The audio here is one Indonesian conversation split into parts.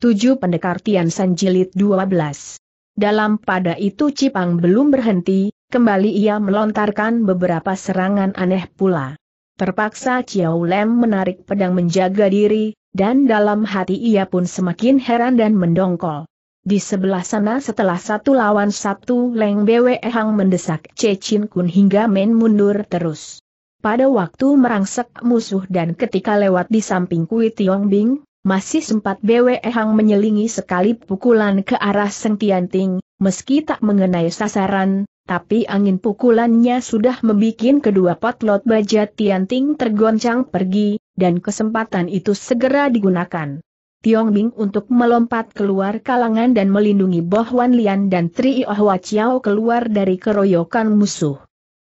Tujuh Pendekar Tian San Jilid 12. Dalam pada itu Cipang belum berhenti, kembali ia melontarkan beberapa serangan aneh pula. Terpaksa Chiao Lem menarik pedang menjaga diri, dan dalam hati ia pun semakin heran dan mendongkol. Di sebelah sana setelah satu lawan satu Leng Bwe Hang mendesak Che Chin Kun hingga main mundur terus. Pada waktu merangsek musuh dan ketika lewat di samping Kui Tiong Bing, masih sempat BWE Hang menyelingi sekali pukulan ke arah Seng Tianting, meski tak mengenai sasaran, tapi angin pukulannya sudah membuat kedua potlot baja Tianting tergoncang pergi, dan kesempatan itu segera digunakan. Tiong Bing untuk melompat keluar kalangan dan melindungi Boh Wan Lian dan Tri Oh Wa Chiao keluar dari keroyokan musuh.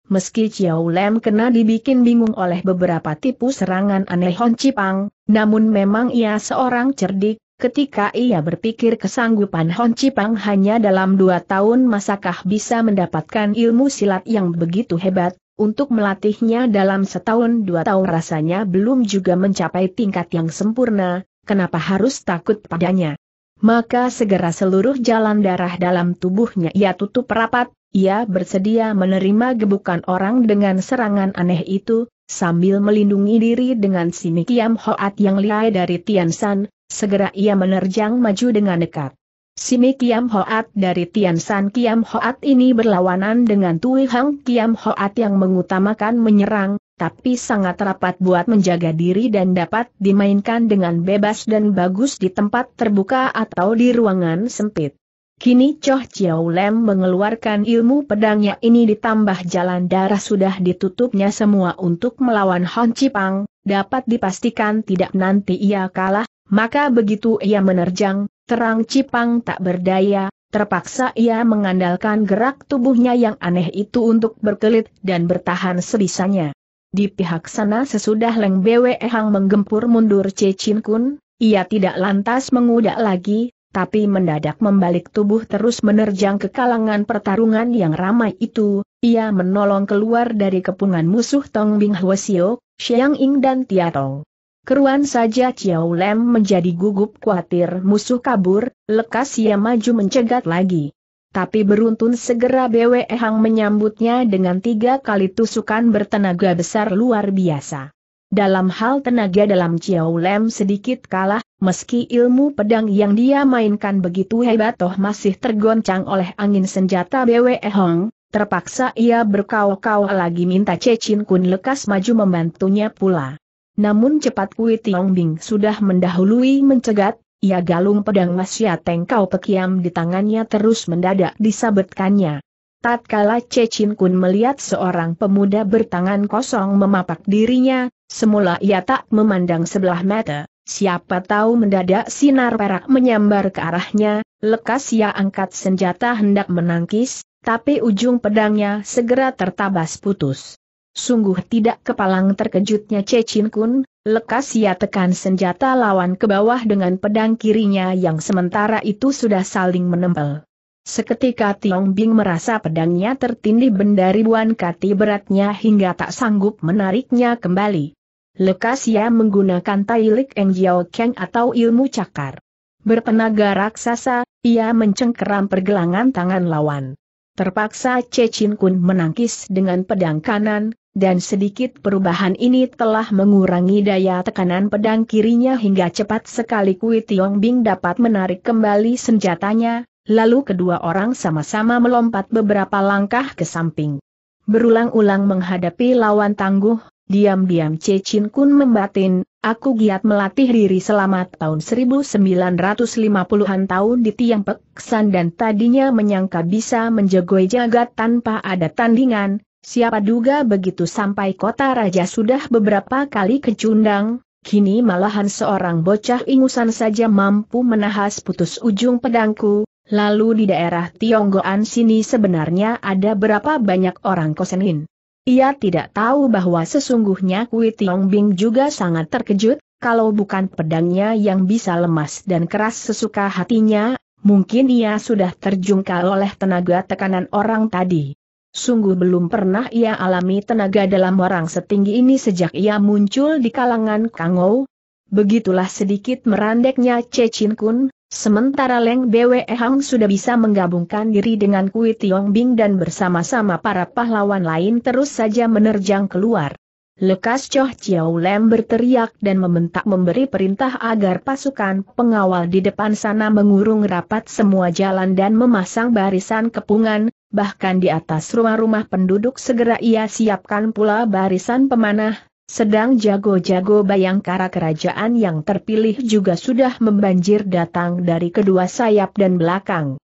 Meski Xiao Lem kena dibikin bingung oleh beberapa tipu serangan aneh Hon Cipang, namun memang ia seorang cerdik, ketika ia berpikir kesanggupan Hon Cipang hanya dalam dua tahun masakah bisa mendapatkan ilmu silat yang begitu hebat, untuk melatihnya dalam setahun dua tahun rasanya belum juga mencapai tingkat yang sempurna, kenapa harus takut padanya. Maka segera seluruh jalan darah dalam tubuhnya ia tutup rapat, ia bersedia menerima gebukan orang dengan serangan aneh itu, sambil melindungi diri dengan Simikiam Mikiam Hoat yang liai dari Tian San, segera ia menerjang maju dengan dekat. Simikiam Mikiam Hoat dari Tian San Kiam Hoat ini berlawanan dengan Tui Hang Kiam Hoat yang mengutamakan menyerang, tapi sangat rapat buat menjaga diri dan dapat dimainkan dengan bebas dan bagus di tempat terbuka atau di ruangan sempit. Kini Choh Chiao Lem mengeluarkan ilmu pedangnya ini ditambah jalan darah sudah ditutupnya semua untuk melawan Hon Cipang, dapat dipastikan tidak nanti ia kalah, maka begitu ia menerjang, terang Cipang tak berdaya, terpaksa ia mengandalkan gerak tubuhnya yang aneh itu untuk berkelit dan bertahan sebisanya. Di pihak sana sesudah Leng Bwe Hang menggempur mundur Chin Kun, ia tidak lantas mengudak lagi, tapi mendadak membalik tubuh terus menerjang ke kalangan pertarungan yang ramai itu, ia menolong keluar dari kepungan musuh Tong Bing Hwasio, Xiang Ying dan Tia Tong. Keruan saja Chiao Lem menjadi gugup khawatir musuh kabur, lekas ia maju mencegat lagi. Tapi beruntun segera Bwe Hang menyambutnya dengan tiga kali tusukan bertenaga besar luar biasa. Dalam hal tenaga dalam Chiao Lem sedikit kalah, Meski ilmu pedang yang dia mainkan begitu hebat toh masih tergoncang oleh angin senjata BWE Hong, terpaksa ia berkau-kau lagi minta Cecin Kun lekas maju membantunya pula. Namun cepat Kui Tiong Bing sudah mendahului mencegat, ia galung pedang Masya Tengkau Pekiam di tangannya terus mendadak disabetkannya. Tatkala Cecin Kun melihat seorang pemuda bertangan kosong memapak dirinya, semula ia tak memandang sebelah mata, Siapa tahu mendadak sinar perak menyambar ke arahnya, lekas ia angkat senjata hendak menangkis, tapi ujung pedangnya segera tertabas putus. Sungguh tidak kepalang terkejutnya Cecin Kun, lekas ia tekan senjata lawan ke bawah dengan pedang kirinya yang sementara itu sudah saling menempel. Seketika Tiong Bing merasa pedangnya tertindih benda ribuan kati beratnya hingga tak sanggup menariknya kembali lekas ia menggunakan tailik Eng Jiao Keng atau ilmu cakar. Berpenaga raksasa, ia mencengkeram pergelangan tangan lawan. Terpaksa Cecin Kun menangkis dengan pedang kanan, dan sedikit perubahan ini telah mengurangi daya tekanan pedang kirinya hingga cepat sekali Kui Tiong Bing dapat menarik kembali senjatanya, lalu kedua orang sama-sama melompat beberapa langkah ke samping. Berulang-ulang menghadapi lawan tangguh, Diam-diam Cecin Kun membatin, aku giat melatih diri selama tahun 1950-an tahun di Tiang Peksan dan tadinya menyangka bisa menjagoi jagat tanpa ada tandingan, siapa duga begitu sampai kota raja sudah beberapa kali kecundang, kini malahan seorang bocah ingusan saja mampu menahas putus ujung pedangku, lalu di daerah Tionggoan sini sebenarnya ada berapa banyak orang kosenin. Ia tidak tahu bahwa sesungguhnya Kui Tiong Bing juga sangat terkejut, kalau bukan pedangnya yang bisa lemas dan keras sesuka hatinya, mungkin ia sudah terjungkal oleh tenaga tekanan orang tadi. Sungguh belum pernah ia alami tenaga dalam orang setinggi ini sejak ia muncul di kalangan Kangou. Begitulah sedikit merandeknya Cecin Kun, Sementara Leng Bwe Hang sudah bisa menggabungkan diri dengan Kui Tiong Bing dan bersama-sama para pahlawan lain terus saja menerjang keluar. Lekas Choh Chiao Lem berteriak dan membentak memberi perintah agar pasukan pengawal di depan sana mengurung rapat semua jalan dan memasang barisan kepungan, bahkan di atas rumah-rumah penduduk segera ia siapkan pula barisan pemanah, sedang jago-jago bayangkara kerajaan yang terpilih juga sudah membanjir datang dari kedua sayap dan belakang.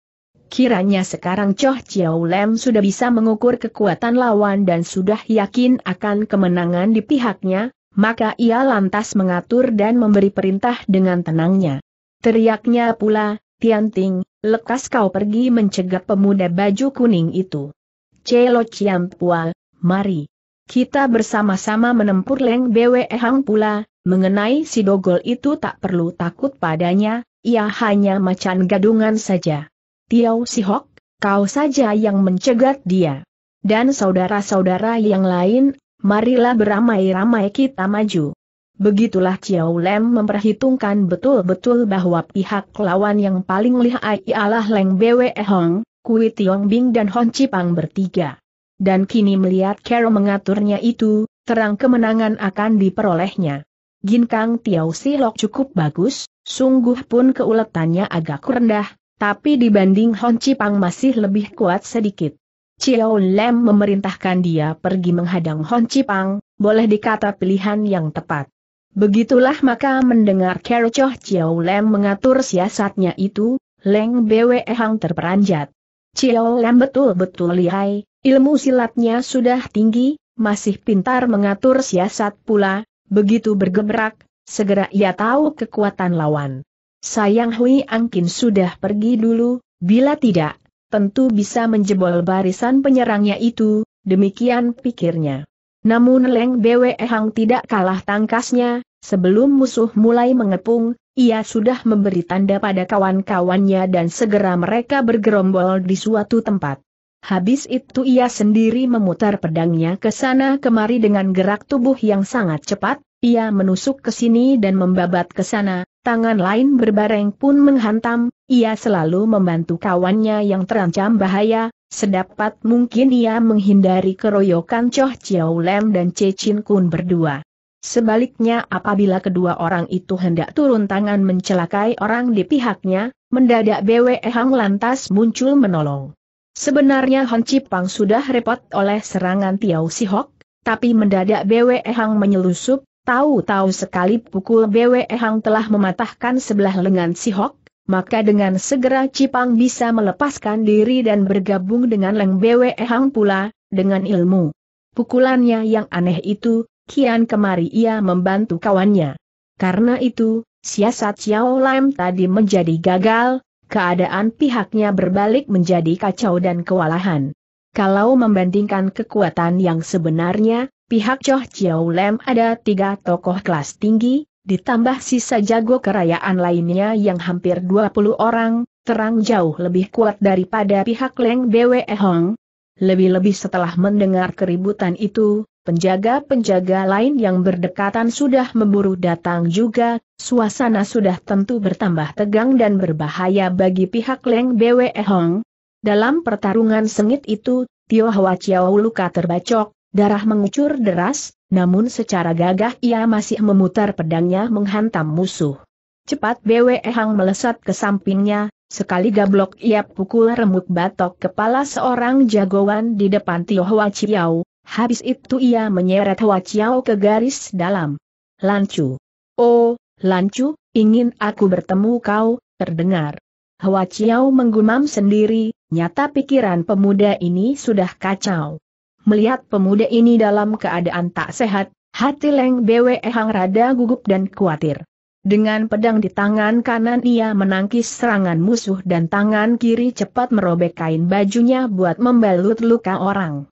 Kiranya sekarang Choh Chiao Lem sudah bisa mengukur kekuatan lawan dan sudah yakin akan kemenangan di pihaknya, maka ia lantas mengatur dan memberi perintah dengan tenangnya. Teriaknya pula, Tianting, lekas kau pergi mencegah pemuda baju kuning itu. Celo Pua, mari. Kita bersama-sama menempur Leng Bwe Hang pula, mengenai si Dogol itu tak perlu takut padanya, ia hanya macan gadungan saja. Tiau Hok, kau saja yang mencegat dia. Dan saudara-saudara yang lain, marilah beramai-ramai kita maju. Begitulah Ciao Lem memperhitungkan betul-betul bahwa pihak lawan yang paling lihai ialah Leng Bwe Hong, Kui Tiong Bing dan Hon Cipang bertiga dan kini melihat Carol mengaturnya itu, terang kemenangan akan diperolehnya. Ginkang Tiao Silok cukup bagus, sungguh pun keuletannya agak rendah, tapi dibanding Hon Cipang masih lebih kuat sedikit. Chiao Lem memerintahkan dia pergi menghadang Hon Cipang, boleh dikata pilihan yang tepat. Begitulah maka mendengar Carol Choh Chiao Lem mengatur siasatnya itu, Leng Bwe Hang terperanjat. Chiao Lem betul-betul lihai, Ilmu silatnya sudah tinggi, masih pintar mengatur siasat pula, begitu bergerak, segera ia tahu kekuatan lawan. Sayang Hui Angkin sudah pergi dulu, bila tidak, tentu bisa menjebol barisan penyerangnya itu, demikian pikirnya. Namun Leng Bwe Hang tidak kalah tangkasnya, sebelum musuh mulai mengepung, ia sudah memberi tanda pada kawan-kawannya dan segera mereka bergerombol di suatu tempat. Habis itu ia sendiri memutar pedangnya ke sana kemari dengan gerak tubuh yang sangat cepat, ia menusuk ke sini dan membabat ke sana, tangan lain berbareng pun menghantam, ia selalu membantu kawannya yang terancam bahaya, sedapat mungkin ia menghindari keroyokan Choh Chiao Lem dan Che Chin Kun berdua. Sebaliknya apabila kedua orang itu hendak turun tangan mencelakai orang di pihaknya, mendadak Bwe Hang lantas muncul menolong. Sebenarnya Han Cipang sudah repot oleh serangan Tiau Sihok, tapi mendadak BWE Hang menyelusup, tahu-tahu sekali pukul BWE Hang telah mematahkan sebelah lengan Sihok, maka dengan segera Cipang bisa melepaskan diri dan bergabung dengan Leng BWE Hang pula, dengan ilmu. Pukulannya yang aneh itu, kian kemari ia membantu kawannya. Karena itu, siasat Xiao Lam tadi menjadi gagal, keadaan pihaknya berbalik menjadi kacau dan kewalahan. Kalau membandingkan kekuatan yang sebenarnya, pihak Choh Chiao Lem ada tiga tokoh kelas tinggi, ditambah sisa jago kerayaan lainnya yang hampir 20 orang, terang jauh lebih kuat daripada pihak Leng Bwe Hong. Lebih-lebih setelah mendengar keributan itu, Penjaga-penjaga lain yang berdekatan sudah memburu datang juga, suasana sudah tentu bertambah tegang dan berbahaya bagi pihak Leng Bwe Hong. Dalam pertarungan sengit itu, Tio Hwa Chiao luka terbacok, darah mengucur deras, namun secara gagah ia masih memutar pedangnya menghantam musuh. Cepat Bwe Hang melesat ke sampingnya, sekali gablok ia pukul remuk batok kepala seorang jagoan di depan Tio Hwa Chiao, Habis itu ia menyeret Hua Chiao ke garis dalam. Lancu. Oh, Lancu, ingin aku bertemu kau, terdengar. Hua Chiao menggumam sendiri, nyata pikiran pemuda ini sudah kacau. Melihat pemuda ini dalam keadaan tak sehat, hati Leng Bwe Hang rada gugup dan khawatir. Dengan pedang di tangan kanan ia menangkis serangan musuh dan tangan kiri cepat merobek kain bajunya buat membalut luka orang.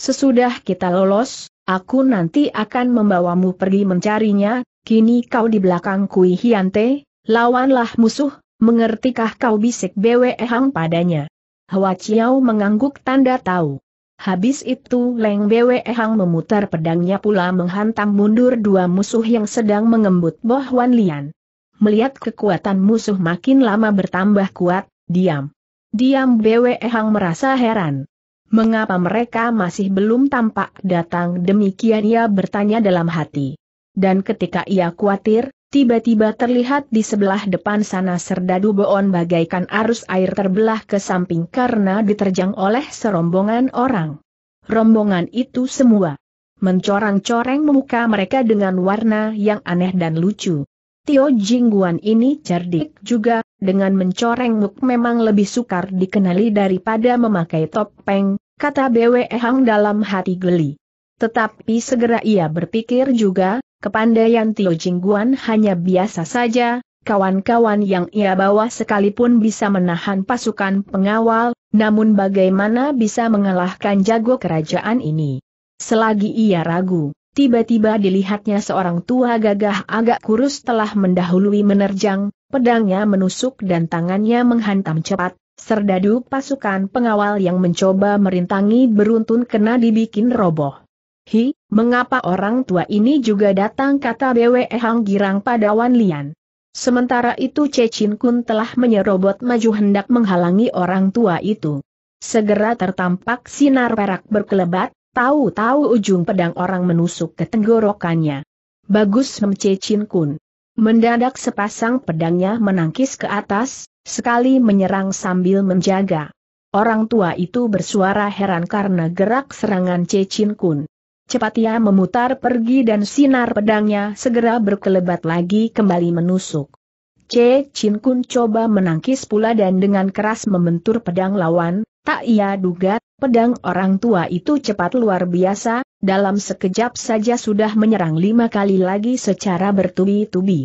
Sesudah kita lolos, aku nanti akan membawamu pergi mencarinya, kini kau di belakang Kui Hiante, lawanlah musuh, mengertikah kau bisik Bwe Hang padanya. Hwa Chiao mengangguk tanda tahu. Habis itu Leng Bwe Hang memutar pedangnya pula menghantam mundur dua musuh yang sedang mengembut Boh Wan Lian. Melihat kekuatan musuh makin lama bertambah kuat, diam. Diam Bwe Hang merasa heran. Mengapa mereka masih belum tampak datang demikian ia bertanya dalam hati. Dan ketika ia khawatir, tiba-tiba terlihat di sebelah depan sana serdadu boon bagaikan arus air terbelah ke samping karena diterjang oleh serombongan orang. Rombongan itu semua mencorang-coreng muka mereka dengan warna yang aneh dan lucu. Tio Jingguan ini cerdik juga, dengan mencoreng muk memang lebih sukar dikenali daripada memakai topeng, kata BWE Hang dalam hati geli. Tetapi segera ia berpikir juga, kepandaian Tio Jingguan hanya biasa saja, kawan-kawan yang ia bawa sekalipun bisa menahan pasukan pengawal, namun bagaimana bisa mengalahkan jago kerajaan ini? Selagi ia ragu, tiba-tiba dilihatnya seorang tua gagah agak kurus telah mendahului menerjang, pedangnya menusuk dan tangannya menghantam cepat, serdadu pasukan pengawal yang mencoba merintangi beruntun kena dibikin roboh. Hi, mengapa orang tua ini juga datang kata BWE Hang Girang pada Wan Lian. Sementara itu Cecin Kun telah menyerobot maju hendak menghalangi orang tua itu. Segera tertampak sinar perak berkelebat, tahu-tahu ujung pedang orang menusuk ke tenggorokannya. Bagus Hem Cecin Mendadak sepasang pedangnya menangkis ke atas, sekali menyerang sambil menjaga. Orang tua itu bersuara heran karena gerak serangan Cecin Kun. Cepat ia memutar pergi dan sinar pedangnya segera berkelebat lagi kembali menusuk. Cecin Kun coba menangkis pula dan dengan keras membentur pedang lawan, Tak ia duga, pedang orang tua itu cepat luar biasa, dalam sekejap saja sudah menyerang lima kali lagi secara bertubi-tubi.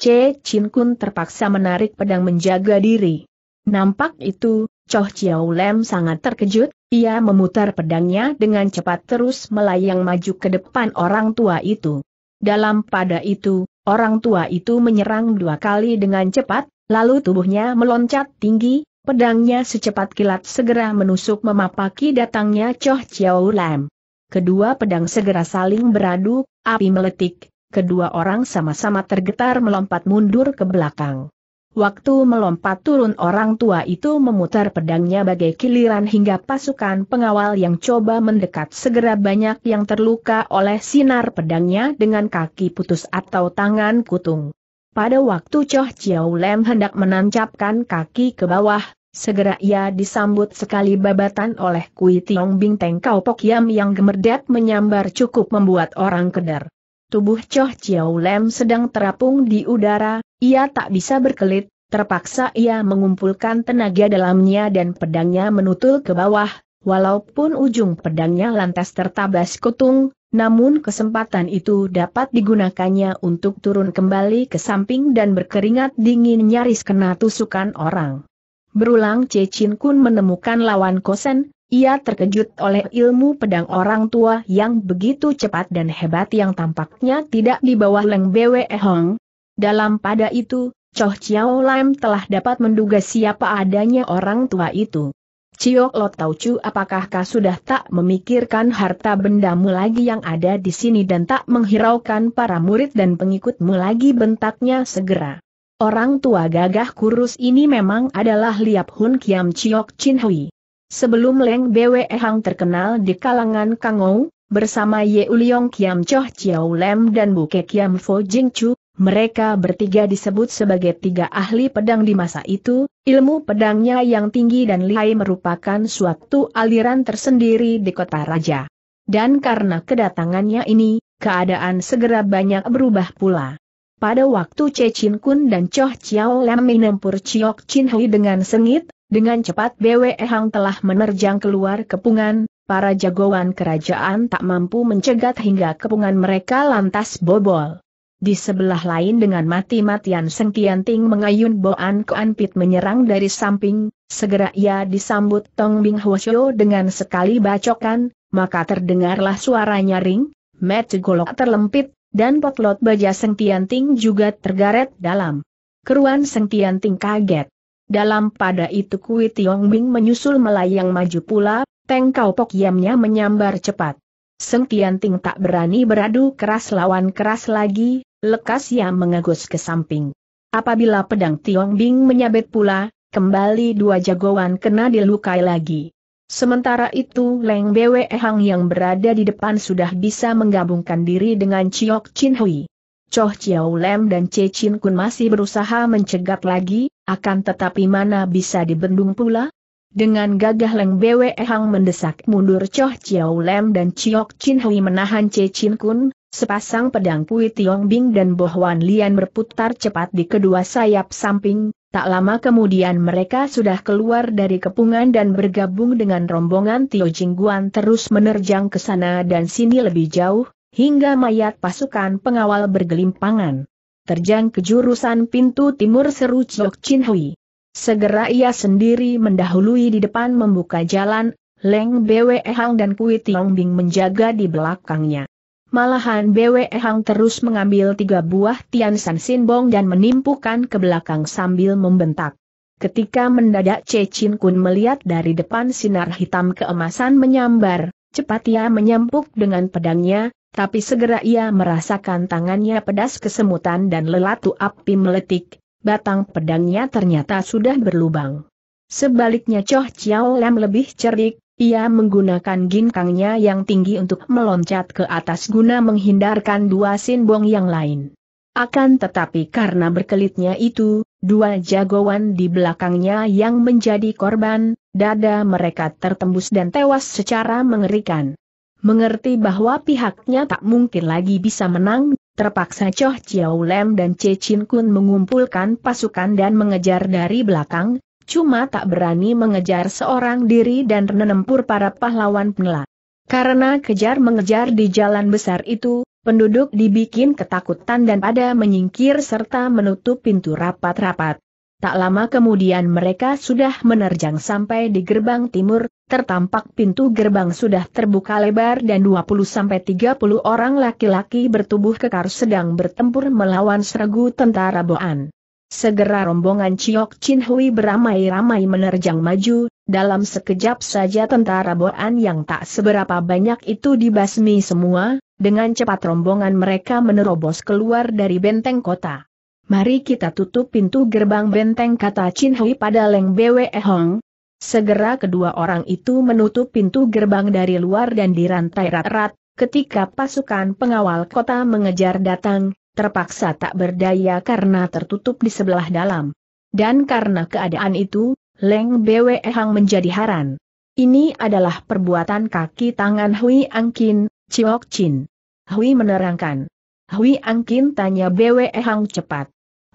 C. Chin Kun terpaksa menarik pedang menjaga diri. Nampak itu, Choh Chiao Lem sangat terkejut, ia memutar pedangnya dengan cepat terus melayang maju ke depan orang tua itu. Dalam pada itu, orang tua itu menyerang dua kali dengan cepat, lalu tubuhnya meloncat tinggi, Pedangnya secepat kilat segera menusuk memapaki datangnya Choh Chiao Lam. Kedua pedang segera saling beradu, api meletik, kedua orang sama-sama tergetar melompat mundur ke belakang. Waktu melompat turun orang tua itu memutar pedangnya bagai kiliran hingga pasukan pengawal yang coba mendekat segera banyak yang terluka oleh sinar pedangnya dengan kaki putus atau tangan kutung. Pada waktu Choh Chiao Lem hendak menancapkan kaki ke bawah, segera ia disambut sekali babatan oleh Kui Tiong Bing Teng Kau Pok Yam yang gemerdat menyambar cukup membuat orang keder. Tubuh Choh Chiao Lem sedang terapung di udara, ia tak bisa berkelit, terpaksa ia mengumpulkan tenaga dalamnya dan pedangnya menutul ke bawah, Walaupun ujung pedangnya lantas tertabas kutung, namun kesempatan itu dapat digunakannya untuk turun kembali ke samping dan berkeringat dingin nyaris kena tusukan orang. Berulang Cecin Kun menemukan lawan Kosen, ia terkejut oleh ilmu pedang orang tua yang begitu cepat dan hebat yang tampaknya tidak di bawah Leng Bwe Hong. Dalam pada itu, Choh Chiao Lam telah dapat menduga siapa adanya orang tua itu. Ciok Lo Tau Chu apakah kau sudah tak memikirkan harta bendamu lagi yang ada di sini dan tak menghiraukan para murid dan pengikutmu lagi bentaknya segera. Orang tua gagah kurus ini memang adalah Liap Hun Kiam Ciok Chin Hui. Sebelum Leng Bwe Hang terkenal di kalangan Kangou, bersama Ye Uliong Kiam Choh Chiao Lem dan Buke Kiam Fo Jing Chu, mereka bertiga disebut sebagai tiga ahli pedang di masa itu, ilmu pedangnya yang tinggi dan lihai merupakan suatu aliran tersendiri di kota raja. Dan karena kedatangannya ini, keadaan segera banyak berubah pula. Pada waktu Che Chin Kun dan Choh Chiao Lam menempur Chiok Chin Hui dengan sengit, dengan cepat Bwe Hang telah menerjang keluar kepungan, para jagoan kerajaan tak mampu mencegat hingga kepungan mereka lantas bobol. Di sebelah lain dengan mati-matian Seng Ting mengayun Boan Kuan Pit menyerang dari samping, segera ia disambut Tong Bing Hwasyo dengan sekali bacokan, maka terdengarlah suara nyaring, Met golok terlempit, dan potlot baja Seng Ting juga tergaret dalam. Keruan Seng Ting kaget. Dalam pada itu Kui Tiong Bing menyusul melayang maju pula, tengkau Kau menyambar cepat. Seng Ting tak berani beradu keras lawan keras lagi, Lekas ia mengagus ke samping. Apabila pedang Tiong Bing menyabet pula, kembali dua jagoan kena dilukai lagi. Sementara itu Leng Bwe Hang yang berada di depan sudah bisa menggabungkan diri dengan Chiok Chin Hui. Choh Chiao Lem dan Che Chin Kun masih berusaha mencegat lagi, akan tetapi mana bisa dibendung pula? Dengan gagah Leng Bwe Hang mendesak mundur Choh Chiao Lem dan Chiok Chin Hui menahan Che Chin Kun, Sepasang pedang Pui Tiong Bing dan Bohwan Lian berputar cepat di kedua sayap samping, tak lama kemudian mereka sudah keluar dari kepungan dan bergabung dengan rombongan Tio Jingguan terus menerjang ke sana dan sini lebih jauh, hingga mayat pasukan pengawal bergelimpangan. Terjang ke jurusan pintu timur seru Chok Chin Hui. Segera ia sendiri mendahului di depan membuka jalan, Leng Bwe Hang dan Kui Tiong Bing menjaga di belakangnya. Malahan BW Hang terus mengambil tiga buah Tian San Sin Bong dan menimpukan ke belakang sambil membentak. Ketika mendadak Che Chin Kun melihat dari depan sinar hitam keemasan menyambar, cepat ia menyempuk dengan pedangnya, tapi segera ia merasakan tangannya pedas kesemutan dan lelatu api meletik, batang pedangnya ternyata sudah berlubang. Sebaliknya Choh Chiao Lam lebih cerdik, ia menggunakan ginkangnya yang tinggi untuk meloncat ke atas guna menghindarkan dua sinbong yang lain. Akan tetapi karena berkelitnya itu, dua jagoan di belakangnya yang menjadi korban, dada mereka tertembus dan tewas secara mengerikan. Mengerti bahwa pihaknya tak mungkin lagi bisa menang, terpaksa Choh Chiao Lem dan Che Chin Kun mengumpulkan pasukan dan mengejar dari belakang, cuma tak berani mengejar seorang diri dan menempur para pahlawan penelat. Karena kejar-mengejar di jalan besar itu, penduduk dibikin ketakutan dan pada menyingkir serta menutup pintu rapat-rapat. Tak lama kemudian mereka sudah menerjang sampai di gerbang timur, tertampak pintu gerbang sudah terbuka lebar dan 20-30 orang laki-laki bertubuh kekar sedang bertempur melawan seregu tentara Boan. Segera rombongan Ciok Chin Hui beramai-ramai menerjang maju, dalam sekejap saja tentara Boan yang tak seberapa banyak itu dibasmi semua, dengan cepat rombongan mereka menerobos keluar dari benteng kota. Mari kita tutup pintu gerbang benteng kata Chin Hui pada Leng Bwe Hong. Segera kedua orang itu menutup pintu gerbang dari luar dan dirantai rat-rat, ketika pasukan pengawal kota mengejar datang, terpaksa tak berdaya karena tertutup di sebelah dalam. Dan karena keadaan itu, Leng Bwe Hang menjadi haran. Ini adalah perbuatan kaki tangan Hui Angkin, Chiok Chin. Hui menerangkan. Hui Angkin tanya Bwe Hang cepat.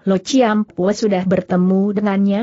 Lo Chiam Pua sudah bertemu dengannya?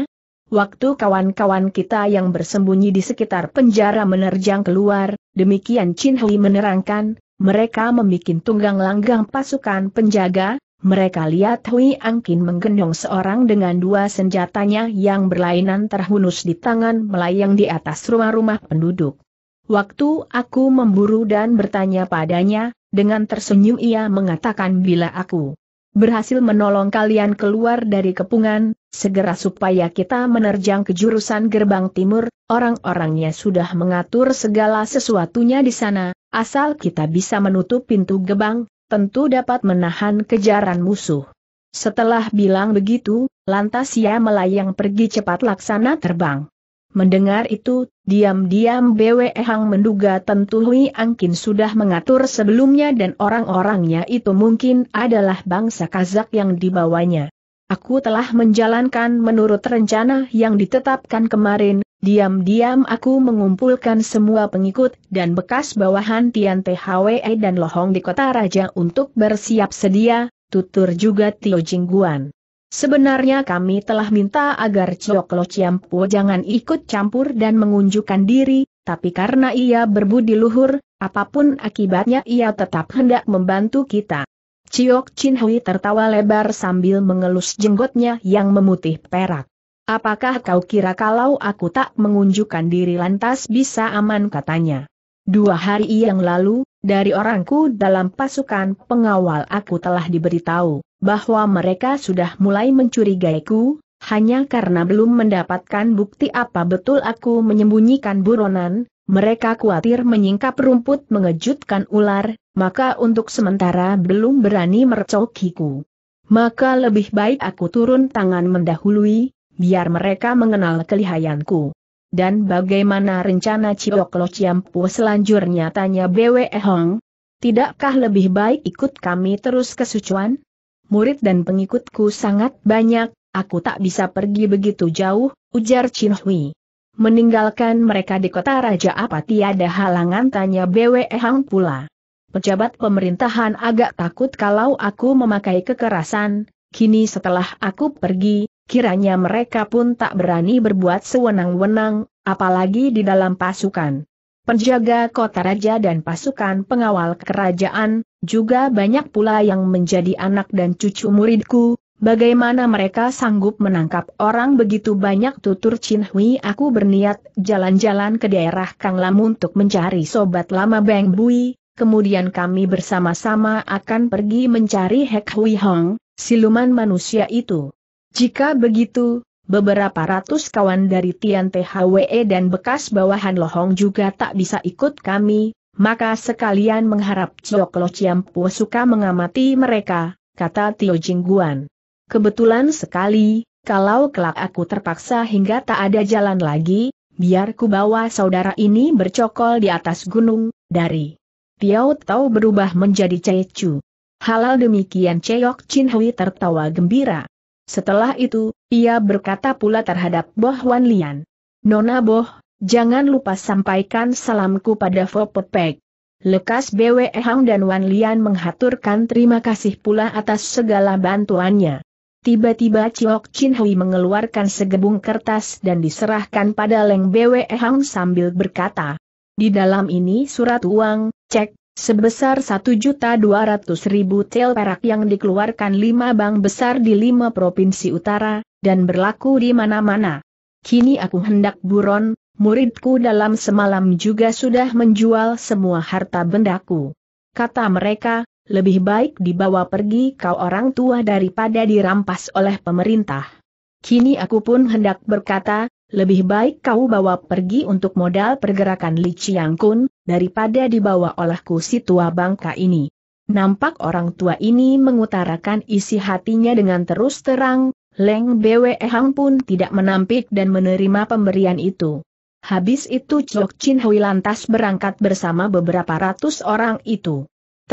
Waktu kawan-kawan kita yang bersembunyi di sekitar penjara menerjang keluar, demikian Chin Hui menerangkan, mereka membuat tunggang langgang pasukan penjaga, mereka lihat Hui Angkin menggendong seorang dengan dua senjatanya yang berlainan terhunus di tangan melayang di atas rumah-rumah penduduk. Waktu aku memburu dan bertanya padanya, dengan tersenyum ia mengatakan bila aku berhasil menolong kalian keluar dari kepungan, Segera supaya kita menerjang ke jurusan gerbang timur, orang-orangnya sudah mengatur segala sesuatunya di sana, asal kita bisa menutup pintu gerbang, tentu dapat menahan kejaran musuh. Setelah bilang begitu, lantas ia melayang pergi cepat laksana terbang. Mendengar itu, diam-diam Bwe Hang menduga tentu Hui Angkin sudah mengatur sebelumnya dan orang-orangnya itu mungkin adalah bangsa Kazak yang dibawanya. Aku telah menjalankan menurut rencana yang ditetapkan kemarin, diam-diam aku mengumpulkan semua pengikut dan bekas bawahan Tian THWE dan Lohong di kota raja untuk bersiap sedia, tutur juga Tio Jingguan. Sebenarnya kami telah minta agar Chok Lo Po jangan ikut campur dan mengunjukkan diri, tapi karena ia berbudi luhur, apapun akibatnya ia tetap hendak membantu kita. Ciok Chin Hui tertawa lebar sambil mengelus jenggotnya yang memutih perak. Apakah kau kira kalau aku tak mengunjukkan diri lantas bisa aman katanya. Dua hari yang lalu, dari orangku dalam pasukan pengawal aku telah diberitahu, bahwa mereka sudah mulai mencurigaiku, hanya karena belum mendapatkan bukti apa betul aku menyembunyikan buronan, mereka khawatir menyingkap rumput mengejutkan ular, maka untuk sementara belum berani mercokiku. Maka lebih baik aku turun tangan mendahului, biar mereka mengenal kelihayanku. Dan bagaimana rencana Ciok Lo Ciampu selanjutnya tanya Bwe Hong? Tidakkah lebih baik ikut kami terus ke Sichuan? Murid dan pengikutku sangat banyak, aku tak bisa pergi begitu jauh, ujar Chin Hui. Meninggalkan mereka di kota Raja apa tiada halangan tanya BWE Hang pula. Pejabat pemerintahan agak takut kalau aku memakai kekerasan, kini setelah aku pergi, kiranya mereka pun tak berani berbuat sewenang-wenang, apalagi di dalam pasukan. Penjaga kota raja dan pasukan pengawal kerajaan, juga banyak pula yang menjadi anak dan cucu muridku, Bagaimana mereka sanggup menangkap orang begitu banyak tutur Chin Hui aku berniat jalan-jalan ke daerah Kang Lam untuk mencari sobat lama Beng Bui, kemudian kami bersama-sama akan pergi mencari Hek Hui Hong, siluman manusia itu. Jika begitu, beberapa ratus kawan dari Tian THWE dan bekas bawahan Lohong juga tak bisa ikut kami, maka sekalian mengharap Ciok Lo Chiam suka mengamati mereka, kata Tio Jingguan. Kebetulan sekali, kalau kelak aku terpaksa hingga tak ada jalan lagi, biar ku bawa saudara ini bercokol di atas gunung, dari Tiao tahu berubah menjadi Cecu. Halal demikian Cheok Chin Hui tertawa gembira. Setelah itu, ia berkata pula terhadap Boh Wan Lian. Nona Boh, jangan lupa sampaikan salamku pada Fopet Pek. Lekas Bwe Hang dan Wan Lian menghaturkan terima kasih pula atas segala bantuannya. Tiba-tiba Chiok Chin Hui mengeluarkan segebung kertas dan diserahkan pada Leng Bwe Hang sambil berkata, Di dalam ini surat uang, cek, sebesar 1.200.000 tel perak yang dikeluarkan lima bank besar di lima provinsi utara, dan berlaku di mana-mana. Kini aku hendak buron, muridku dalam semalam juga sudah menjual semua harta bendaku. Kata mereka, lebih baik dibawa pergi kau orang tua daripada dirampas oleh pemerintah. Kini aku pun hendak berkata, lebih baik kau bawa pergi untuk modal pergerakan Li Chiang Kun, daripada dibawa olehku si tua bangka ini. Nampak orang tua ini mengutarakan isi hatinya dengan terus terang, Leng Bwe Hang pun tidak menampik dan menerima pemberian itu. Habis itu Chok Chin Hui lantas berangkat bersama beberapa ratus orang itu.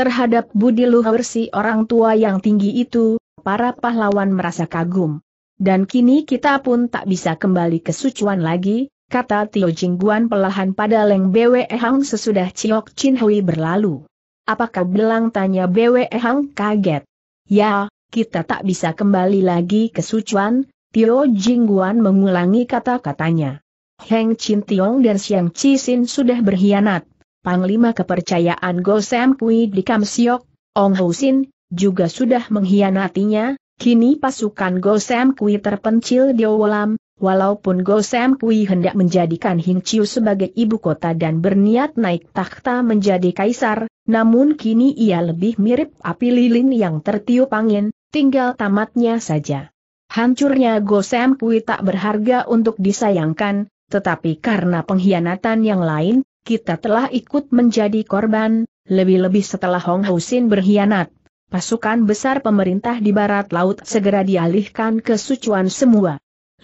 Terhadap budi luhur si orang tua yang tinggi itu, para pahlawan merasa kagum. Dan kini kita pun tak bisa kembali ke sucuan lagi, kata Tio Jingguan pelahan pada Leng Bwe Hang sesudah Ciok Chin Hui berlalu. Apakah belang tanya Bwe Hang kaget? Ya, kita tak bisa kembali lagi ke sucuan, Tio Jingguan mengulangi kata-katanya. Heng Chin Tiong dan Siang Chi Sin sudah berkhianat, Panglima kepercayaan Sam Kui di Kamsiok, Ong Sin, juga sudah mengkhianatinya, kini pasukan Sam Kui terpencil di Owolam, walaupun Sam Kui hendak menjadikan Hing Chiu sebagai ibu kota dan berniat naik takhta menjadi kaisar, namun kini ia lebih mirip api lilin yang tertiup angin, tinggal tamatnya saja. Hancurnya Sam Kui tak berharga untuk disayangkan, tetapi karena pengkhianatan yang lain, kita telah ikut menjadi korban, lebih-lebih setelah Hong Husin berkhianat. Pasukan besar pemerintah di barat laut segera dialihkan ke Sichuan semua.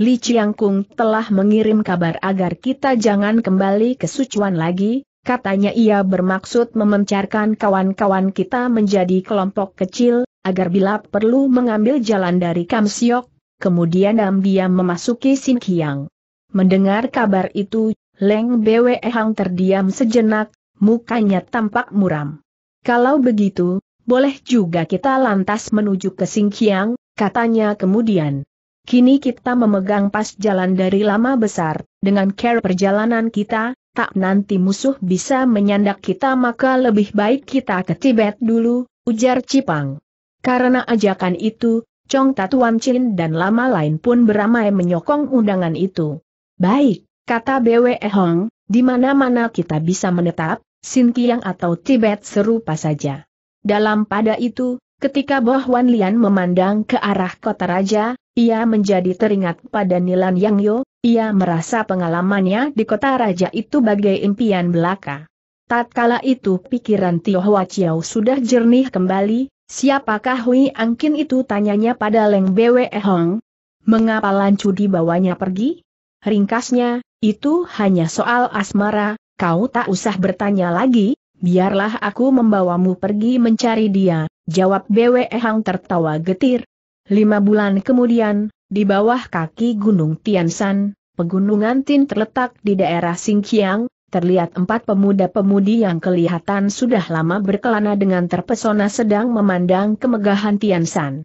Li Chiangkung telah mengirim kabar agar kita jangan kembali ke Sichuan lagi, katanya ia bermaksud memencarkan kawan-kawan kita menjadi kelompok kecil, agar bila perlu mengambil jalan dari Kamsiok, kemudian diam-diam memasuki Sinkiang. Mendengar kabar itu, Leng Bwe Hang terdiam sejenak, mukanya tampak muram. Kalau begitu, boleh juga kita lantas menuju ke Singkiang, katanya kemudian. Kini kita memegang pas jalan dari lama besar, dengan care perjalanan kita, tak nanti musuh bisa menyandak kita maka lebih baik kita ke Tibet dulu, ujar Cipang. Karena ajakan itu, Chong Tatuan Chin dan lama lain pun beramai menyokong undangan itu. Baik, Kata BWE Hong, di mana-mana kita bisa menetap, Sinkiang atau Tibet serupa saja. Dalam pada itu, ketika Boh Wan Lian memandang ke arah kota raja, ia menjadi teringat pada Nilan Yang Yo, ia merasa pengalamannya di kota raja itu bagai impian belaka. Tatkala itu pikiran Tio Hwa Chiao sudah jernih kembali, siapakah Hui Angkin itu tanyanya pada Leng Bwe Hong? Mengapa Lancu dibawanya pergi? ringkasnya, itu hanya soal asmara, kau tak usah bertanya lagi, biarlah aku membawamu pergi mencari dia, jawab Bwe Hang tertawa getir. Lima bulan kemudian, di bawah kaki Gunung Tiansan, pegunungan Tin terletak di daerah Singkiang, terlihat empat pemuda-pemudi yang kelihatan sudah lama berkelana dengan terpesona sedang memandang kemegahan Tiansan.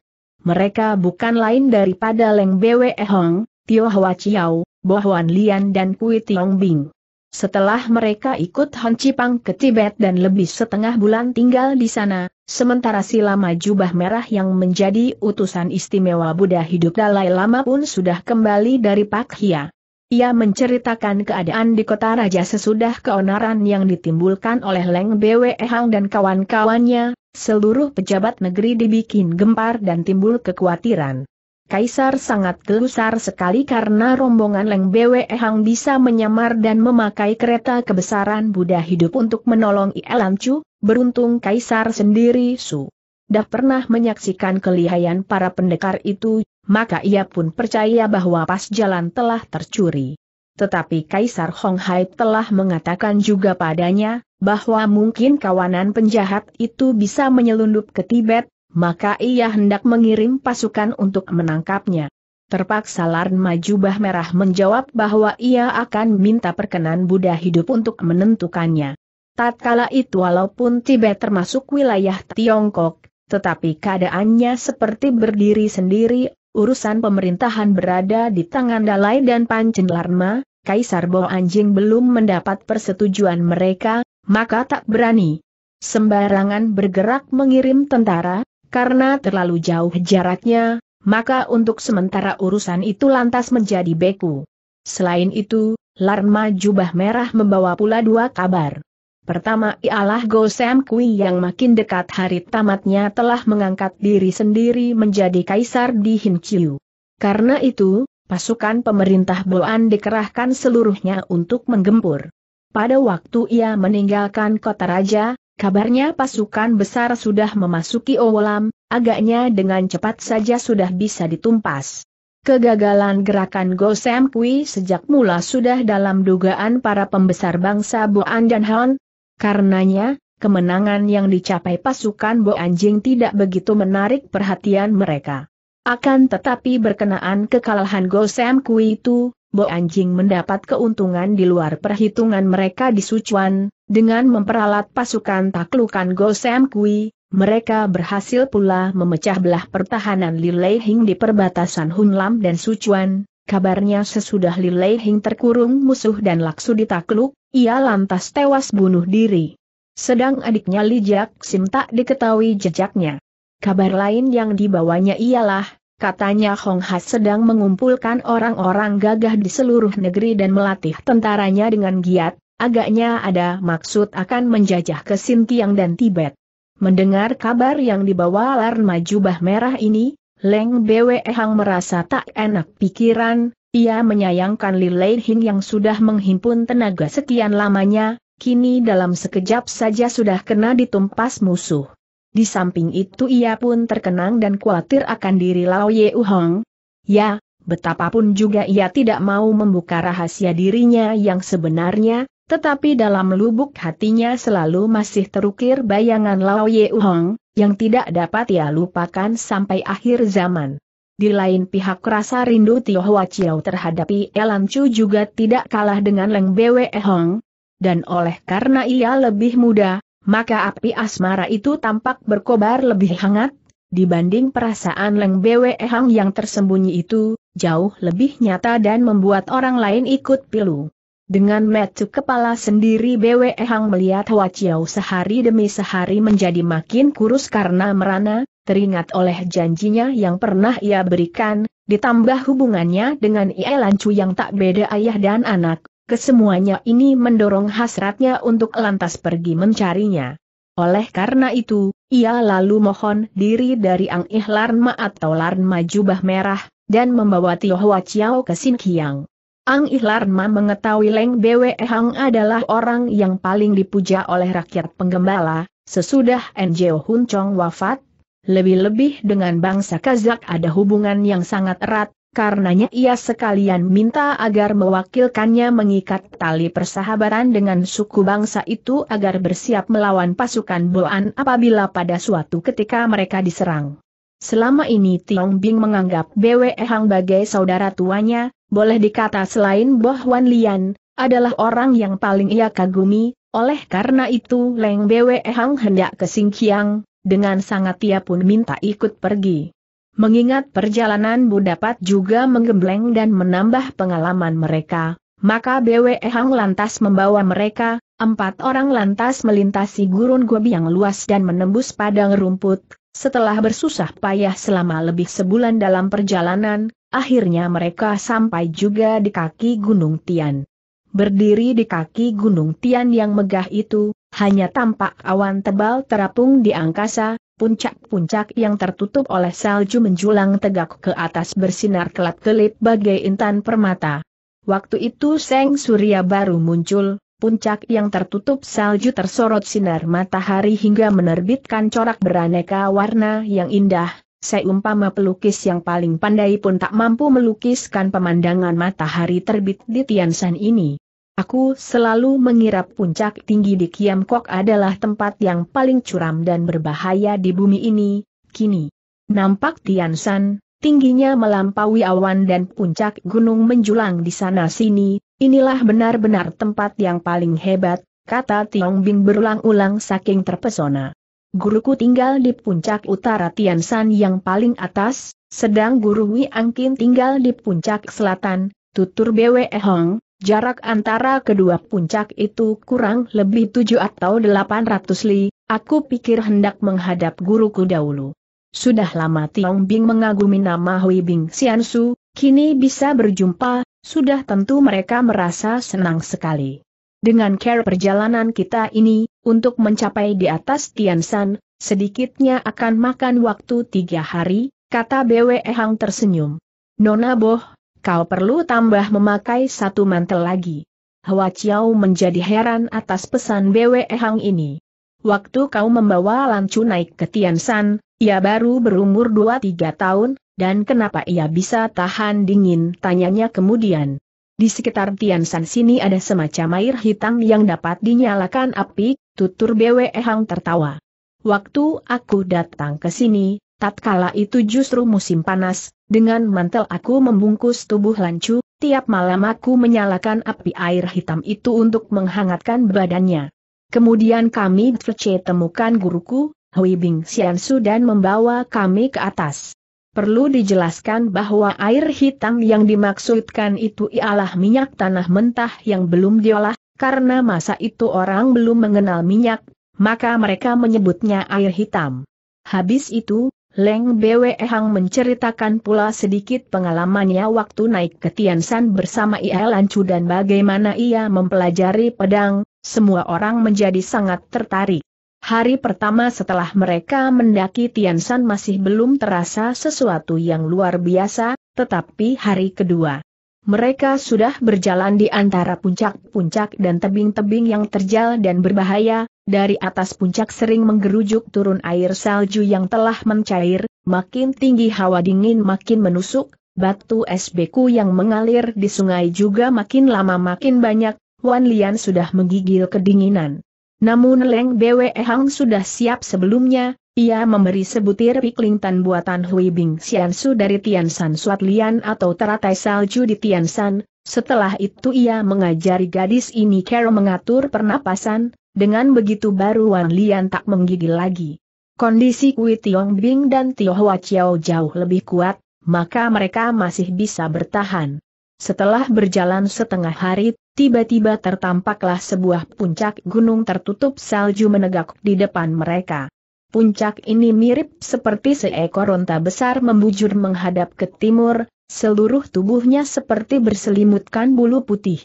Mereka bukan lain daripada Leng Bwe Hong, Tio Hwa Chiao, bahwa Lian dan Kui Tiong Bing. Setelah mereka ikut Han Cipang ke Tibet dan lebih setengah bulan tinggal di sana, sementara si lama jubah merah yang menjadi utusan istimewa Buddha hidup Dalai Lama pun sudah kembali dari Pak Hia. Ia menceritakan keadaan di kota raja sesudah keonaran yang ditimbulkan oleh Leng Bwe Hang dan kawan-kawannya, seluruh pejabat negeri dibikin gempar dan timbul kekhawatiran. Kaisar sangat gelusar sekali karena rombongan Leng Bwe Hang bisa menyamar dan memakai kereta kebesaran Buddha hidup untuk menolong Ielam Chu, beruntung Kaisar sendiri Su. Dah pernah menyaksikan kelihayan para pendekar itu, maka ia pun percaya bahwa pas jalan telah tercuri. Tetapi Kaisar Hong Hai telah mengatakan juga padanya, bahwa mungkin kawanan penjahat itu bisa menyelundup ke Tibet, maka ia hendak mengirim pasukan untuk menangkapnya. Terpaksa Larma Jubah Merah menjawab bahwa ia akan minta perkenan Buddha hidup untuk menentukannya. Tatkala itu walaupun Tibet termasuk wilayah Tiongkok, tetapi keadaannya seperti berdiri sendiri, urusan pemerintahan berada di tangan Dalai dan Pancen Larma, Kaisar Bo Anjing belum mendapat persetujuan mereka, maka tak berani. Sembarangan bergerak mengirim tentara, karena terlalu jauh jaraknya, maka untuk sementara urusan itu lantas menjadi beku. Selain itu, Larma jubah merah membawa pula dua kabar. Pertama ialah Go Kui yang makin dekat hari tamatnya telah mengangkat diri sendiri menjadi kaisar di Hinchiu. Karena itu, pasukan pemerintah Boan dikerahkan seluruhnya untuk menggempur. Pada waktu ia meninggalkan kota raja, Kabarnya pasukan besar sudah memasuki Owolam, agaknya dengan cepat saja sudah bisa ditumpas. Kegagalan gerakan Gosem Kui sejak mula sudah dalam dugaan para pembesar bangsa Boan dan Han. Karenanya, kemenangan yang dicapai pasukan Boanjing tidak begitu menarik perhatian mereka. Akan tetapi berkenaan kekalahan Gosem Kui itu, Boanjing mendapat keuntungan di luar perhitungan mereka di Sichuan, dengan memperalat pasukan taklukan Gosem Kui, mereka berhasil pula memecah belah pertahanan Li Hing di perbatasan Hunlam dan Sujuan. Kabarnya sesudah Li Hing terkurung musuh dan laksu ditakluk, ia lantas tewas bunuh diri. Sedang adiknya Li Sim tak diketahui jejaknya. Kabar lain yang dibawanya ialah, Katanya Hong Ha sedang mengumpulkan orang-orang gagah di seluruh negeri dan melatih tentaranya dengan giat, Agaknya ada maksud akan menjajah ke Sintiang dan Tibet. Mendengar kabar yang dibawa Larma jubah merah ini, Leng Bwe Hang merasa tak enak pikiran, ia menyayangkan Li Lei Hin yang sudah menghimpun tenaga sekian lamanya, kini dalam sekejap saja sudah kena ditumpas musuh. Di samping itu ia pun terkenang dan khawatir akan diri Lao Ye Uhang. Ya, betapapun juga ia tidak mau membuka rahasia dirinya yang sebenarnya, tetapi dalam lubuk hatinya selalu masih terukir bayangan Lao Ye Hong, yang tidak dapat ia lupakan sampai akhir zaman. Di lain pihak rasa rindu Tio Hwa Chiao terhadap Elan Chu juga tidak kalah dengan Leng Bwe Hong. Dan oleh karena ia lebih muda, maka api asmara itu tampak berkobar lebih hangat, dibanding perasaan Leng Bwe Hong yang tersembunyi itu, jauh lebih nyata dan membuat orang lain ikut pilu. Dengan metu kepala sendiri BWE Hang melihat Hua Chiao sehari demi sehari menjadi makin kurus karena merana, teringat oleh janjinya yang pernah ia berikan, ditambah hubungannya dengan Ie Lancu yang tak beda ayah dan anak, kesemuanya ini mendorong hasratnya untuk lantas pergi mencarinya. Oleh karena itu, ia lalu mohon diri dari Ang Ihlarma atau Larnma Jubah Merah, dan membawa Tio Hua Chiao ke Sin Kiang. Ang Ihlarma mengetahui Leng Bwe Hang adalah orang yang paling dipuja oleh rakyat penggembala, sesudah Njeo Hun Chong wafat, lebih-lebih dengan bangsa Kazak ada hubungan yang sangat erat, karenanya ia sekalian minta agar mewakilkannya mengikat tali persahabatan dengan suku bangsa itu agar bersiap melawan pasukan Boan apabila pada suatu ketika mereka diserang. Selama ini Tiong Bing menganggap BWE Hang bagai saudara tuanya, boleh dikata selain Boh Wan Lian, adalah orang yang paling ia kagumi, oleh karena itu Leng BWE Hang hendak ke Singkiang, dengan sangat ia pun minta ikut pergi. Mengingat perjalanan Bu dapat juga menggembleng dan menambah pengalaman mereka, maka BWE Hang lantas membawa mereka, empat orang lantas melintasi gurun gobi yang luas dan menembus padang rumput, setelah bersusah payah selama lebih sebulan dalam perjalanan, akhirnya mereka sampai juga di kaki Gunung Tian. Berdiri di kaki Gunung Tian yang megah itu, hanya tampak awan tebal terapung di angkasa, puncak-puncak yang tertutup oleh salju menjulang tegak ke atas bersinar kelat kelip bagai intan permata. Waktu itu Seng Surya baru muncul, puncak yang tertutup salju tersorot sinar matahari hingga menerbitkan corak beraneka warna yang indah, seumpama pelukis yang paling pandai pun tak mampu melukiskan pemandangan matahari terbit di Tiansan ini. Aku selalu mengira puncak tinggi di Kok adalah tempat yang paling curam dan berbahaya di bumi ini, kini. Nampak Tiansan, tingginya melampaui awan dan puncak gunung menjulang di sana-sini, Inilah benar-benar tempat yang paling hebat, kata Tiong Bing berulang-ulang saking terpesona. Guruku tinggal di puncak utara Tian Tiansan yang paling atas, sedang guru Wi Angkin tinggal di puncak selatan, tutur Bwe Hong, jarak antara kedua puncak itu kurang lebih tujuh atau 800 li, aku pikir hendak menghadap guruku dahulu. Sudah lama Tiong Bing mengagumi nama Hui Bing Xiansu, kini bisa berjumpa, sudah tentu mereka merasa senang sekali. Dengan care perjalanan kita ini, untuk mencapai di atas Tiansan, sedikitnya akan makan waktu tiga hari, kata BWE Hang tersenyum. Nona Boh, kau perlu tambah memakai satu mantel lagi. Hua Chiao menjadi heran atas pesan BWE Hang ini. Waktu kau membawa Lancu naik ke Tiansan, ia baru berumur 2-3 tahun, dan kenapa ia bisa tahan dingin? Tanyanya kemudian. Di sekitar Tian San sini ada semacam air hitam yang dapat dinyalakan api, tutur Bwe Hang tertawa. Waktu aku datang ke sini, tatkala itu justru musim panas, dengan mantel aku membungkus tubuh lancu, tiap malam aku menyalakan api air hitam itu untuk menghangatkan badannya. Kemudian kami Tse temukan guruku, Hui Bing Xiansu dan membawa kami ke atas. Perlu dijelaskan bahwa air hitam yang dimaksudkan itu ialah minyak tanah mentah yang belum diolah, karena masa itu orang belum mengenal minyak, maka mereka menyebutnya air hitam. Habis itu, Leng Bwe Hang menceritakan pula sedikit pengalamannya waktu naik ke Tiansan bersama Ia Lancu dan bagaimana ia mempelajari pedang, semua orang menjadi sangat tertarik. Hari pertama setelah mereka mendaki Tiansan masih belum terasa sesuatu yang luar biasa, tetapi hari kedua. Mereka sudah berjalan di antara puncak-puncak dan tebing-tebing yang terjal dan berbahaya, dari atas puncak sering menggerujuk turun air salju yang telah mencair, makin tinggi hawa dingin makin menusuk, batu es beku yang mengalir di sungai juga makin lama makin banyak, Wan Lian sudah menggigil kedinginan. Namun Leng Bwe Hang sudah siap sebelumnya, ia memberi sebutir tan buatan Hui Bing Xiansu dari Tiansan Suat Lian atau teratai salju di Tiansan, setelah itu ia mengajari gadis ini cara mengatur pernapasan, dengan begitu baru Wan Lian tak menggigil lagi. Kondisi Kui Tiong Bing dan Tio Hua Chiao jauh lebih kuat, maka mereka masih bisa bertahan. Setelah berjalan setengah hari, tiba-tiba tertampaklah sebuah puncak gunung tertutup salju menegak di depan mereka. Puncak ini mirip seperti seekor onta besar membujur menghadap ke timur, seluruh tubuhnya seperti berselimutkan bulu putih.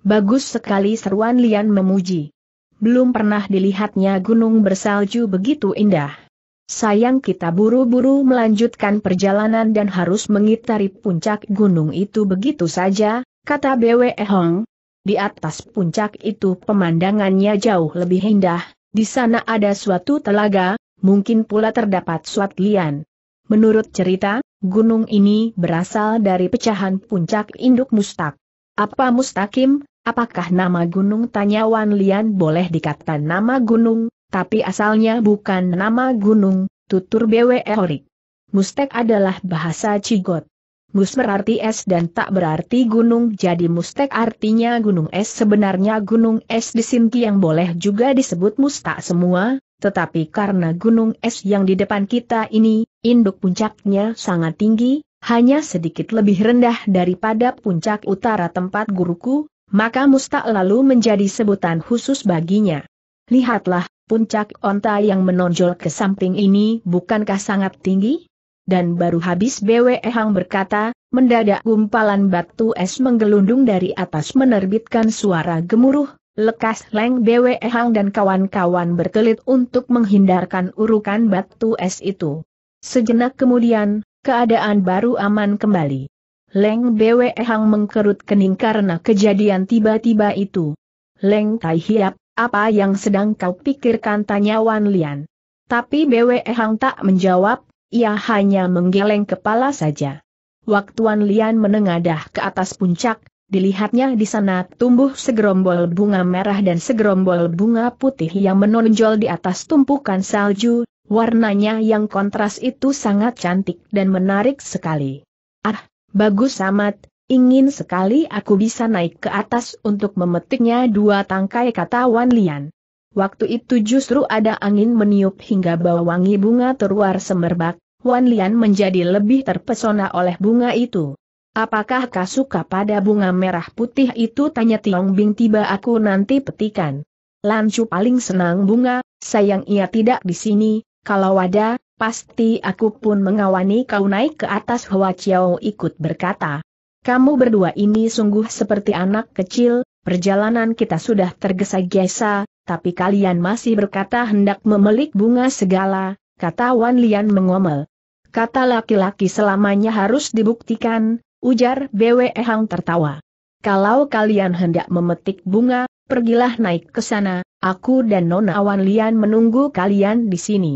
Bagus sekali seruan Lian memuji. Belum pernah dilihatnya gunung bersalju begitu indah. Sayang kita buru-buru melanjutkan perjalanan dan harus mengitari puncak gunung itu begitu saja, kata Bwe Hong, di atas puncak itu pemandangannya jauh lebih indah, di sana ada suatu telaga, mungkin pula terdapat suat lian. Menurut cerita, gunung ini berasal dari pecahan puncak induk Mustak. Apa Mustakim, apakah nama gunung tanya Wan Lian boleh dikatakan nama gunung, tapi asalnya bukan nama gunung, tutur BW e Horik. Mustek adalah bahasa Cigot. Mus berarti es dan tak berarti gunung jadi mustek artinya gunung es sebenarnya gunung es di Sinki yang boleh juga disebut mustak semua, tetapi karena gunung es yang di depan kita ini, induk puncaknya sangat tinggi, hanya sedikit lebih rendah daripada puncak utara tempat guruku, maka mustak lalu menjadi sebutan khusus baginya. Lihatlah, puncak onta yang menonjol ke samping ini bukankah sangat tinggi? dan baru habis BWE Hang berkata, mendadak gumpalan batu es menggelundung dari atas menerbitkan suara gemuruh, lekas Leng BWE Hang dan kawan-kawan berkelit untuk menghindarkan urukan batu es itu. Sejenak kemudian, keadaan baru aman kembali. Leng BWE Hang mengkerut kening karena kejadian tiba-tiba itu. Leng Tai Hiap, apa yang sedang kau pikirkan tanya Wan Lian. Tapi BWE Hang tak menjawab, ia hanya menggeleng kepala saja. Waktu Wan Lian menengadah ke atas puncak, dilihatnya di sana tumbuh segerombol bunga merah dan segerombol bunga putih yang menonjol di atas tumpukan salju, warnanya yang kontras itu sangat cantik dan menarik sekali. Ah, bagus amat, ingin sekali aku bisa naik ke atas untuk memetiknya dua tangkai kata Wan Lian. Waktu itu justru ada angin meniup hingga bau wangi bunga terluar semerbak, Wan Lian menjadi lebih terpesona oleh bunga itu. Apakah kau suka pada bunga merah putih itu? Tanya Tiong Bing tiba aku nanti petikan. Lancu paling senang bunga, sayang ia tidak di sini, kalau ada, pasti aku pun mengawani kau naik ke atas hua Chiao ikut berkata. Kamu berdua ini sungguh seperti anak kecil, perjalanan kita sudah tergesa-gesa, tapi kalian masih berkata hendak memelik bunga segala, kata Wan Lian mengomel. Kata laki-laki selamanya harus dibuktikan, ujar BW Hang tertawa. Kalau kalian hendak memetik bunga, pergilah naik ke sana, aku dan Nona Wan Lian menunggu kalian di sini.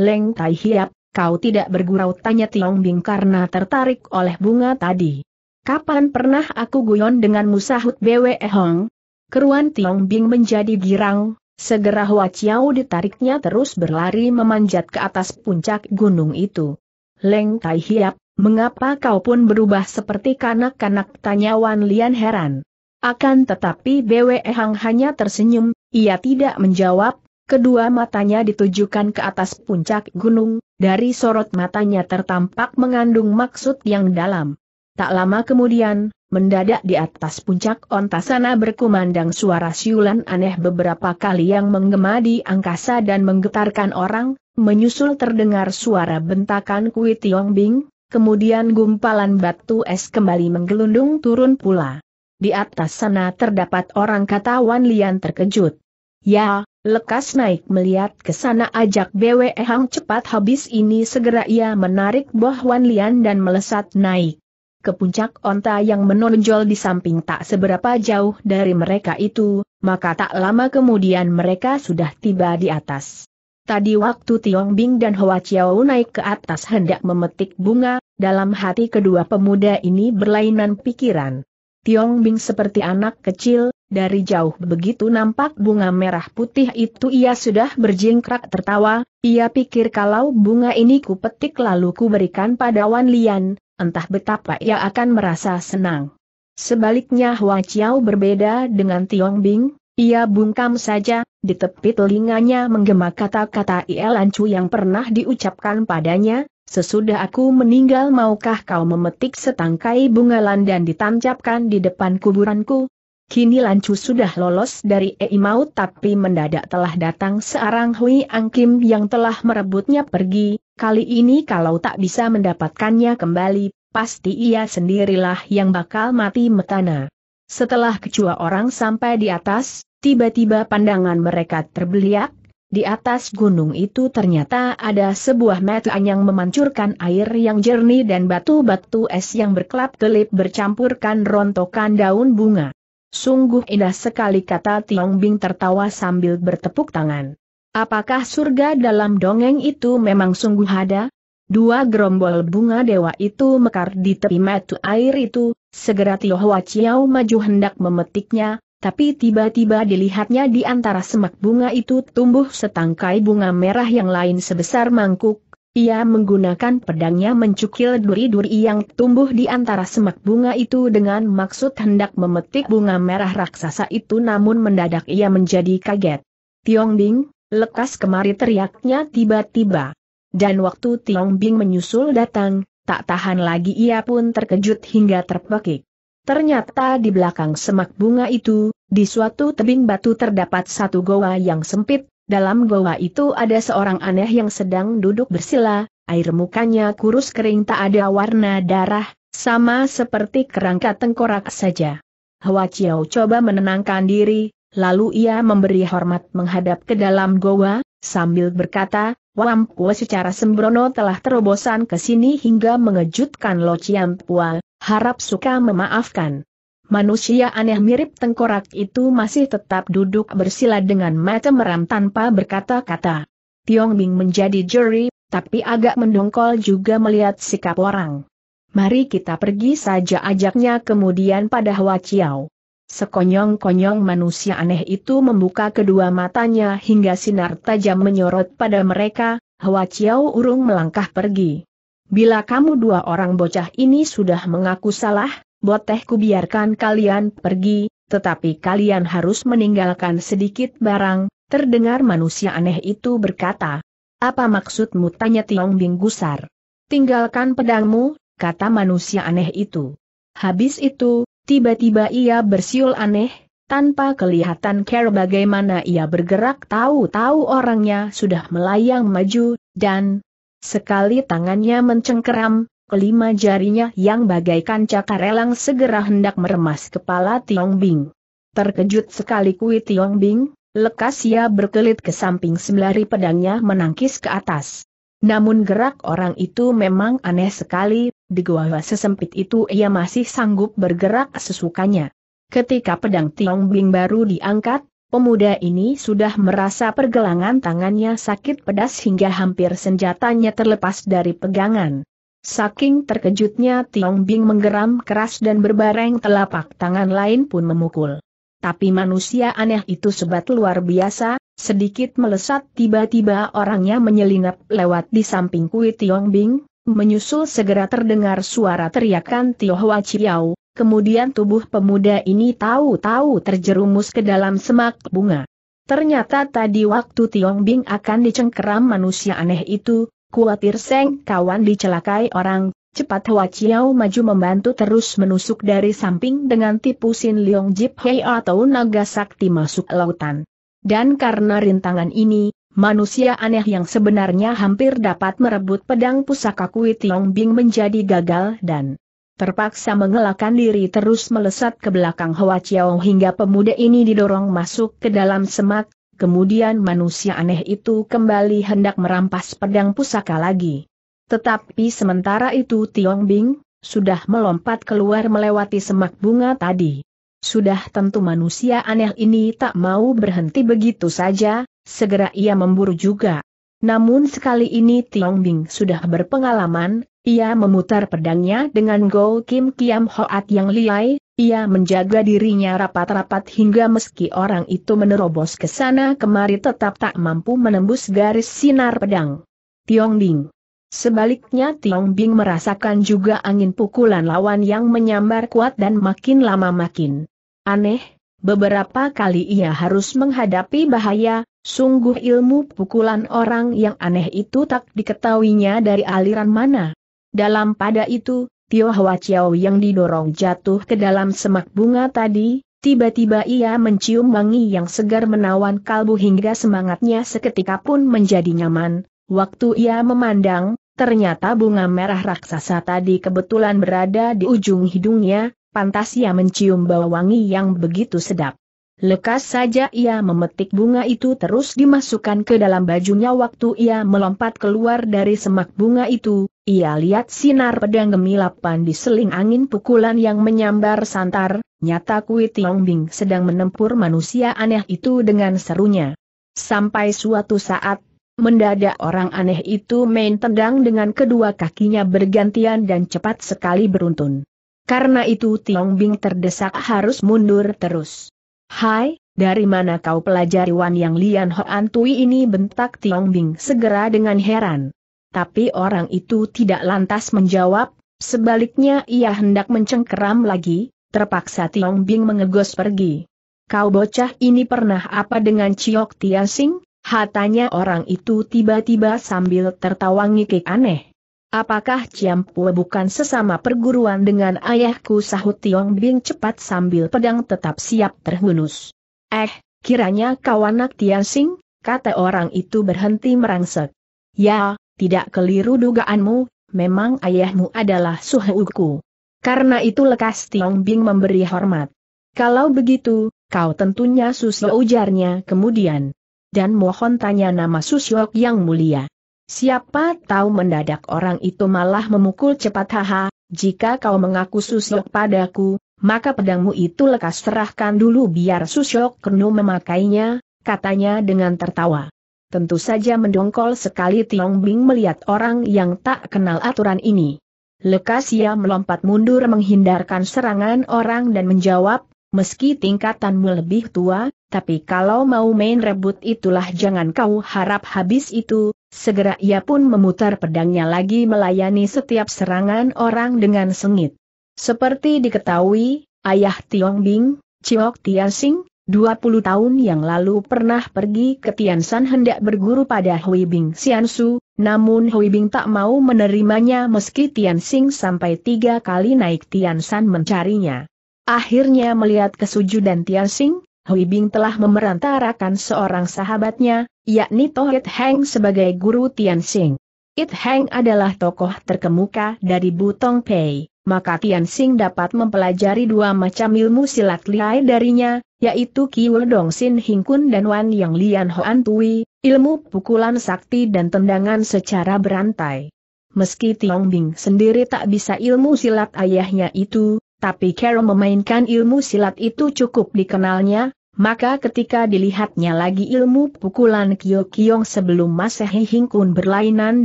Leng Tai Hiap, kau tidak bergurau tanya Tiong Bing karena tertarik oleh bunga tadi. Kapan pernah aku guyon dengan musahut BW Hong? Keruan Tiong Bing menjadi girang, segera Hua Chiao ditariknya terus berlari memanjat ke atas puncak gunung itu. Leng Tai Hiap, mengapa kau pun berubah seperti kanak-kanak tanya Wan Lian heran. Akan tetapi Bwe Hang hanya tersenyum, ia tidak menjawab, kedua matanya ditujukan ke atas puncak gunung, dari sorot matanya tertampak mengandung maksud yang dalam. Tak lama kemudian, Mendadak di atas puncak onta sana berkumandang suara siulan aneh beberapa kali yang menggema di angkasa dan menggetarkan orang, menyusul terdengar suara bentakan Kui Tiong Bing, kemudian gumpalan batu es kembali menggelundung turun pula. Di atas sana terdapat orang Wan Lian terkejut. Ya, lekas naik melihat ke sana ajak BWE Hang cepat habis ini segera ia menarik Boh Wan Lian dan melesat naik ke puncak onta yang menonjol di samping tak seberapa jauh dari mereka itu, maka tak lama kemudian mereka sudah tiba di atas. Tadi waktu Tiong Bing dan Hoa Chiao naik ke atas hendak memetik bunga, dalam hati kedua pemuda ini berlainan pikiran. Tiong Bing seperti anak kecil, dari jauh begitu nampak bunga merah putih itu ia sudah berjingkrak tertawa, ia pikir kalau bunga ini kupetik lalu kuberikan berikan pada Wan Lian, entah betapa ia akan merasa senang. Sebaliknya Huang Chiao berbeda dengan Tiong Bing, ia bungkam saja, di tepi telinganya menggema kata-kata Ielan Chu yang pernah diucapkan padanya, sesudah aku meninggal maukah kau memetik setangkai bunga landan ditancapkan di depan kuburanku? Kini Lancu sudah lolos dari Ei Maut tapi mendadak telah datang seorang Hui Angkim yang telah merebutnya pergi, Kali ini kalau tak bisa mendapatkannya kembali, pasti ia sendirilah yang bakal mati metana. Setelah kecua orang sampai di atas, tiba-tiba pandangan mereka terbeliak, di atas gunung itu ternyata ada sebuah metan yang memancurkan air yang jernih dan batu-batu es yang berkelap-kelip bercampurkan rontokan daun bunga. Sungguh indah sekali kata Tiong Bing tertawa sambil bertepuk tangan. Apakah surga dalam dongeng itu memang sungguh ada? Dua gerombol bunga dewa itu mekar di tepi metu air itu, segera Tio Hwa Chiao maju hendak memetiknya, tapi tiba-tiba dilihatnya di antara semak bunga itu tumbuh setangkai bunga merah yang lain sebesar mangkuk, ia menggunakan pedangnya mencukil duri-duri yang tumbuh di antara semak bunga itu dengan maksud hendak memetik bunga merah raksasa itu namun mendadak ia menjadi kaget. Tiong Ding, lekas kemari teriaknya tiba-tiba. Dan waktu Tiong Bing menyusul datang, tak tahan lagi ia pun terkejut hingga terpekik. Ternyata di belakang semak bunga itu, di suatu tebing batu terdapat satu goa yang sempit, dalam goa itu ada seorang aneh yang sedang duduk bersila, air mukanya kurus kering tak ada warna darah, sama seperti kerangka tengkorak saja. Hwa Chiao coba menenangkan diri, lalu ia memberi hormat menghadap ke dalam goa, sambil berkata, Wampua secara sembrono telah terobosan ke sini hingga mengejutkan Lo Ciampua, harap suka memaafkan. Manusia aneh mirip tengkorak itu masih tetap duduk bersila dengan mata meram tanpa berkata-kata. Tiong Bing menjadi juri, tapi agak mendongkol juga melihat sikap orang. Mari kita pergi saja ajaknya kemudian pada Hua Chiao. Sekonyong-konyong manusia aneh itu membuka kedua matanya hingga sinar tajam menyorot pada mereka, Hwa Chiao urung melangkah pergi. Bila kamu dua orang bocah ini sudah mengaku salah, botehku biarkan kalian pergi, tetapi kalian harus meninggalkan sedikit barang, terdengar manusia aneh itu berkata. Apa maksudmu tanya Tiong Bing Gusar? Tinggalkan pedangmu, kata manusia aneh itu. Habis itu, Tiba-tiba ia bersiul aneh, tanpa kelihatan care bagaimana ia bergerak tahu-tahu orangnya sudah melayang maju, dan sekali tangannya mencengkeram, kelima jarinya yang bagaikan cakarelang segera hendak meremas kepala Tiong Bing. Terkejut sekali Kui Tiong Bing, lekas ia berkelit ke samping sembari pedangnya menangkis ke atas. Namun gerak orang itu memang aneh sekali, di gua sesempit itu ia masih sanggup bergerak sesukanya. Ketika pedang Tiong Bing baru diangkat, pemuda ini sudah merasa pergelangan tangannya sakit pedas hingga hampir senjatanya terlepas dari pegangan. Saking terkejutnya Tiong Bing menggeram keras dan berbareng telapak tangan lain pun memukul. Tapi manusia aneh itu sebat luar biasa, Sedikit melesat tiba-tiba orangnya menyelinap lewat di samping Kui Tiong Bing, menyusul segera terdengar suara teriakan Tio Hwa Chiao, kemudian tubuh pemuda ini tahu-tahu terjerumus ke dalam semak bunga. Ternyata tadi waktu Tiong Bing akan dicengkeram manusia aneh itu, kuatir Seng kawan dicelakai orang, cepat Hwa Chiao maju membantu terus menusuk dari samping dengan tipu Sin Leong Jip Hei atau naga sakti masuk lautan. Dan karena rintangan ini, manusia aneh yang sebenarnya hampir dapat merebut pedang pusaka Kui Tiong Bing menjadi gagal dan terpaksa mengelakkan diri terus melesat ke belakang Hoa Chiao hingga pemuda ini didorong masuk ke dalam semak, kemudian manusia aneh itu kembali hendak merampas pedang pusaka lagi. Tetapi sementara itu Tiong Bing, sudah melompat keluar melewati semak bunga tadi. Sudah tentu manusia aneh ini tak mau berhenti begitu saja, segera ia memburu juga. Namun sekali ini Tiong Bing sudah berpengalaman, ia memutar pedangnya dengan Go Kim Kiam Hoat yang liai, ia menjaga dirinya rapat-rapat hingga meski orang itu menerobos ke sana kemari tetap tak mampu menembus garis sinar pedang. Tiong Bing Sebaliknya Tiong Bing merasakan juga angin pukulan lawan yang menyambar kuat dan makin lama makin Aneh, beberapa kali ia harus menghadapi bahaya, sungguh ilmu pukulan orang yang aneh itu tak diketahuinya dari aliran mana. Dalam pada itu, Tio Hwa Chiao yang didorong jatuh ke dalam semak bunga tadi, tiba-tiba ia mencium wangi yang segar menawan kalbu hingga semangatnya seketika pun menjadi nyaman. Waktu ia memandang, Ternyata bunga merah raksasa tadi kebetulan berada di ujung hidungnya, pantas ia mencium bau wangi yang begitu sedap. Lekas saja ia memetik bunga itu terus dimasukkan ke dalam bajunya waktu ia melompat keluar dari semak bunga itu, ia lihat sinar pedang gemilapan di seling angin pukulan yang menyambar santar, nyata Kui Bing sedang menempur manusia aneh itu dengan serunya. Sampai suatu saat, mendadak orang aneh itu main tendang dengan kedua kakinya bergantian dan cepat sekali beruntun. Karena itu Tiong Bing terdesak harus mundur terus. Hai, dari mana kau pelajari Wan Yang Lian Hoan Tui ini bentak Tiong Bing segera dengan heran. Tapi orang itu tidak lantas menjawab, sebaliknya ia hendak mencengkeram lagi, terpaksa Tiong Bing mengegos pergi. Kau bocah ini pernah apa dengan Ciok Tiasing? Hatanya orang itu tiba-tiba sambil tertawangi kek aneh. Apakah Pue bukan sesama perguruan dengan ayahku sahut Tiong Bing cepat sambil pedang tetap siap terhunus. Eh, kiranya kau anak Tiansing? kata orang itu berhenti merangsek. Ya, tidak keliru dugaanmu, memang ayahmu adalah suhuku. Karena itu lekas Tiong Bing memberi hormat. Kalau begitu, kau tentunya susu ujarnya kemudian. Dan mohon tanya nama Susuok yang mulia. Siapa tahu mendadak orang itu malah memukul cepat haha, jika kau mengaku susyok padaku, maka pedangmu itu lekas serahkan dulu biar susyok kenu memakainya, katanya dengan tertawa. Tentu saja mendongkol sekali Tiong Bing melihat orang yang tak kenal aturan ini. Lekas ia melompat mundur menghindarkan serangan orang dan menjawab, Meski tingkatanmu lebih tua, tapi kalau mau main rebut itulah jangan kau harap habis itu, segera ia pun memutar pedangnya lagi melayani setiap serangan orang dengan sengit. Seperti diketahui, ayah Tiong Bing, Ciok Tian Sing, 20 tahun yang lalu pernah pergi ke Tiansan hendak berguru pada Hui Bing Xiansu, namun Hui Bing tak mau menerimanya meski Tian Sing sampai tiga kali naik Tiansan mencarinya. Akhirnya melihat kesujudan Tianxing, Hui Bing telah memerantarakan seorang sahabatnya, yakni It Heng sebagai guru Tianxing. It Heng adalah tokoh terkemuka dari Butong Pei, maka Tianxing dapat mempelajari dua macam ilmu silat liai darinya, yaitu Kiul Dong Sin Hingkun dan Wan Yang Lian Hoan Tui, ilmu pukulan sakti dan tendangan secara berantai. Meski Tiong Bing sendiri tak bisa ilmu silat ayahnya itu, tapi Carol memainkan ilmu silat itu cukup dikenalnya, maka ketika dilihatnya lagi ilmu pukulan Kyokyong sebelum Masehi Hingkun berlainan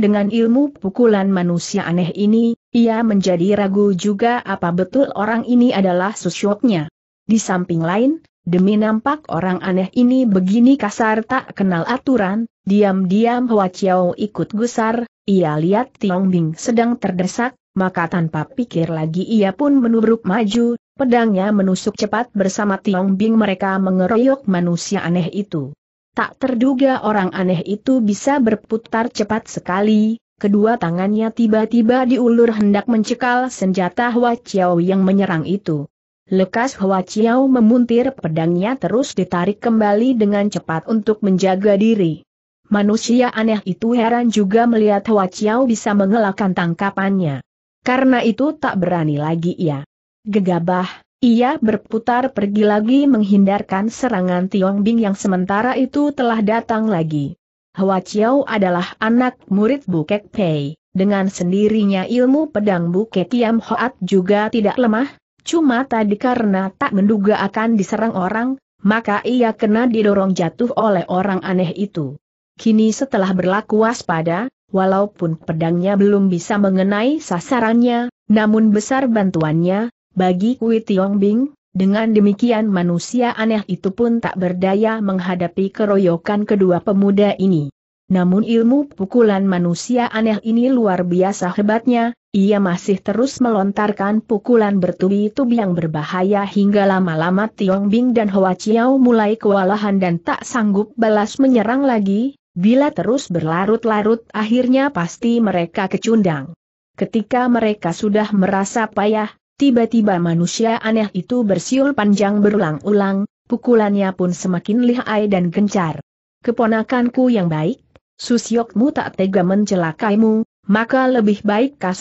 dengan ilmu pukulan manusia aneh ini, ia menjadi ragu juga apa betul orang ini adalah susyoknya. Di samping lain, demi nampak orang aneh ini begini kasar tak kenal aturan, diam-diam Hua Chiao ikut gusar, ia lihat Tiong Bing sedang terdesak, maka tanpa pikir lagi ia pun menubruk maju, pedangnya menusuk cepat bersama Tiong Bing mereka mengeroyok manusia aneh itu. Tak terduga orang aneh itu bisa berputar cepat sekali, kedua tangannya tiba-tiba diulur hendak mencekal senjata Hua Chiao yang menyerang itu. Lekas Hua Chiao memuntir pedangnya terus ditarik kembali dengan cepat untuk menjaga diri. Manusia aneh itu heran juga melihat Hua Chiao bisa mengelakkan tangkapannya. Karena itu tak berani lagi ia. Gegabah, ia berputar pergi lagi menghindarkan serangan Tiong Bing yang sementara itu telah datang lagi. Hua Chiao adalah anak murid Bukek Pei, dengan sendirinya ilmu pedang Bukek Tiam Hoat juga tidak lemah, cuma tadi karena tak menduga akan diserang orang, maka ia kena didorong jatuh oleh orang aneh itu. Kini setelah berlaku waspada, walaupun pedangnya belum bisa mengenai sasarannya, namun besar bantuannya, bagi Kui Tiong Bing, dengan demikian manusia aneh itu pun tak berdaya menghadapi keroyokan kedua pemuda ini. Namun ilmu pukulan manusia aneh ini luar biasa hebatnya, ia masih terus melontarkan pukulan bertubi-tubi yang berbahaya hingga lama-lama Tiong Bing dan Hoa Chiao mulai kewalahan dan tak sanggup balas menyerang lagi, Bila terus berlarut-larut akhirnya pasti mereka kecundang. Ketika mereka sudah merasa payah, tiba-tiba manusia aneh itu bersiul panjang berulang-ulang, pukulannya pun semakin lihai dan gencar. Keponakanku yang baik, Susyokmu tak tega mencelakaimu, maka lebih baik kau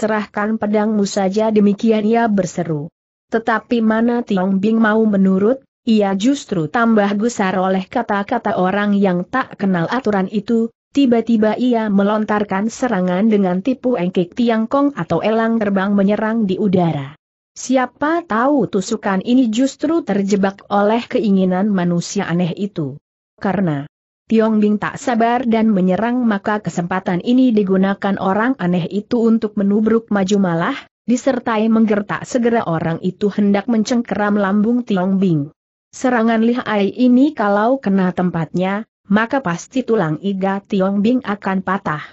pedangmu saja demikian ia berseru. Tetapi mana Tiong Bing mau menurut, ia justru tambah gusar oleh kata-kata orang yang tak kenal aturan itu, tiba-tiba ia melontarkan serangan dengan tipu engkik kong atau elang terbang menyerang di udara. Siapa tahu tusukan ini justru terjebak oleh keinginan manusia aneh itu. Karena Tiong Bing tak sabar dan menyerang maka kesempatan ini digunakan orang aneh itu untuk menubruk maju malah, disertai menggertak segera orang itu hendak mencengkeram lambung Tiong Bing. Serangan lihai ini kalau kena tempatnya, maka pasti tulang iga Tiong Bing akan patah.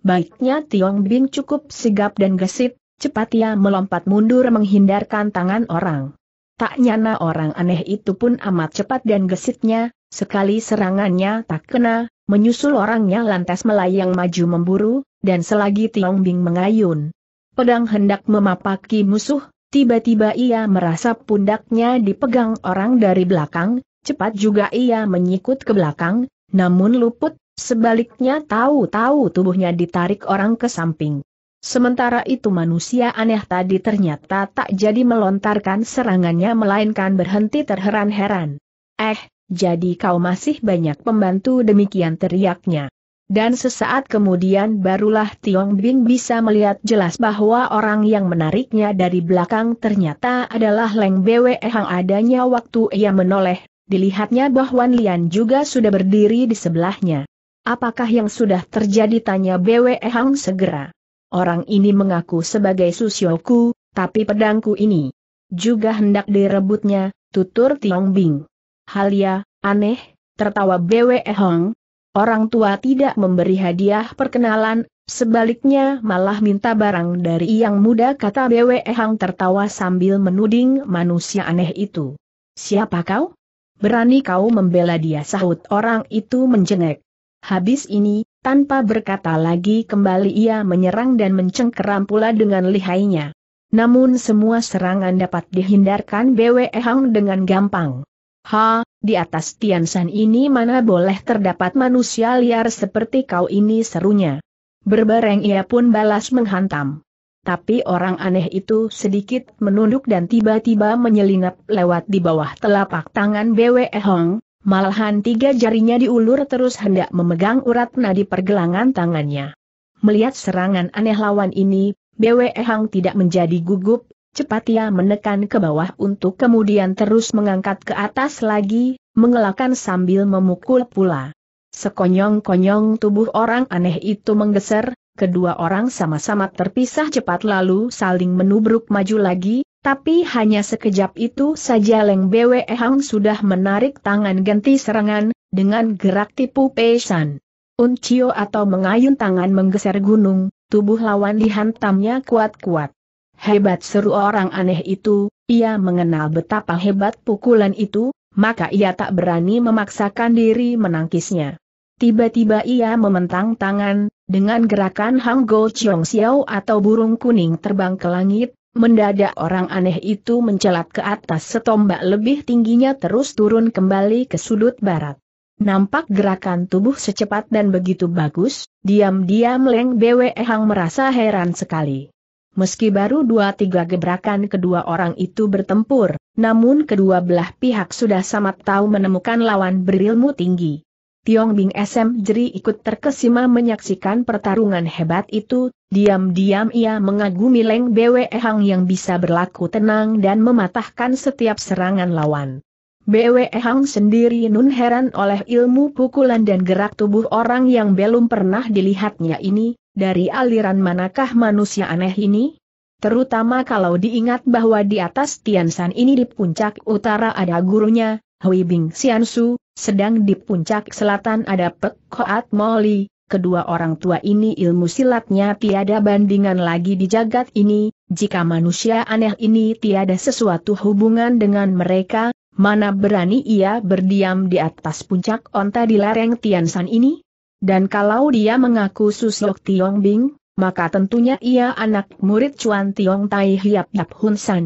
Baiknya Tiong Bing cukup sigap dan gesit, cepat ia melompat mundur menghindarkan tangan orang. Tak nyana orang aneh itu pun amat cepat dan gesitnya, sekali serangannya tak kena, menyusul orangnya lantas melayang maju memburu, dan selagi Tiong Bing mengayun. Pedang hendak memapaki musuh, Tiba-tiba ia merasa pundaknya dipegang orang dari belakang, cepat juga ia menyikut ke belakang, namun luput, sebaliknya tahu-tahu tubuhnya ditarik orang ke samping. Sementara itu manusia aneh tadi ternyata tak jadi melontarkan serangannya melainkan berhenti terheran-heran. Eh, jadi kau masih banyak pembantu demikian teriaknya. Dan sesaat kemudian barulah Tiong Bing bisa melihat jelas bahwa orang yang menariknya dari belakang ternyata adalah Leng Bwe Hang adanya waktu ia menoleh, dilihatnya bahwa Lian juga sudah berdiri di sebelahnya. Apakah yang sudah terjadi tanya Bwe Hang segera. Orang ini mengaku sebagai susioku, tapi pedangku ini juga hendak direbutnya, tutur Tiong Bing. Halia, ya, aneh, tertawa Bwe Hang. Orang tua tidak memberi hadiah perkenalan, sebaliknya malah minta barang dari yang muda kata BW Hang tertawa sambil menuding manusia aneh itu. Siapa kau? Berani kau membela dia sahut orang itu menjengek. Habis ini, tanpa berkata lagi kembali ia menyerang dan mencengkeram pula dengan lihainya. Namun semua serangan dapat dihindarkan BW Hang dengan gampang. Ha, di atas Tiansan ini mana boleh terdapat manusia liar seperti kau ini serunya. Berbareng ia pun balas menghantam. Tapi orang aneh itu sedikit menunduk dan tiba-tiba menyelinap lewat di bawah telapak tangan BWE Hong, malahan tiga jarinya diulur terus hendak memegang urat nadi pergelangan tangannya. Melihat serangan aneh lawan ini, BWE Hang tidak menjadi gugup, cepat ia menekan ke bawah untuk kemudian terus mengangkat ke atas lagi, mengelakkan sambil memukul pula. Sekonyong-konyong tubuh orang aneh itu menggeser, kedua orang sama-sama terpisah cepat lalu saling menubruk maju lagi, tapi hanya sekejap itu saja Leng Bwe Hang sudah menarik tangan ganti serangan, dengan gerak tipu pesan. Uncio atau mengayun tangan menggeser gunung, tubuh lawan dihantamnya kuat-kuat. Hebat seru orang aneh itu, ia mengenal betapa hebat pukulan itu, maka ia tak berani memaksakan diri menangkisnya. Tiba-tiba ia mementang tangan, dengan gerakan Hang Go Chiong Xiao atau burung kuning terbang ke langit, mendadak orang aneh itu mencelat ke atas setombak lebih tingginya terus turun kembali ke sudut barat. Nampak gerakan tubuh secepat dan begitu bagus, diam-diam Leng Bwe Hang merasa heran sekali. Meski baru dua tiga gebrakan kedua orang itu bertempur, namun kedua belah pihak sudah sama tahu menemukan lawan berilmu tinggi. Tiong Bing SM Jeri ikut terkesima menyaksikan pertarungan hebat itu, diam-diam ia mengagumi Leng Bwe Hang yang bisa berlaku tenang dan mematahkan setiap serangan lawan. Bwe Hang sendiri nun heran oleh ilmu pukulan dan gerak tubuh orang yang belum pernah dilihatnya ini, dari aliran manakah manusia aneh ini? Terutama kalau diingat bahwa di atas Tiansan ini di puncak utara ada gurunya, Hui Bing Xiansu, sedang di puncak selatan ada Pek Koat Moli, kedua orang tua ini ilmu silatnya tiada bandingan lagi di jagat ini, jika manusia aneh ini tiada sesuatu hubungan dengan mereka, mana berani ia berdiam di atas puncak onta di lereng Tiansan ini? Dan kalau dia mengaku Susok Tiong Bing, maka tentunya ia anak murid Cuan Tiong Tai Hiap Yap Hun San.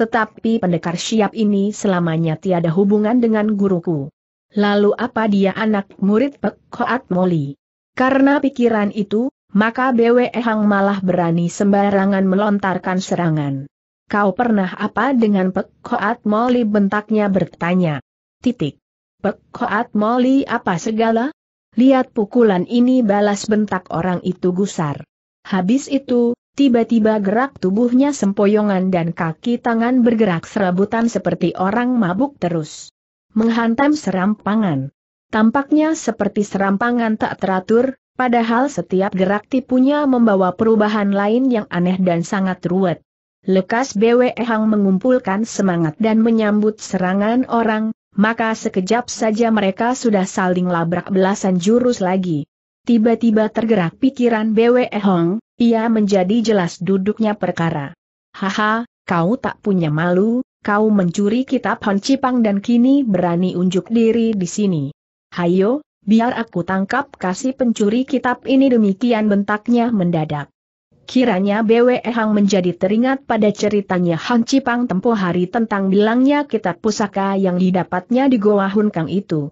Tetapi pendekar siap ini selamanya tiada hubungan dengan guruku. Lalu apa dia anak murid Pek Koat Moli? Karena pikiran itu, maka BWE Hang malah berani sembarangan melontarkan serangan. Kau pernah apa dengan Pek Koat Moli bentaknya bertanya. Titik. Pek Koat Moli apa segala? Lihat pukulan ini balas bentak orang itu gusar. Habis itu, tiba-tiba gerak tubuhnya sempoyongan dan kaki tangan bergerak serabutan seperti orang mabuk terus. Menghantam serampangan. Tampaknya seperti serampangan tak teratur, padahal setiap gerak tipunya membawa perubahan lain yang aneh dan sangat ruwet. Lekas BW Hang mengumpulkan semangat dan menyambut serangan orang, maka sekejap saja mereka sudah saling labrak belasan jurus lagi. Tiba-tiba tergerak pikiran BWE Hong, ia menjadi jelas duduknya perkara. Haha, kau tak punya malu, kau mencuri kitab Hon Cipang dan kini berani unjuk diri di sini. Hayo, biar aku tangkap kasih pencuri kitab ini demikian bentaknya mendadak. Kiranya BWE Hang menjadi teringat pada ceritanya Hang Cipang tempo hari tentang bilangnya kitab pusaka yang didapatnya di Goa Hunkang itu.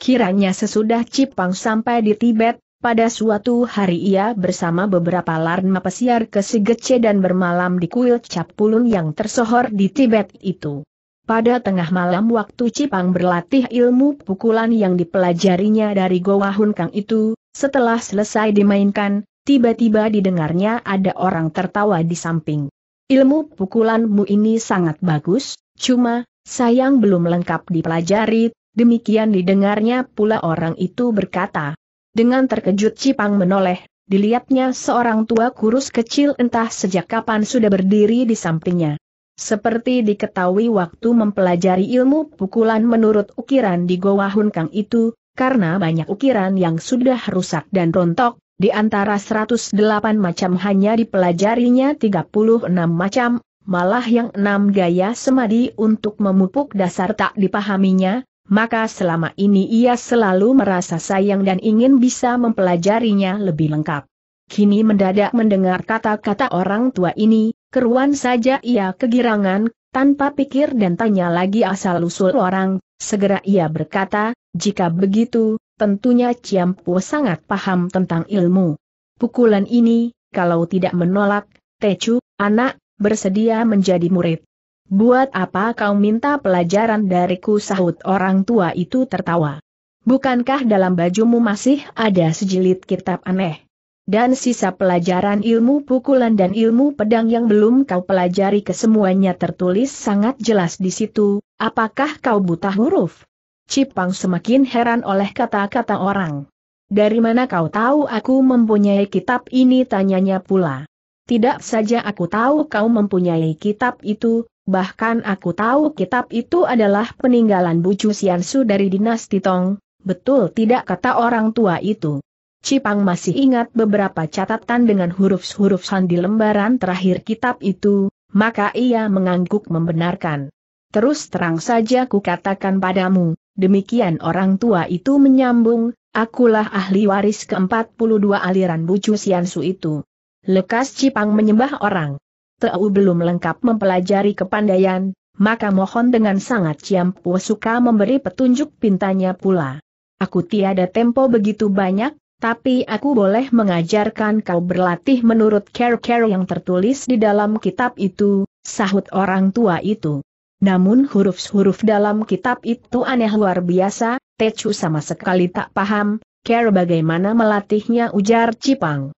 Kiranya sesudah Cipang sampai di Tibet, pada suatu hari ia bersama beberapa larna pesiar ke Sigece dan bermalam di kuil Capulun yang tersohor di Tibet itu. Pada tengah malam waktu Cipang berlatih ilmu pukulan yang dipelajarinya dari Goa Hunkang itu, setelah selesai dimainkan, tiba-tiba didengarnya ada orang tertawa di samping. Ilmu pukulanmu ini sangat bagus, cuma, sayang belum lengkap dipelajari, demikian didengarnya pula orang itu berkata. Dengan terkejut Cipang menoleh, dilihatnya seorang tua kurus kecil entah sejak kapan sudah berdiri di sampingnya. Seperti diketahui waktu mempelajari ilmu pukulan menurut ukiran di Goa Hunkang itu, karena banyak ukiran yang sudah rusak dan rontok, di antara 108 macam hanya dipelajarinya 36 macam, malah yang enam gaya semadi untuk memupuk dasar tak dipahaminya, maka selama ini ia selalu merasa sayang dan ingin bisa mempelajarinya lebih lengkap. Kini mendadak mendengar kata-kata orang tua ini, keruan saja ia kegirangan, tanpa pikir dan tanya lagi asal-usul orang, segera ia berkata, jika begitu, Tentunya Ciampo sangat paham tentang ilmu. Pukulan ini, kalau tidak menolak, Tecu, anak, bersedia menjadi murid. Buat apa kau minta pelajaran dariku sahut orang tua itu tertawa. Bukankah dalam bajumu masih ada sejilid kitab aneh? Dan sisa pelajaran ilmu pukulan dan ilmu pedang yang belum kau pelajari kesemuanya tertulis sangat jelas di situ, apakah kau buta huruf? Cipang semakin heran oleh kata-kata orang. Dari mana kau tahu aku mempunyai kitab ini tanyanya pula. Tidak saja aku tahu kau mempunyai kitab itu, bahkan aku tahu kitab itu adalah peninggalan Bucu Siansu dari dinasti Tong, betul tidak kata orang tua itu. Cipang masih ingat beberapa catatan dengan huruf-huruf sandi lembaran terakhir kitab itu, maka ia mengangguk membenarkan. Terus terang saja ku katakan padamu, Demikian orang tua itu menyambung, akulah ahli waris ke-42 aliran bucu siansu itu. Lekas Cipang menyembah orang. Teu belum lengkap mempelajari kepandaian, maka mohon dengan sangat Ciampu suka memberi petunjuk pintanya pula. Aku tiada tempo begitu banyak, tapi aku boleh mengajarkan kau berlatih menurut care-care yang tertulis di dalam kitab itu, sahut orang tua itu. Namun huruf-huruf dalam kitab itu aneh luar biasa, Tecu sama sekali tak paham, care bagaimana melatihnya ujar Cipang.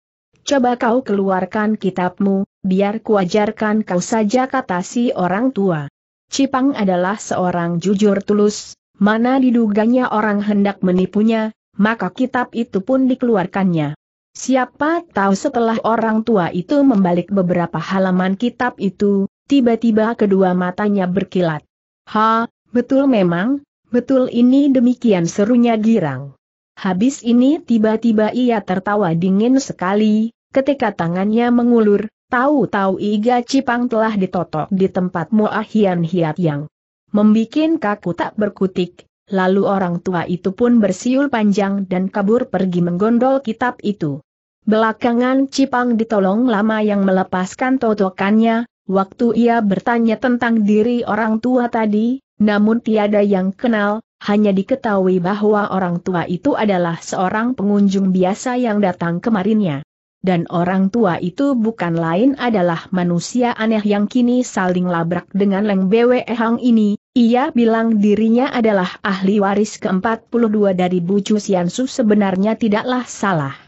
Coba kau keluarkan kitabmu, biar kuajarkan kau saja kata si orang tua. Cipang adalah seorang jujur tulus, mana diduganya orang hendak menipunya, maka kitab itu pun dikeluarkannya. Siapa tahu setelah orang tua itu membalik beberapa halaman kitab itu, tiba-tiba kedua matanya berkilat. Ha, betul memang, betul ini demikian serunya girang. Habis ini tiba-tiba ia tertawa dingin sekali, ketika tangannya mengulur, tahu-tahu iga cipang telah ditotok di tempat Moahian Hiat yang membikin kaku tak berkutik, lalu orang tua itu pun bersiul panjang dan kabur pergi menggondol kitab itu. Belakangan Cipang ditolong lama yang melepaskan totokannya, waktu ia bertanya tentang diri orang tua tadi, namun tiada yang kenal, hanya diketahui bahwa orang tua itu adalah seorang pengunjung biasa yang datang kemarinnya. Dan orang tua itu bukan lain adalah manusia aneh yang kini saling labrak dengan Leng Bwe Hang ini, ia bilang dirinya adalah ahli waris ke-42 dari Bu sebenarnya tidaklah salah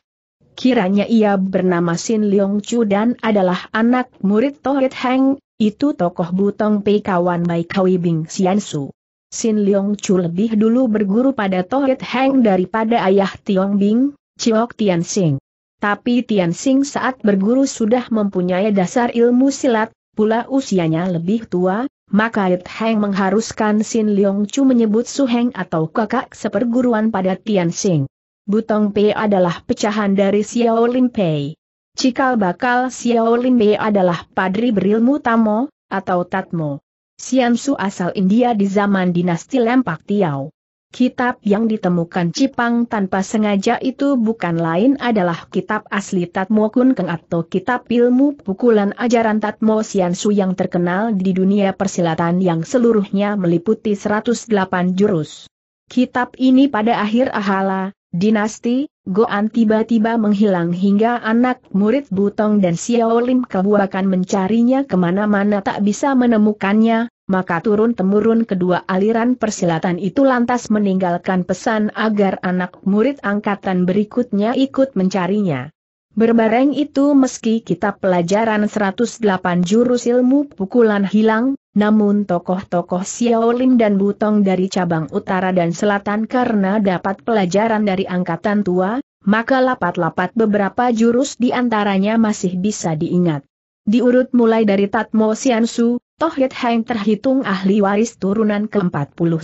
kiranya ia bernama Sin Leong Chu dan adalah anak murid Tohit Heng, itu tokoh Butong Pei kawan baik Kawi Bing Sian Su. Sin Leong Chu lebih dulu berguru pada Tohit Heng daripada ayah Tiong Bing, Chiok Tian Sing. Tapi Tian Sing saat berguru sudah mempunyai dasar ilmu silat, pula usianya lebih tua, maka It Heng mengharuskan Sin Leong Chu menyebut Su Heng atau kakak seperguruan pada Tian Sing. Butong Pei adalah pecahan dari Xiao Lin Pei. Cikal bakal Xiao Lin Pei adalah padri berilmu Tamo, atau Tatmo. Xiansu asal India di zaman dinasti Lempak Tiao. Kitab yang ditemukan Cipang tanpa sengaja itu bukan lain adalah kitab asli Tatmo Kun Keng atau kitab ilmu pukulan ajaran Tatmo Xiansu yang terkenal di dunia persilatan yang seluruhnya meliputi 108 jurus. Kitab ini pada akhir ahala, dinasti, Goan tiba-tiba menghilang hingga anak murid Butong dan Xiao Lim kebuakan mencarinya kemana-mana tak bisa menemukannya, maka turun-temurun kedua aliran persilatan itu lantas meninggalkan pesan agar anak murid angkatan berikutnya ikut mencarinya. Berbareng itu meski kitab pelajaran 108 jurus ilmu pukulan hilang, namun tokoh-tokoh Lim dan Butong dari cabang utara dan selatan karena dapat pelajaran dari angkatan tua, maka lapat-lapat beberapa jurus di antaranya masih bisa diingat. Diurut mulai dari Tatmo Siansu, Tohit Heng terhitung ahli waris turunan ke-41.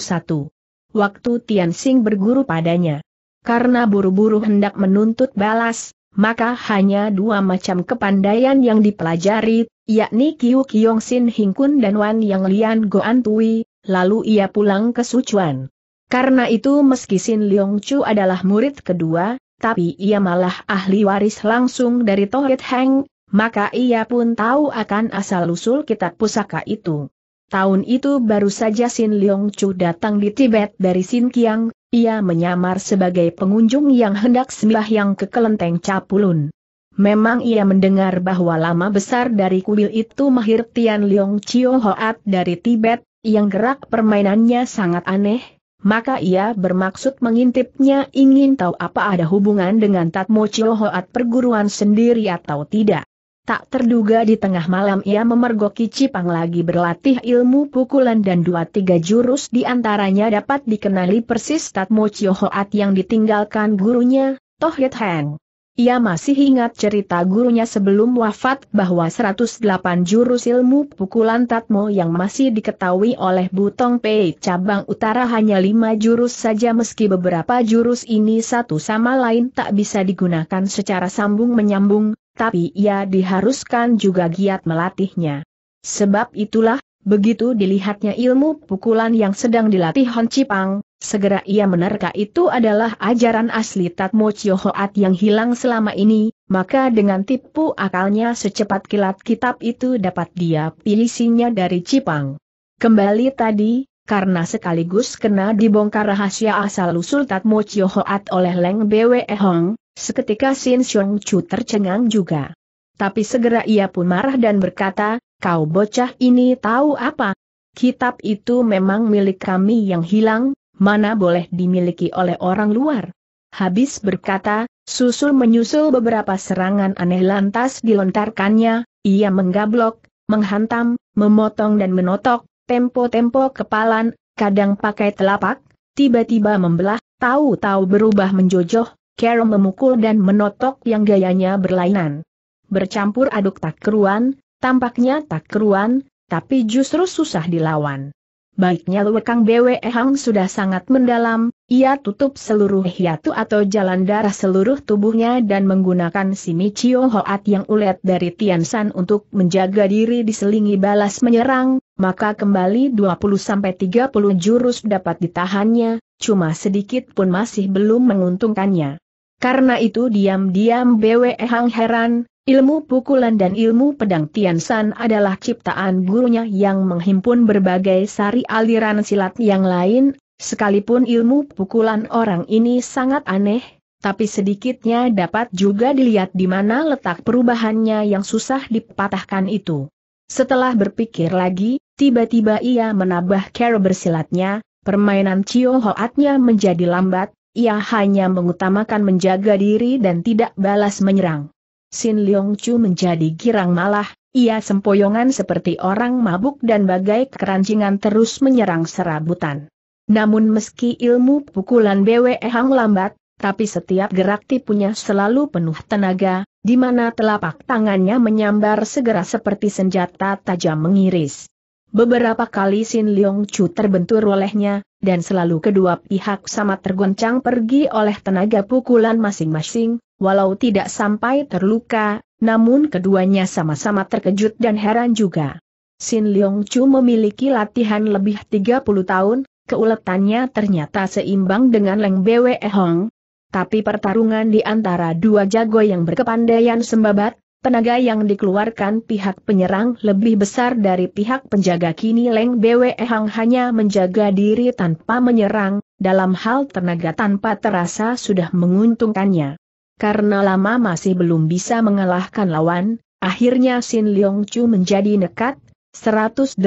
Waktu Tianxing berguru padanya. Karena buru-buru hendak menuntut balas, maka hanya dua macam kepandaian yang dipelajari, yakni Kiu Kiong Sin Hingkun dan Wan Yang Lian Goan Tui, lalu ia pulang ke Sucuan. Karena itu meski Sin Leong Chu adalah murid kedua, tapi ia malah ahli waris langsung dari Tohit Heng, maka ia pun tahu akan asal-usul kitab pusaka itu. Tahun itu baru saja Sin Leong Chu datang di Tibet dari Sin Kiang, ia menyamar sebagai pengunjung yang hendak sembahyang ke kelenteng Capulun. Memang ia mendengar bahwa lama besar dari kuil itu mahir Tian Leong Chio Hoat dari Tibet, yang gerak permainannya sangat aneh, maka ia bermaksud mengintipnya ingin tahu apa ada hubungan dengan Tatmo Chio Hoat perguruan sendiri atau tidak. Tak terduga di tengah malam ia memergoki Cipang lagi berlatih ilmu pukulan dan dua tiga jurus di antaranya dapat dikenali persis Tatmo Hoat yang ditinggalkan gurunya, Toh Yit Heng. Ia masih ingat cerita gurunya sebelum wafat bahwa 108 jurus ilmu pukulan Tatmo yang masih diketahui oleh Butong Pei cabang utara hanya lima jurus saja meski beberapa jurus ini satu sama lain tak bisa digunakan secara sambung-menyambung, tapi ia diharuskan juga giat melatihnya. Sebab itulah, begitu dilihatnya ilmu pukulan yang sedang dilatih Hon Cipang, segera ia menerka itu adalah ajaran asli Tatmo Hoat yang hilang selama ini, maka dengan tipu akalnya secepat kilat kitab itu dapat dia pilisinya dari Cipang. Kembali tadi, karena sekaligus kena dibongkar rahasia asal-usul Tatmo Hoat oleh Leng Bwe Hong, Seketika Sin Xiong Chu tercengang juga. Tapi segera ia pun marah dan berkata, kau bocah ini tahu apa? Kitab itu memang milik kami yang hilang, mana boleh dimiliki oleh orang luar. Habis berkata, susul menyusul beberapa serangan aneh lantas dilontarkannya, ia menggablok, menghantam, memotong dan menotok, tempo-tempo kepalan, kadang pakai telapak, tiba-tiba membelah, tahu-tahu berubah menjojoh, Carol memukul dan menotok yang gayanya berlainan. Bercampur aduk tak keruan, tampaknya tak keruan, tapi justru susah dilawan. Baiknya lewekang Bwe Hang sudah sangat mendalam, ia tutup seluruh hiatu atau jalan darah seluruh tubuhnya dan menggunakan Simichio Hoat yang ulet dari Tian San untuk menjaga diri diselingi balas menyerang, maka kembali 20-30 jurus dapat ditahannya, cuma sedikit pun masih belum menguntungkannya. Karena itu diam-diam Bwe Hang heran, ilmu pukulan dan ilmu pedang Tian San adalah ciptaan gurunya yang menghimpun berbagai sari aliran silat yang lain, sekalipun ilmu pukulan orang ini sangat aneh, tapi sedikitnya dapat juga dilihat di mana letak perubahannya yang susah dipatahkan itu. Setelah berpikir lagi, tiba-tiba ia menambah cara bersilatnya, permainan Cio Hoatnya menjadi lambat, ia hanya mengutamakan menjaga diri dan tidak balas menyerang. Sin Leong Chu menjadi girang malah, ia sempoyongan seperti orang mabuk dan bagai kerancingan terus menyerang serabutan. Namun meski ilmu pukulan BWE Hang lambat, tapi setiap gerak tipunya selalu penuh tenaga, di mana telapak tangannya menyambar segera seperti senjata tajam mengiris. Beberapa kali Sin Leong Chu terbentur olehnya, dan selalu kedua pihak sama tergoncang pergi oleh tenaga pukulan masing-masing, walau tidak sampai terluka, namun keduanya sama-sama terkejut dan heran juga. Sin Leong Chu memiliki latihan lebih 30 tahun, keuletannya ternyata seimbang dengan Leng Bwe Hong. Tapi pertarungan di antara dua jago yang berkepandaian sembabat, Tenaga yang dikeluarkan pihak penyerang lebih besar dari pihak penjaga kini Leng Bwe Hang hanya menjaga diri tanpa menyerang, dalam hal tenaga tanpa terasa sudah menguntungkannya. Karena lama masih belum bisa mengalahkan lawan, akhirnya Sin Leong Chu menjadi nekat, 108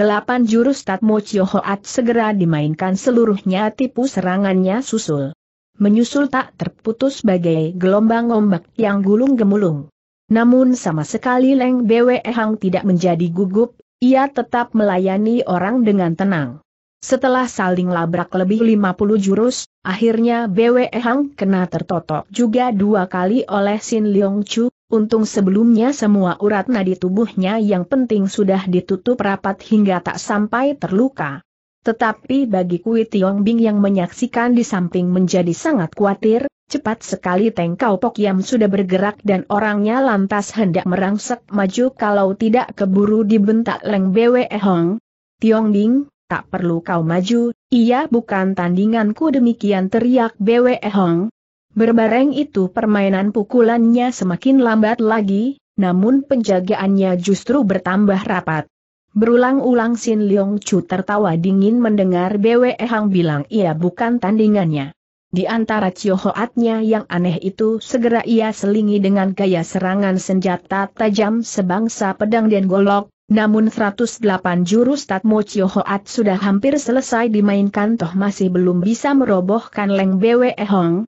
jurus Tatmo Chio Hoat segera dimainkan seluruhnya tipu serangannya susul. Menyusul tak terputus bagai gelombang ombak yang gulung gemulung. Namun sama sekali Leng Bwe Hang tidak menjadi gugup, ia tetap melayani orang dengan tenang. Setelah saling labrak lebih 50 jurus, akhirnya Bwe Hang kena tertotok juga dua kali oleh Sin Leong Chu, Untung sebelumnya semua urat nadi tubuhnya yang penting sudah ditutup rapat hingga tak sampai terluka. Tetapi bagi Kui Tiong Bing yang menyaksikan di samping menjadi sangat khawatir, Cepat sekali Teng Kau Pok yang sudah bergerak dan orangnya lantas hendak merangsek maju kalau tidak keburu dibentak Leng Bwe Hong. Tiong Ding, tak perlu kau maju, ia bukan tandinganku demikian teriak Bwe Hong. Berbareng itu permainan pukulannya semakin lambat lagi, namun penjagaannya justru bertambah rapat. Berulang-ulang Sin Leong Chu tertawa dingin mendengar Bwe Hong bilang ia bukan tandingannya. Di antara ciohoatnya yang aneh itu segera ia selingi dengan gaya serangan senjata tajam sebangsa pedang dan golok, namun 108 jurus Tatmo Ciohoat sudah hampir selesai dimainkan toh masih belum bisa merobohkan Leng Bwe Hong.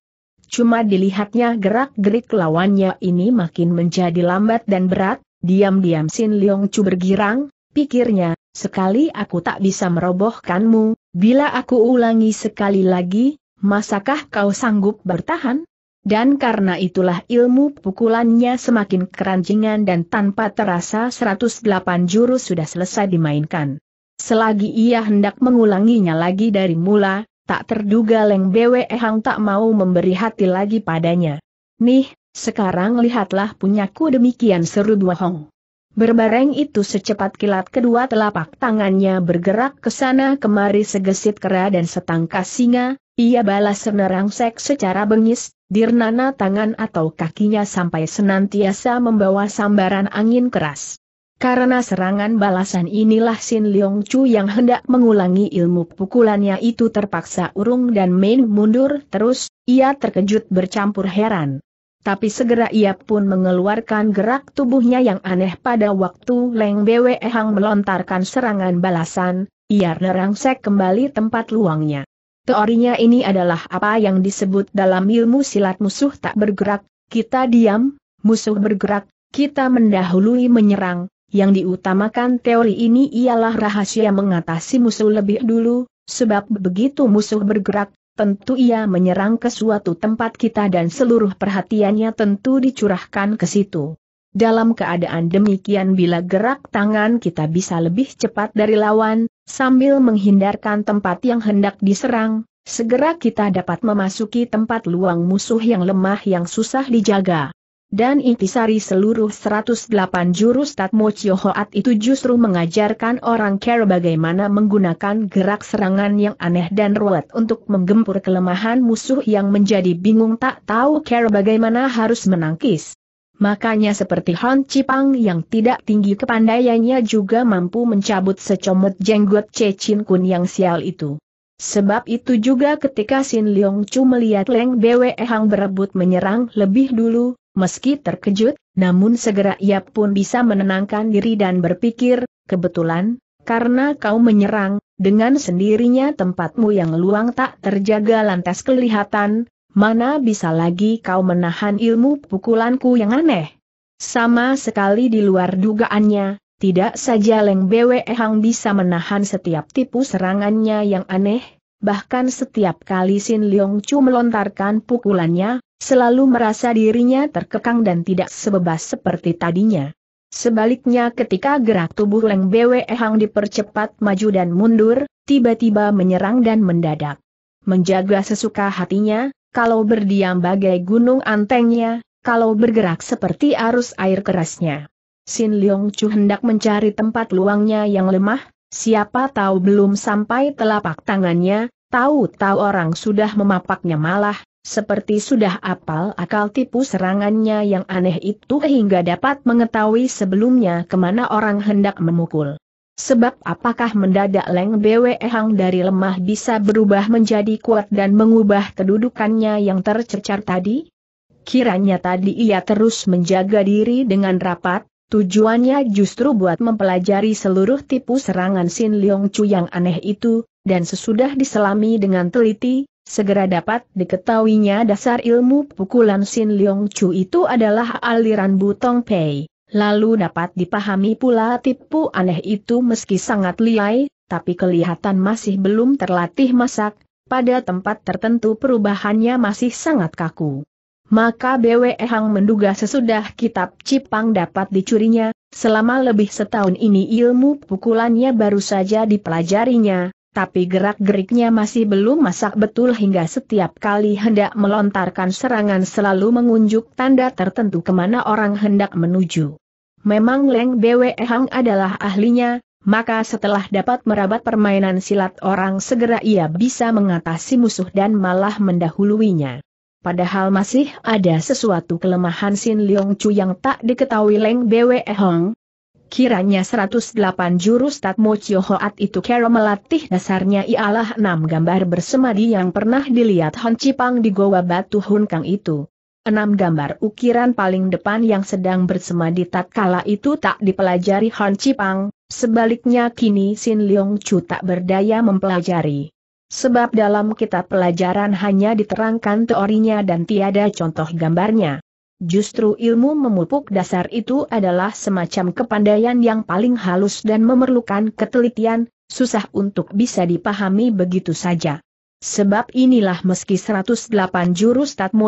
Cuma dilihatnya gerak-gerik lawannya ini makin menjadi lambat dan berat, diam-diam Sin Leong Chu bergirang, pikirnya, sekali aku tak bisa merobohkanmu, bila aku ulangi sekali lagi, masakah kau sanggup bertahan? Dan karena itulah ilmu pukulannya semakin keranjingan dan tanpa terasa 108 jurus sudah selesai dimainkan. Selagi ia hendak mengulanginya lagi dari mula, tak terduga Leng Bwe Hang tak mau memberi hati lagi padanya. Nih, sekarang lihatlah punyaku demikian seru bohong. Berbareng itu secepat kilat kedua telapak tangannya bergerak ke sana kemari segesit kera dan setangkas singa, ia balas seks secara bengis, dirnana tangan atau kakinya sampai senantiasa membawa sambaran angin keras. Karena serangan balasan inilah Sin Leong Chu yang hendak mengulangi ilmu pukulannya itu terpaksa urung dan main mundur terus, ia terkejut bercampur heran. Tapi segera ia pun mengeluarkan gerak tubuhnya yang aneh pada waktu Leng Bwe Hang melontarkan serangan balasan, ia nerangsek kembali tempat luangnya. Teorinya ini adalah apa yang disebut dalam ilmu silat musuh tak bergerak, kita diam, musuh bergerak, kita mendahului menyerang, yang diutamakan teori ini ialah rahasia mengatasi musuh lebih dulu, sebab begitu musuh bergerak, tentu ia menyerang ke suatu tempat kita dan seluruh perhatiannya tentu dicurahkan ke situ. Dalam keadaan demikian bila gerak tangan kita bisa lebih cepat dari lawan, sambil menghindarkan tempat yang hendak diserang, Segera kita dapat memasuki tempat luang musuh yang lemah yang susah dijaga. Dan intisari seluruh 108 jurus Tatmo Hoat itu justru mengajarkan orang kera bagaimana menggunakan gerak serangan yang aneh dan ruwet untuk menggempur kelemahan musuh yang menjadi bingung tak tahu kera bagaimana harus menangkis. Makanya seperti Han Cipang yang tidak tinggi kepandaiannya juga mampu mencabut secomot jenggot Cecin Kun yang sial itu. Sebab itu juga ketika Sin Leong Chu melihat Leng Bwe Hang berebut menyerang lebih dulu, meski terkejut, namun segera ia pun bisa menenangkan diri dan berpikir, kebetulan, karena kau menyerang, dengan sendirinya tempatmu yang luang tak terjaga lantas kelihatan, mana bisa lagi kau menahan ilmu pukulanku yang aneh. Sama sekali di luar dugaannya, tidak saja Leng Bwe Hang bisa menahan setiap tipu serangannya yang aneh, bahkan setiap kali Sin Leong Chu melontarkan pukulannya, selalu merasa dirinya terkekang dan tidak sebebas seperti tadinya. Sebaliknya ketika gerak tubuh Leng Bwe Hang dipercepat maju dan mundur, tiba-tiba menyerang dan mendadak. Menjaga sesuka hatinya, kalau berdiam bagai gunung antengnya, kalau bergerak seperti arus air kerasnya. Sin Leong Chu hendak mencari tempat luangnya yang lemah, siapa tahu belum sampai telapak tangannya, tahu-tahu orang sudah memapaknya malah, seperti sudah apal akal tipu serangannya yang aneh itu hingga dapat mengetahui sebelumnya kemana orang hendak memukul. Sebab apakah mendadak Leng Bwe Hang dari lemah bisa berubah menjadi kuat dan mengubah kedudukannya yang tercecar tadi? Kiranya tadi ia terus menjaga diri dengan rapat, Tujuannya justru buat mempelajari seluruh tipu serangan Sin Leong Chu yang aneh itu, dan sesudah diselami dengan teliti, segera dapat diketahuinya dasar ilmu pukulan Sin Leong Chu itu adalah aliran Butong Pei. Lalu dapat dipahami pula tipu aneh itu meski sangat liai, tapi kelihatan masih belum terlatih masak, pada tempat tertentu perubahannya masih sangat kaku. Maka BWE Hang menduga sesudah kitab Cipang dapat dicurinya, selama lebih setahun ini ilmu pukulannya baru saja dipelajarinya, tapi gerak-geriknya masih belum masak betul hingga setiap kali hendak melontarkan serangan selalu mengunjuk tanda tertentu kemana orang hendak menuju. Memang Leng BWE Hang adalah ahlinya, maka setelah dapat merabat permainan silat orang segera ia bisa mengatasi musuh dan malah mendahuluinya padahal masih ada sesuatu kelemahan Sin Leong Chu yang tak diketahui Leng Bwe Hong. Kiranya 108 jurus Tatmo Chio Hoat itu kero melatih dasarnya ialah enam gambar bersemadi yang pernah dilihat Hon Cipang di Goa Batu Hun Kang itu. Enam gambar ukiran paling depan yang sedang bersemadi tatkala itu tak dipelajari Hon Cipang, sebaliknya kini Sin Leong Chu tak berdaya mempelajari. Sebab dalam kitab pelajaran hanya diterangkan teorinya dan tiada contoh gambarnya. Justru ilmu memupuk dasar itu adalah semacam kepandaian yang paling halus dan memerlukan ketelitian, susah untuk bisa dipahami begitu saja. Sebab inilah meski 108 jurus Tatmo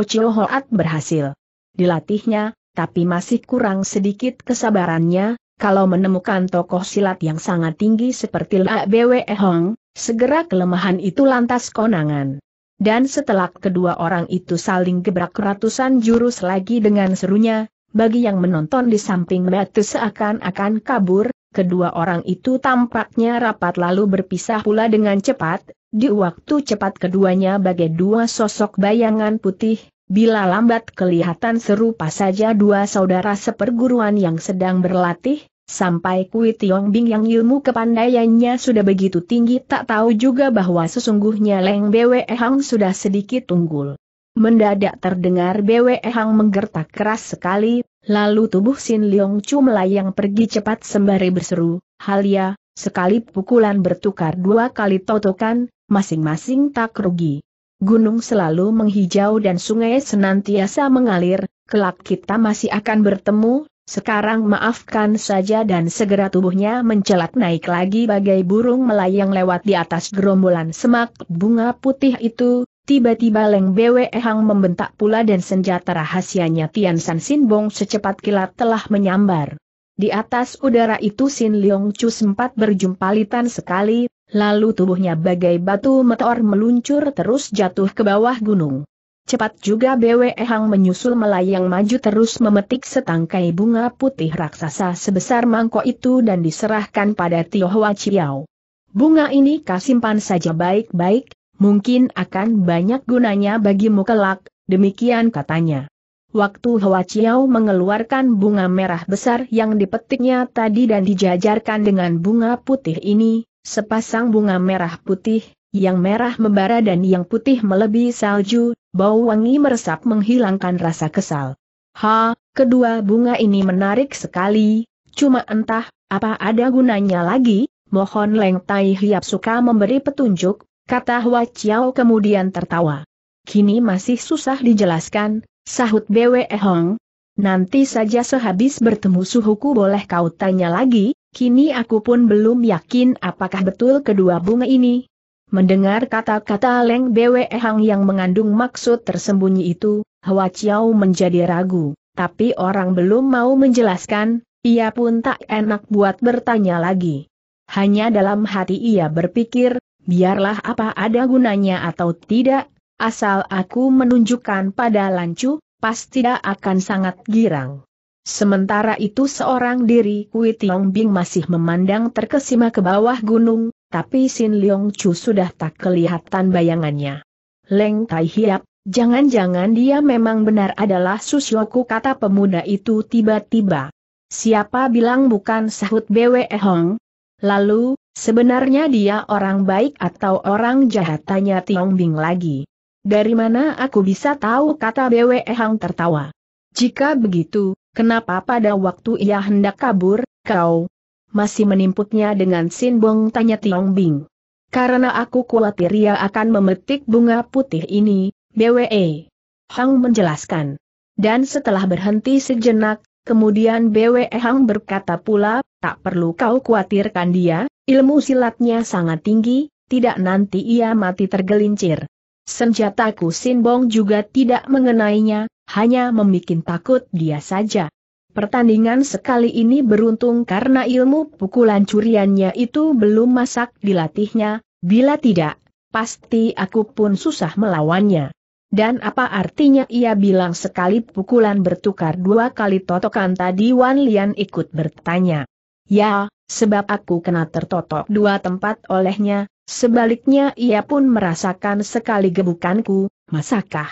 berhasil dilatihnya, tapi masih kurang sedikit kesabarannya, kalau menemukan tokoh silat yang sangat tinggi seperti La Bwe Hong, segera kelemahan itu lantas konangan. Dan setelah kedua orang itu saling gebrak ratusan jurus lagi dengan serunya, bagi yang menonton di samping batu seakan-akan kabur, kedua orang itu tampaknya rapat lalu berpisah pula dengan cepat, di waktu cepat keduanya bagai dua sosok bayangan putih, Bila lambat kelihatan serupa saja dua saudara seperguruan yang sedang berlatih, Sampai Kui Tiong Bing yang ilmu kepandaiannya sudah begitu tinggi tak tahu juga bahwa sesungguhnya Leng Bwe Hang sudah sedikit tunggul. Mendadak terdengar Bwe Hang menggertak keras sekali, lalu tubuh Sin Leong Chu melayang pergi cepat sembari berseru, Halia, ya, sekali pukulan bertukar dua kali totokan, masing-masing tak rugi. Gunung selalu menghijau dan sungai senantiasa mengalir, kelak kita masih akan bertemu, sekarang maafkan saja dan segera tubuhnya mencelat naik lagi bagai burung melayang lewat di atas gerombolan semak bunga putih itu, tiba-tiba Leng Bwe Hang membentak pula dan senjata rahasianya Tian San Sin Bong secepat kilat telah menyambar. Di atas udara itu Sin Leong Chu sempat berjumpalitan sekali, lalu tubuhnya bagai batu meteor meluncur terus jatuh ke bawah gunung. Cepat juga BW Hang menyusul melayang maju terus memetik setangkai bunga putih raksasa sebesar mangkok itu dan diserahkan pada Tio Hwa Chiao. Bunga ini kasimpan saja baik-baik, mungkin akan banyak gunanya bagimu kelak, demikian katanya. Waktu Hwa Chiao mengeluarkan bunga merah besar yang dipetiknya tadi dan dijajarkan dengan bunga putih ini, sepasang bunga merah putih, yang merah membara dan yang putih melebihi salju, bau wangi meresap menghilangkan rasa kesal. Ha, kedua bunga ini menarik sekali, cuma entah, apa ada gunanya lagi, mohon Leng Tai Hiap suka memberi petunjuk, kata Hua Chiao kemudian tertawa. Kini masih susah dijelaskan, sahut Bwe Hong. Nanti saja sehabis bertemu suhuku boleh kau tanya lagi, kini aku pun belum yakin apakah betul kedua bunga ini, Mendengar kata-kata Leng Bwe Hang yang mengandung maksud tersembunyi itu, Hwa Chiao menjadi ragu, tapi orang belum mau menjelaskan, ia pun tak enak buat bertanya lagi. Hanya dalam hati ia berpikir, biarlah apa ada gunanya atau tidak, asal aku menunjukkan pada Lancu, pasti tidak akan sangat girang. Sementara itu seorang diri Kui Tiong Bing masih memandang terkesima ke bawah gunung, tapi Sin Leong Chu sudah tak kelihatan bayangannya. Leng Tai Hiap, jangan-jangan dia memang benar adalah Susyoku kata pemuda itu tiba-tiba. Siapa bilang bukan sahut BWE Hong? Lalu, sebenarnya dia orang baik atau orang jahat tanya Tiong Bing lagi. Dari mana aku bisa tahu kata BWE Hong tertawa. Jika begitu, kenapa pada waktu ia hendak kabur, kau, masih menimputnya dengan Sin Bong tanya Tiong Bing. Karena aku khawatir ia akan memetik bunga putih ini, BWE. Hang menjelaskan. Dan setelah berhenti sejenak, kemudian BWE Hang berkata pula, tak perlu kau khawatirkan dia, ilmu silatnya sangat tinggi, tidak nanti ia mati tergelincir. Senjataku Bong juga tidak mengenainya, hanya membuat takut dia saja. Pertandingan sekali ini beruntung karena ilmu pukulan curiannya itu belum masak dilatihnya, bila tidak, pasti aku pun susah melawannya. Dan apa artinya ia bilang sekali pukulan bertukar dua kali totokan tadi Wan Lian ikut bertanya. Ya, sebab aku kena tertotok dua tempat olehnya, sebaliknya ia pun merasakan sekali gebukanku, masakah?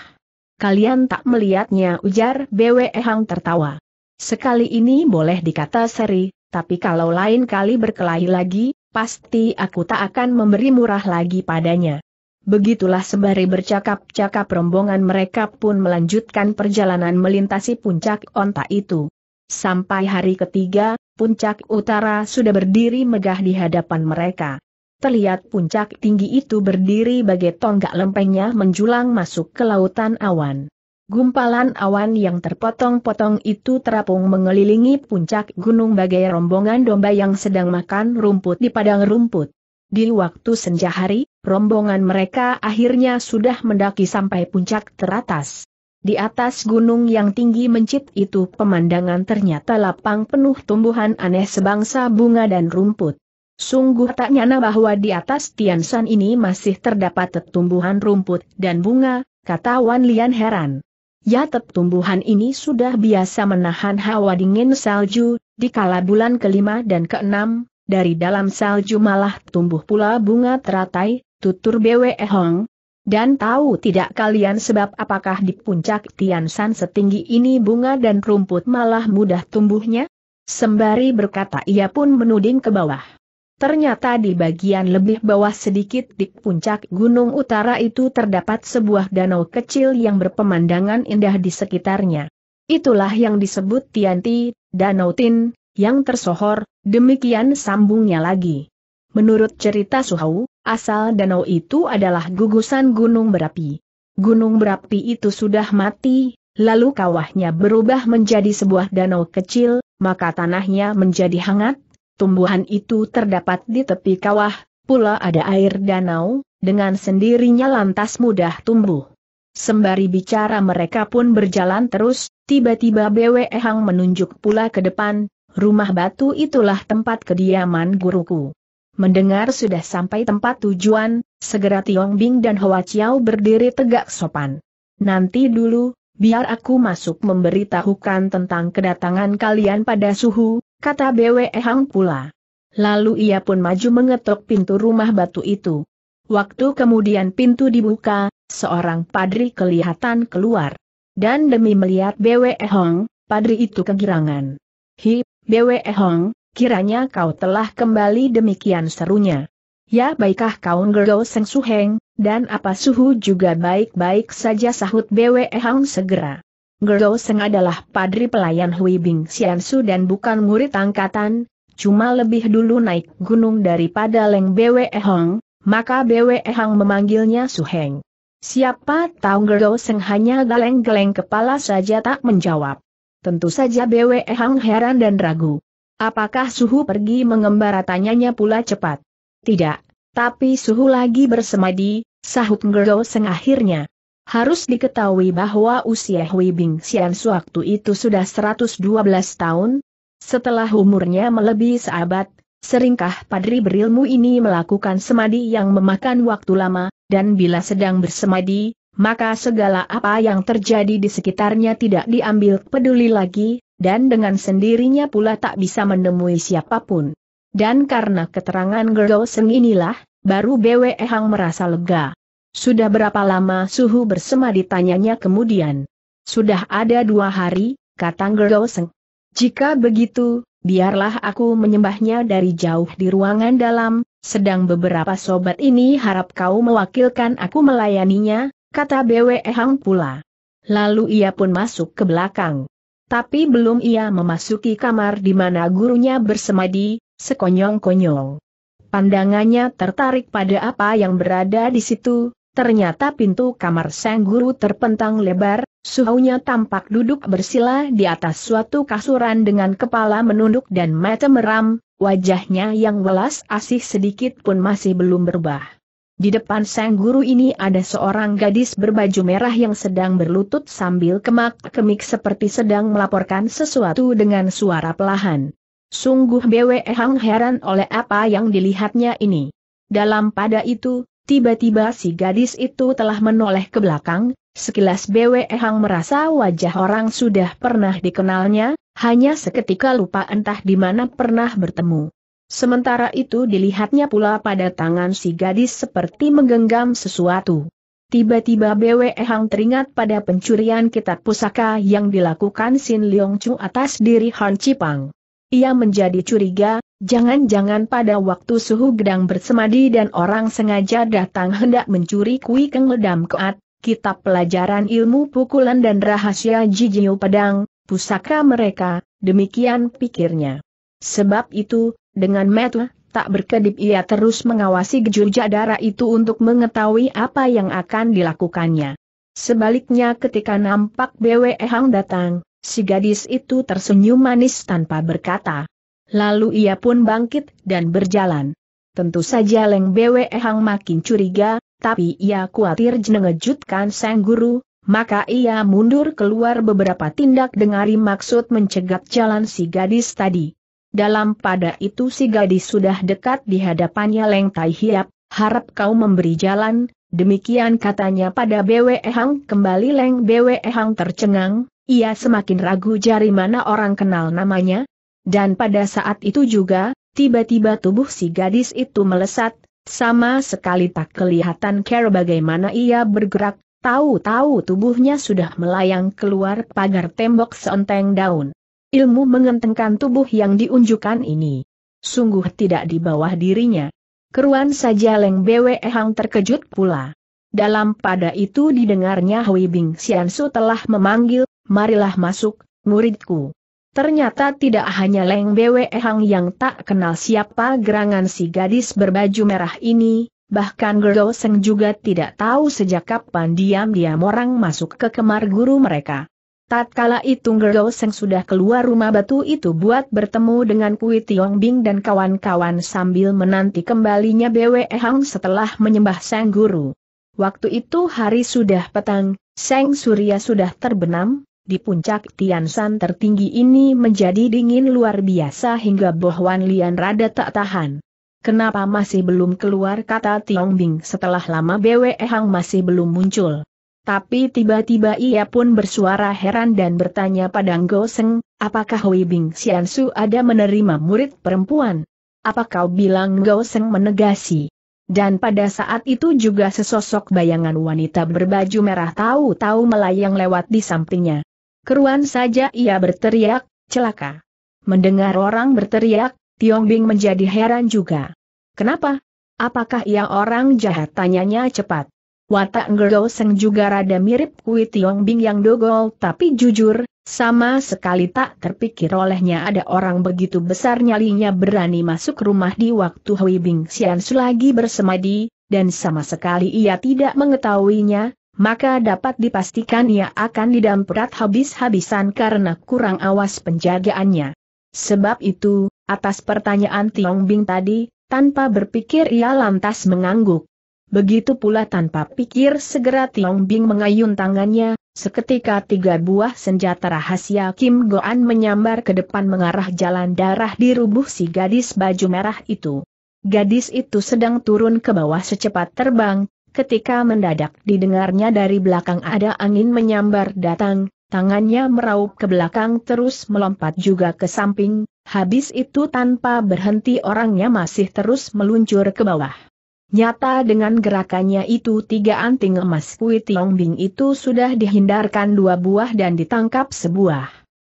Kalian tak melihatnya ujar Bwe Hang tertawa. Sekali ini boleh dikata seri, tapi kalau lain kali berkelahi lagi, pasti aku tak akan memberi murah lagi padanya. Begitulah sembari bercakap-cakap rombongan mereka pun melanjutkan perjalanan melintasi puncak onta itu. Sampai hari ketiga, puncak utara sudah berdiri megah di hadapan mereka. Terlihat puncak tinggi itu berdiri bagai tonggak lempengnya menjulang masuk ke lautan awan. Gumpalan awan yang terpotong-potong itu terapung mengelilingi puncak gunung bagai rombongan domba yang sedang makan rumput di padang rumput. Di waktu senja hari, rombongan mereka akhirnya sudah mendaki sampai puncak teratas. Di atas gunung yang tinggi mencit itu pemandangan ternyata lapang penuh tumbuhan aneh sebangsa bunga dan rumput. Sungguh tak nyana bahwa di atas Tiansan ini masih terdapat tumbuhan rumput dan bunga, kata Wan Lian heran. Ya tumbuhan ini sudah biasa menahan hawa dingin salju, di kala bulan kelima dan keenam, dari dalam salju malah tumbuh pula bunga teratai, tutur Bwe Hong. Dan tahu tidak kalian sebab apakah di puncak Tian Tiansan setinggi ini bunga dan rumput malah mudah tumbuhnya? Sembari berkata ia pun menuding ke bawah. Ternyata di bagian lebih bawah sedikit di puncak gunung utara itu terdapat sebuah danau kecil yang berpemandangan indah di sekitarnya. Itulah yang disebut Tianti, Danau Tin, yang tersohor, demikian sambungnya lagi. Menurut cerita Suhau, asal danau itu adalah gugusan gunung berapi. Gunung berapi itu sudah mati, lalu kawahnya berubah menjadi sebuah danau kecil, maka tanahnya menjadi hangat, tumbuhan itu terdapat di tepi kawah, pula ada air danau, dengan sendirinya lantas mudah tumbuh. Sembari bicara mereka pun berjalan terus, tiba-tiba BWE Hang menunjuk pula ke depan, rumah batu itulah tempat kediaman guruku. Mendengar sudah sampai tempat tujuan, segera Tiong Bing dan Hoa Chiao berdiri tegak sopan. Nanti dulu, biar aku masuk memberitahukan tentang kedatangan kalian pada suhu, kata BWE Hang pula. Lalu ia pun maju mengetuk pintu rumah batu itu. Waktu kemudian pintu dibuka, seorang padri kelihatan keluar. Dan demi melihat BWE Hong, padri itu kegirangan. Hi, BWE Hong, kiranya kau telah kembali demikian serunya. Ya baikkah kau ngergo seng suheng, dan apa suhu juga baik-baik saja sahut BWE Hong segera. Gerou Seng adalah padri pelayan Hui Bing Xiansu dan bukan murid angkatan, cuma lebih dulu naik gunung daripada Leng Bwe Hong, maka Bwe Hong memanggilnya Su Heng. Siapa tahu Gerou Seng hanya geleng-geleng kepala saja tak menjawab. Tentu saja Bwe Hong heran dan ragu. Apakah Suhu pergi mengembara tanyanya pula cepat? Tidak, tapi Suhu lagi bersemadi, sahut Gerou Seng akhirnya. Harus diketahui bahwa usia Hui Bing Xian sewaktu itu sudah 112 tahun. Setelah umurnya melebihi seabad, seringkah padri berilmu ini melakukan semadi yang memakan waktu lama, dan bila sedang bersemadi, maka segala apa yang terjadi di sekitarnya tidak diambil peduli lagi, dan dengan sendirinya pula tak bisa menemui siapapun. Dan karena keterangan Gerdo Seng inilah, baru BWE Hang merasa lega. Sudah berapa lama suhu bersemadi tanyanya kemudian. Sudah ada dua hari, kata Ngergoseng. Jika begitu, biarlah aku menyembahnya dari jauh di ruangan dalam, sedang beberapa sobat ini harap kau mewakilkan aku melayaninya, kata Bwe Hang pula. Lalu ia pun masuk ke belakang. Tapi belum ia memasuki kamar di mana gurunya bersemadi, sekonyong-konyong. Pandangannya tertarik pada apa yang berada di situ, Ternyata pintu kamar sang guru terpentang lebar, suhunya tampak duduk bersila di atas suatu kasuran dengan kepala menunduk dan mata meram, wajahnya yang welas asih sedikit pun masih belum berubah. Di depan sang guru ini ada seorang gadis berbaju merah yang sedang berlutut sambil kemak-kemik seperti sedang melaporkan sesuatu dengan suara pelahan. Sungguh BWE Hang heran oleh apa yang dilihatnya ini. Dalam pada itu, Tiba-tiba si gadis itu telah menoleh ke belakang, sekilas Bwe Hang merasa wajah orang sudah pernah dikenalnya, hanya seketika lupa entah di mana pernah bertemu. Sementara itu dilihatnya pula pada tangan si gadis seperti menggenggam sesuatu. Tiba-tiba Bwe Hang teringat pada pencurian kitab pusaka yang dilakukan Sin Leong Chu atas diri Han Cipang. Ia menjadi curiga, jangan-jangan pada waktu suhu gedang bersemadi dan orang sengaja datang hendak mencuri kui kengledam keat, kitab pelajaran ilmu pukulan dan rahasia jijiu pedang, pusaka mereka, demikian pikirnya. Sebab itu, dengan mata tak berkedip ia terus mengawasi gejurja darah itu untuk mengetahui apa yang akan dilakukannya. Sebaliknya ketika nampak BWE Hang datang, Si gadis itu tersenyum manis tanpa berkata. Lalu ia pun bangkit dan berjalan. Tentu saja Leng Bwe Hang makin curiga, tapi ia khawatir mengejutkan sang guru, maka ia mundur keluar beberapa tindak dengari maksud mencegat jalan si gadis tadi. Dalam pada itu si gadis sudah dekat di hadapannya Leng Tai Hiap, harap kau memberi jalan, demikian katanya pada Bwe Hang kembali Leng Bwe Hang tercengang, ia semakin ragu jari mana orang kenal namanya, dan pada saat itu juga, tiba-tiba tubuh si gadis itu melesat, sama sekali tak kelihatan care bagaimana ia bergerak, tahu-tahu tubuhnya sudah melayang keluar pagar tembok seonteng daun. Ilmu mengentengkan tubuh yang diunjukkan ini. Sungguh tidak di bawah dirinya. Keruan saja Leng Bwe Hang terkejut pula. Dalam pada itu didengarnya Hui Bing Su telah memanggil, marilah masuk, muridku. Ternyata tidak hanya Leng Bwe Hang yang tak kenal siapa gerangan si gadis berbaju merah ini, bahkan Gerdo Seng juga tidak tahu sejak kapan diam-diam orang masuk ke kemar guru mereka. Tatkala itu Gerdo Seng sudah keluar rumah batu itu buat bertemu dengan Kui Tiong Bing dan kawan-kawan sambil menanti kembalinya Bwe Hang setelah menyembah Sang Guru. Waktu itu hari sudah petang, Seng Surya sudah terbenam, di puncak tian san tertinggi ini menjadi dingin luar biasa hingga Bohwan Lian rada tak tahan. Kenapa masih belum keluar kata Tiong Bing setelah lama BWE Hang masih belum muncul. Tapi tiba-tiba ia pun bersuara heran dan bertanya pada Go Seng, apakah Hui Bing Sian Su ada menerima murid perempuan? Apa kau bilang Go Seng menegasi? Dan pada saat itu juga sesosok bayangan wanita berbaju merah tahu-tahu melayang lewat di sampingnya. Keruan saja ia berteriak, celaka. Mendengar orang berteriak, Tiong Bing menjadi heran juga. Kenapa? Apakah ia orang jahat? Tanyanya cepat. Watak Ngero Seng juga rada mirip Kui Tiong Bing yang dogol tapi jujur, sama sekali tak terpikir olehnya ada orang begitu besar nyalinya berani masuk rumah di waktu Hui Bing Sian lagi bersemadi, dan sama sekali ia tidak mengetahuinya, maka dapat dipastikan ia akan didamprat habis-habisan karena kurang awas penjagaannya. Sebab itu, atas pertanyaan Tiong Bing tadi, tanpa berpikir ia lantas mengangguk. Begitu pula tanpa pikir segera Tiong Bing mengayun tangannya, seketika tiga buah senjata rahasia Kim Goan menyambar ke depan mengarah jalan darah di rubuh si gadis baju merah itu. Gadis itu sedang turun ke bawah secepat terbang, ketika mendadak didengarnya dari belakang ada angin menyambar datang, tangannya meraup ke belakang terus melompat juga ke samping, habis itu tanpa berhenti orangnya masih terus meluncur ke bawah. Nyata dengan gerakannya itu tiga anting emas Kui Tiong Bing itu sudah dihindarkan dua buah dan ditangkap sebuah.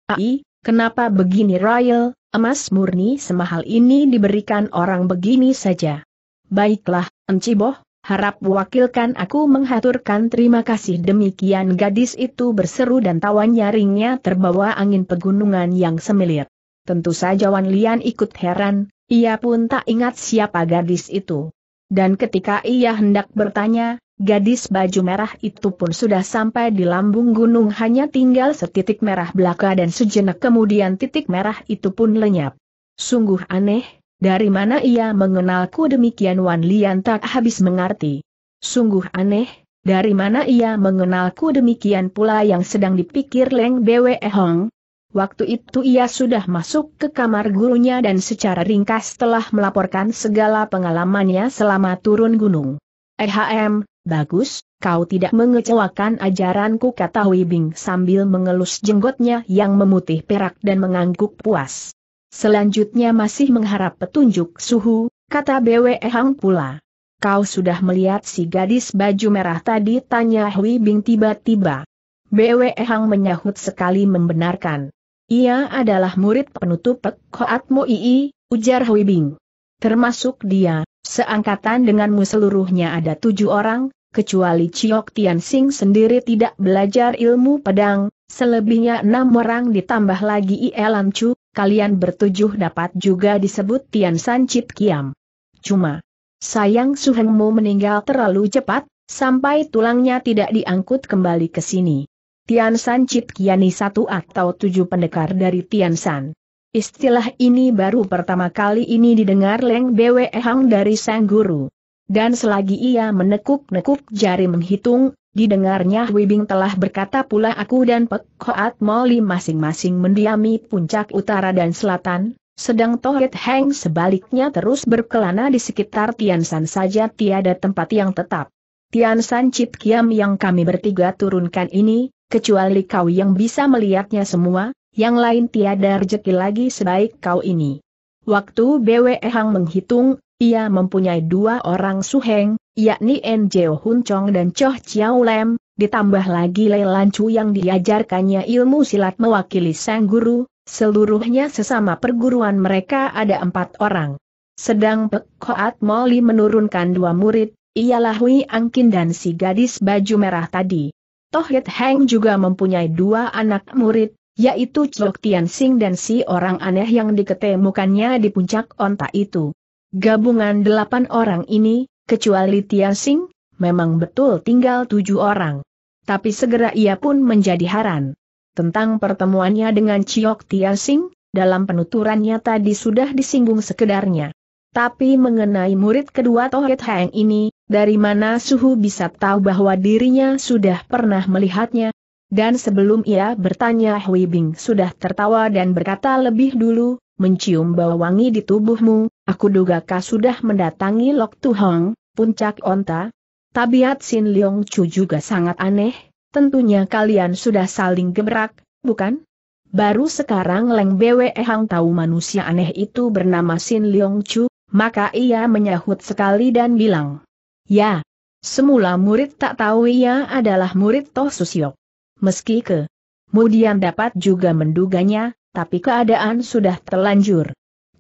Ai, kenapa begini Royal, emas murni semahal ini diberikan orang begini saja. Baiklah, Enciboh, harap wakilkan aku menghaturkan terima kasih demikian gadis itu berseru dan tawa ringnya terbawa angin pegunungan yang semilir. Tentu saja Wan Lian ikut heran, ia pun tak ingat siapa gadis itu. Dan ketika ia hendak bertanya, gadis baju merah itu pun sudah sampai di lambung gunung hanya tinggal setitik merah belaka dan sejenak kemudian titik merah itu pun lenyap. Sungguh aneh, dari mana ia mengenalku demikian Wan Lian tak habis mengerti. Sungguh aneh, dari mana ia mengenalku demikian pula yang sedang dipikir Leng Bwe Hong. Waktu itu ia sudah masuk ke kamar gurunya dan secara ringkas telah melaporkan segala pengalamannya selama turun gunung. EHM, bagus, kau tidak mengecewakan ajaranku kata Wibing sambil mengelus jenggotnya yang memutih perak dan mengangguk puas. Selanjutnya masih mengharap petunjuk suhu, kata BWE Hang pula. Kau sudah melihat si gadis baju merah tadi tanya Hui Bing tiba-tiba. BWE Hang menyahut sekali membenarkan. Ia adalah murid penutup Pek Hoat Ii, ujar Hui Bing. Termasuk dia, seangkatan denganmu seluruhnya ada tujuh orang, kecuali Chiok Tian Sing sendiri tidak belajar ilmu pedang, selebihnya enam orang ditambah lagi Ie kalian bertujuh dapat juga disebut Tian San Chit Kiam. Cuma, sayang Suhengmu meninggal terlalu cepat, sampai tulangnya tidak diangkut kembali ke sini. Tian San Chit Kiani satu atau tujuh pendekar dari Tian San. Istilah ini baru pertama kali ini didengar Leng Bwe Hang dari Sang Guru. Dan selagi ia menekuk-nekuk jari menghitung, Didengarnya Webing telah berkata pula aku dan Pek Hoat Moli masing-masing mendiami puncak utara dan selatan, sedang Tohit Heng sebaliknya terus berkelana di sekitar Tiansan saja tiada tempat yang tetap. Tiansan Chit Kiam yang kami bertiga turunkan ini, kecuali kau yang bisa melihatnya semua, yang lain tiada rejeki lagi sebaik kau ini. Waktu BWE Hang menghitung, ia mempunyai dua orang suheng, yakni Njeo Hun Chong dan Choh Chiao Lem, ditambah lagi Lan Chu yang diajarkannya ilmu silat mewakili sang guru, seluruhnya sesama perguruan mereka ada empat orang. Sedang Pek Koat Moli menurunkan dua murid, ialah Hui Angkin dan si gadis baju merah tadi. Toh Yit Heng juga mempunyai dua anak murid, yaitu Chok Tian Sing dan si orang aneh yang diketemukannya di puncak onta itu. Gabungan delapan orang ini, kecuali Tiasing, memang betul tinggal tujuh orang. Tapi segera ia pun menjadi haran. Tentang pertemuannya dengan Ciok Tiasing, dalam penuturannya tadi sudah disinggung sekedarnya. Tapi mengenai murid kedua Tohet Heng ini, dari mana Suhu bisa tahu bahwa dirinya sudah pernah melihatnya? Dan sebelum ia bertanya Hui Bing sudah tertawa dan berkata lebih dulu, mencium bau wangi di tubuhmu, aku duga kau sudah mendatangi Lok Tuhong, puncak onta. Tabiat Sin Leong Chu juga sangat aneh, tentunya kalian sudah saling gebrak, bukan? Baru sekarang Leng Bwe Hang tahu manusia aneh itu bernama Sin Leong Chu, maka ia menyahut sekali dan bilang, Ya, semula murid tak tahu ia adalah murid Toh Susiok. Meski ke, Mudian dapat juga menduganya, tapi keadaan sudah terlanjur.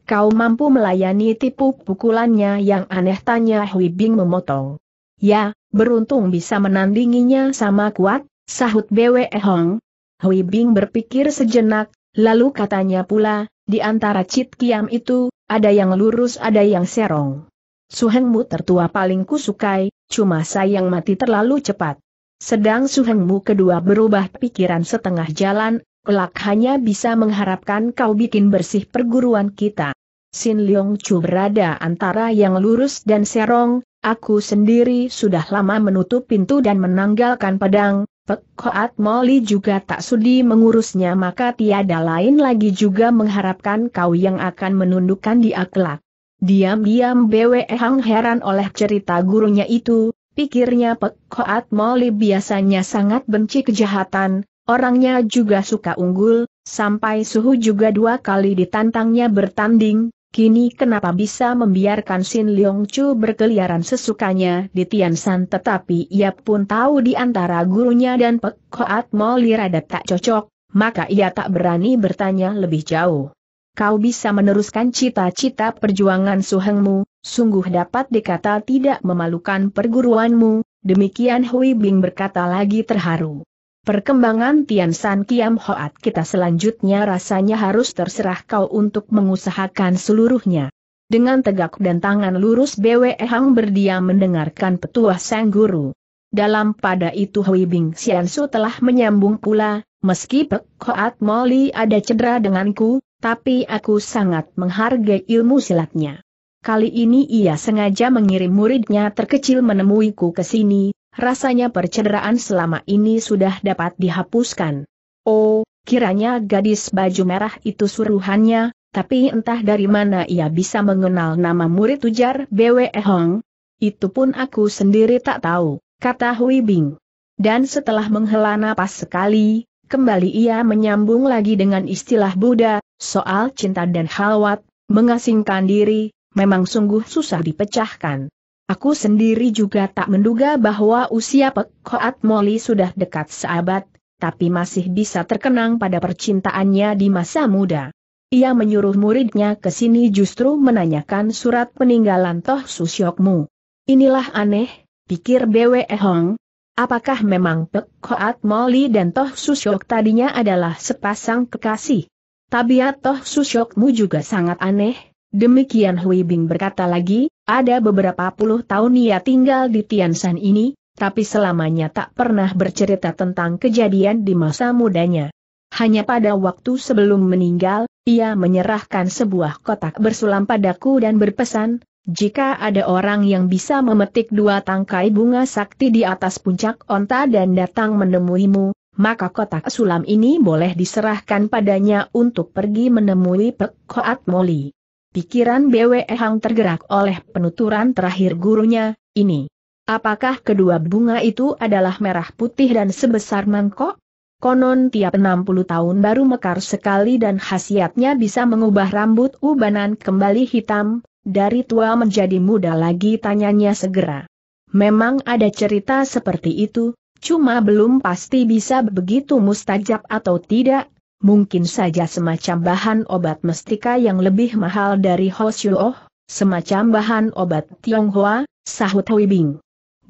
Kau mampu melayani tipu pukulannya yang aneh tanya Hui Bing memotong. Ya, beruntung bisa menandinginya sama kuat, sahut Bwe Hong. Hui Bing berpikir sejenak, lalu katanya pula, di antara Cit Kiam itu, ada yang lurus ada yang serong. Suhengmu tertua paling kusukai, cuma sayang mati terlalu cepat. Sedang suhengmu kedua berubah pikiran setengah jalan, kelak hanya bisa mengharapkan kau bikin bersih perguruan kita. Sin Leong Chu berada antara yang lurus dan serong, aku sendiri sudah lama menutup pintu dan menanggalkan pedang, Pek Hoat Moli juga tak sudi mengurusnya maka tiada lain lagi juga mengharapkan kau yang akan menundukkan dia kelak. Diam-diam Bwe Hang heran oleh cerita gurunya itu, pikirnya Pek Hoat Moli biasanya sangat benci kejahatan, Orangnya juga suka unggul, sampai suhu juga dua kali ditantangnya bertanding, kini kenapa bisa membiarkan Sin Leong Chu berkeliaran sesukanya di Tiansan tetapi ia pun tahu di antara gurunya dan Pek Koat Molir ada tak cocok, maka ia tak berani bertanya lebih jauh. Kau bisa meneruskan cita-cita perjuangan suhengmu, sungguh dapat dikata tidak memalukan perguruanmu, demikian Hui Bing berkata lagi terharu. Perkembangan Tian San Kiam Hoat kita selanjutnya rasanya harus terserah kau untuk mengusahakan seluruhnya. Dengan tegak dan tangan lurus Bwe Hang berdiam mendengarkan petua Sang Guru. Dalam pada itu Hui Bing Xian Su telah menyambung pula, meski Pek Hoat Moli ada cedera denganku, tapi aku sangat menghargai ilmu silatnya. Kali ini ia sengaja mengirim muridnya terkecil menemuiku ke sini, Rasanya percederaan selama ini sudah dapat dihapuskan. Oh, kiranya gadis baju merah itu suruhannya, tapi entah dari mana ia bisa mengenal nama murid ujar BW Hong. Itu pun aku sendiri tak tahu, kata Hui Bing. Dan setelah menghela napas sekali, kembali ia menyambung lagi dengan istilah Buddha, soal cinta dan halwat, mengasingkan diri, memang sungguh susah dipecahkan. Aku sendiri juga tak menduga bahwa usia Pekoat Molly Moli sudah dekat seabad, tapi masih bisa terkenang pada percintaannya di masa muda. Ia menyuruh muridnya ke sini justru menanyakan surat peninggalan Toh Susyokmu. Inilah aneh, pikir Bwe Hong. Apakah memang Pek Hoat Moli dan Toh Susyok tadinya adalah sepasang kekasih? Tabiat Toh Susyokmu juga sangat aneh, demikian Hui Bing berkata lagi, ada beberapa puluh tahun ia tinggal di Tiansan ini, tapi selamanya tak pernah bercerita tentang kejadian di masa mudanya. Hanya pada waktu sebelum meninggal, ia menyerahkan sebuah kotak bersulam padaku dan berpesan, jika ada orang yang bisa memetik dua tangkai bunga sakti di atas puncak onta dan datang menemuimu, maka kotak sulam ini boleh diserahkan padanya untuk pergi menemui Pekkoat Moli. Pikiran BWE Hang tergerak oleh penuturan terakhir gurunya, ini. Apakah kedua bunga itu adalah merah putih dan sebesar mangkok? Konon tiap 60 tahun baru mekar sekali dan khasiatnya bisa mengubah rambut ubanan kembali hitam, dari tua menjadi muda lagi tanyanya segera. Memang ada cerita seperti itu, cuma belum pasti bisa begitu mustajab atau tidak, mungkin saja semacam bahan obat mestika yang lebih mahal dari Hoshio, semacam bahan obat Tionghoa, sahut Huibing.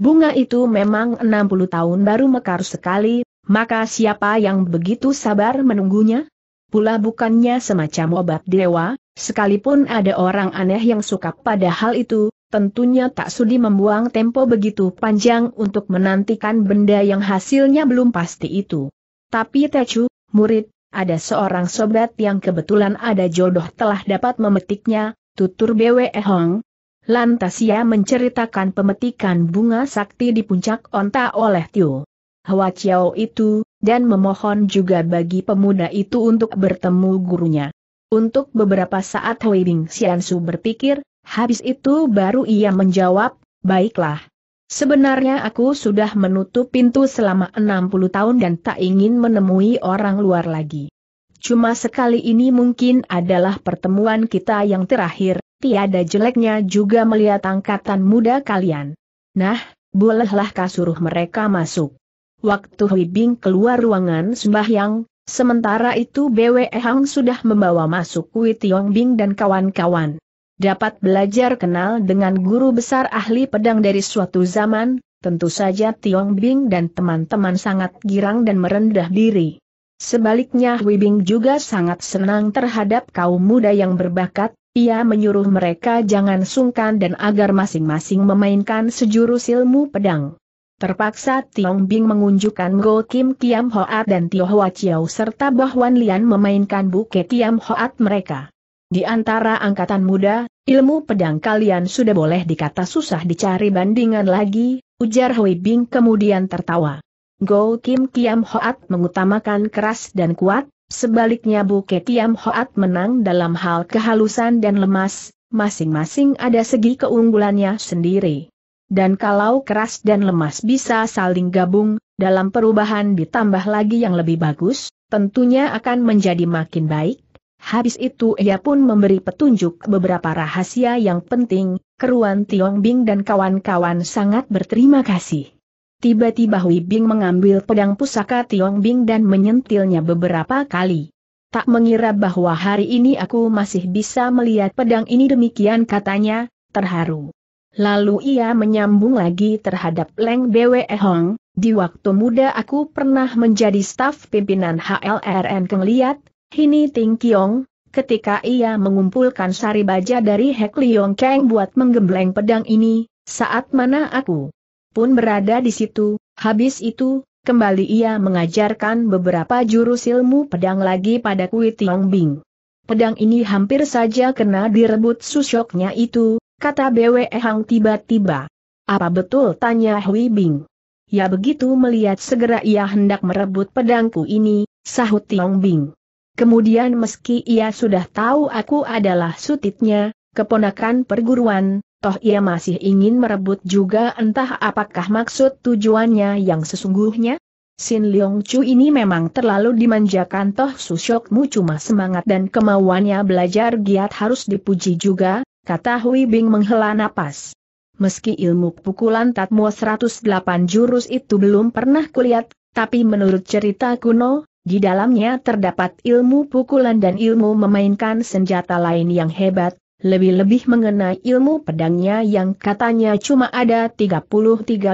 Bunga itu memang 60 tahun baru mekar sekali, maka siapa yang begitu sabar menunggunya? Pula bukannya semacam obat dewa, sekalipun ada orang aneh yang suka pada hal itu, tentunya tak sudi membuang tempo begitu panjang untuk menantikan benda yang hasilnya belum pasti itu. Tapi Tecu, murid ada seorang sobat yang kebetulan ada jodoh telah dapat memetiknya, tutur BWE Hong. Lantas ia menceritakan pemetikan bunga sakti di puncak onta oleh Tio Hwa Chiao itu, dan memohon juga bagi pemuda itu untuk bertemu gurunya. Untuk beberapa saat Hui Bing Su berpikir, habis itu baru ia menjawab, baiklah. Sebenarnya aku sudah menutup pintu selama 60 tahun dan tak ingin menemui orang luar lagi. Cuma sekali ini mungkin adalah pertemuan kita yang terakhir, tiada jeleknya juga melihat angkatan muda kalian. Nah, bolehlah kasuruh mereka masuk. Waktu Hui Bing keluar ruangan sembahyang, sementara itu BWE Hang sudah membawa masuk Kui Tiong Bing dan kawan-kawan dapat belajar kenal dengan guru besar ahli pedang dari suatu zaman, tentu saja Tiong Bing dan teman-teman sangat girang dan merendah diri. Sebaliknya Hui Bing juga sangat senang terhadap kaum muda yang berbakat, ia menyuruh mereka jangan sungkan dan agar masing-masing memainkan sejurus ilmu pedang. Terpaksa Tiong Bing mengunjukkan Go Kim Kiam Hoat dan Tio Hwa Chiao serta Bahwan Lian memainkan buket Kiam Hoat mereka. Di antara angkatan muda, ilmu pedang kalian sudah boleh dikata susah dicari bandingan lagi, ujar Hui Bing kemudian tertawa. Go Kim Kiam Hoat mengutamakan keras dan kuat, sebaliknya Bu Ke Kiam Hoat menang dalam hal kehalusan dan lemas, masing-masing ada segi keunggulannya sendiri. Dan kalau keras dan lemas bisa saling gabung, dalam perubahan ditambah lagi yang lebih bagus, tentunya akan menjadi makin baik, Habis itu ia pun memberi petunjuk beberapa rahasia yang penting, keruan Tiong Bing dan kawan-kawan sangat berterima kasih. Tiba-tiba Hui Bing mengambil pedang pusaka Tiong Bing dan menyentilnya beberapa kali. Tak mengira bahwa hari ini aku masih bisa melihat pedang ini demikian katanya, terharu. Lalu ia menyambung lagi terhadap Leng Bwe Hong, di waktu muda aku pernah menjadi staf pimpinan HLRN Kengliat, Hini Ting Kiong, ketika ia mengumpulkan sari baja dari Hek Liong Kang buat menggembleng pedang ini, saat mana aku pun berada di situ, habis itu, kembali ia mengajarkan beberapa jurus ilmu pedang lagi pada Kui Tiong Bing. Pedang ini hampir saja kena direbut susoknya itu, kata BWE Hang tiba-tiba. Apa betul tanya Hui Bing? Ya begitu melihat segera ia hendak merebut pedangku ini, sahut Tiong Bing. Kemudian meski ia sudah tahu aku adalah sutitnya, keponakan perguruan, toh ia masih ingin merebut juga entah apakah maksud tujuannya yang sesungguhnya? Sin Leong Chu ini memang terlalu dimanjakan toh Susyokmu cuma semangat dan kemauannya belajar giat harus dipuji juga, kata Hui Bing menghela napas. Meski ilmu pukulan Tatmo 108 jurus itu belum pernah kulihat, tapi menurut cerita kuno, di dalamnya terdapat ilmu pukulan dan ilmu memainkan senjata lain yang hebat, lebih-lebih mengenai ilmu pedangnya yang katanya cuma ada 33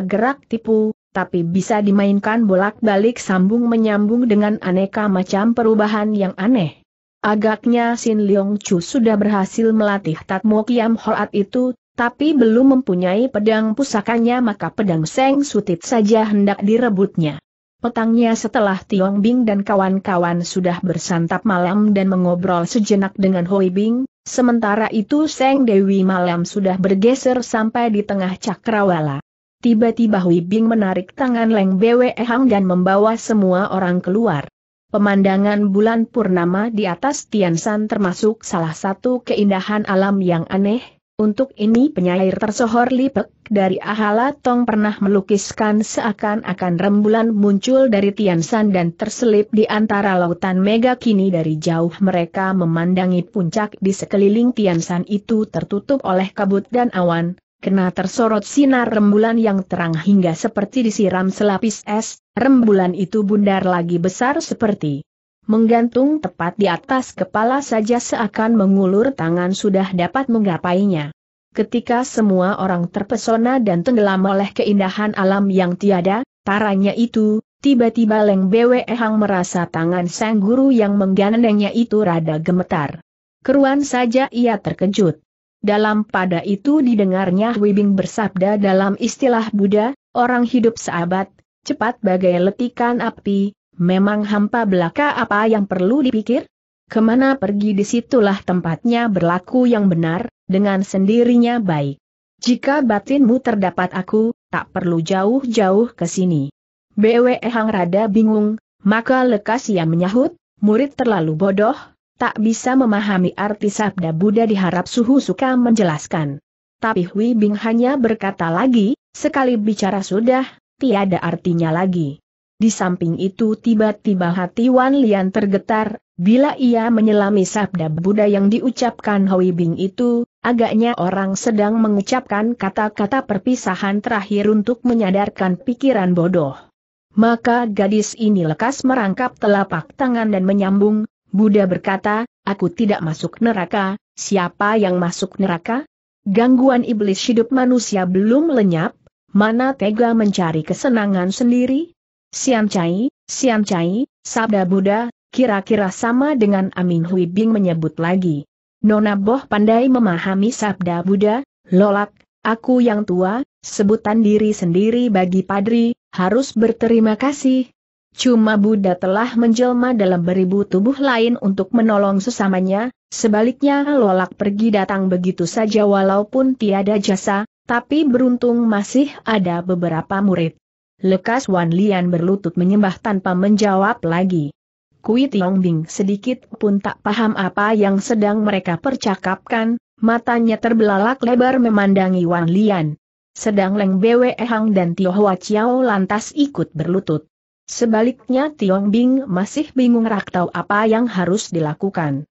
gerak tipu, tapi bisa dimainkan bolak-balik sambung menyambung dengan aneka macam perubahan yang aneh. Agaknya Sin Leong Chu sudah berhasil melatih Tatmo Kiam Hoat itu, tapi belum mempunyai pedang pusakanya maka pedang Seng Sutit saja hendak direbutnya. Petangnya setelah Tiong Bing dan kawan-kawan sudah bersantap malam dan mengobrol sejenak dengan Hoi Bing, sementara itu Seng Dewi malam sudah bergeser sampai di tengah cakrawala. Tiba-tiba Hoi Bing menarik tangan Leng Bwe Hang dan membawa semua orang keluar. Pemandangan bulan purnama di atas Tian San termasuk salah satu keindahan alam yang aneh, untuk ini penyair tersohor Lipek dari Ahala Tong pernah melukiskan seakan-akan rembulan muncul dari Tiansan dan terselip di antara lautan mega kini dari jauh mereka memandangi puncak di sekeliling Tiansan itu tertutup oleh kabut dan awan, kena tersorot sinar rembulan yang terang hingga seperti disiram selapis es, rembulan itu bundar lagi besar seperti Menggantung tepat di atas kepala saja seakan mengulur tangan sudah dapat menggapainya. Ketika semua orang terpesona dan tenggelam oleh keindahan alam yang tiada, taranya itu, tiba-tiba Leng Bwe Hang merasa tangan sang guru yang menggandengnya itu rada gemetar. Keruan saja ia terkejut. Dalam pada itu didengarnya Wibing bersabda dalam istilah Buddha, orang hidup seabad, cepat bagai letikan api, Memang hampa belaka apa yang perlu dipikir? Kemana pergi disitulah tempatnya berlaku yang benar, dengan sendirinya baik. Jika batinmu terdapat aku, tak perlu jauh-jauh ke sini. BWE Hang Rada bingung, maka lekas ia menyahut, murid terlalu bodoh, tak bisa memahami arti sabda Buddha diharap suhu suka menjelaskan. Tapi Hui Bing hanya berkata lagi, sekali bicara sudah, tiada artinya lagi. Di samping itu tiba-tiba hati Wan Lian tergetar, bila ia menyelami sabda Buddha yang diucapkan Hoi Bing itu, agaknya orang sedang mengucapkan kata-kata perpisahan terakhir untuk menyadarkan pikiran bodoh. Maka gadis ini lekas merangkap telapak tangan dan menyambung, Buddha berkata, aku tidak masuk neraka, siapa yang masuk neraka? Gangguan iblis hidup manusia belum lenyap, mana tega mencari kesenangan sendiri? Siam Chai, Siam Chai, Sabda Buddha, kira-kira sama dengan Amin Hui Bing menyebut lagi. Nona Boh pandai memahami Sabda Buddha, Lolak, aku yang tua, sebutan diri sendiri bagi Padri, harus berterima kasih. Cuma Buddha telah menjelma dalam beribu tubuh lain untuk menolong sesamanya, sebaliknya Lolak pergi datang begitu saja walaupun tiada jasa, tapi beruntung masih ada beberapa murid. Lekas Wan Lian berlutut menyembah tanpa menjawab lagi. Kui Tiong Bing sedikit pun tak paham apa yang sedang mereka percakapkan, matanya terbelalak lebar memandangi Wan Lian. Sedang Leng Bwe Hang dan Tio Hwa Chiao lantas ikut berlutut. Sebaliknya Tiong Bing masih bingung raktau apa yang harus dilakukan.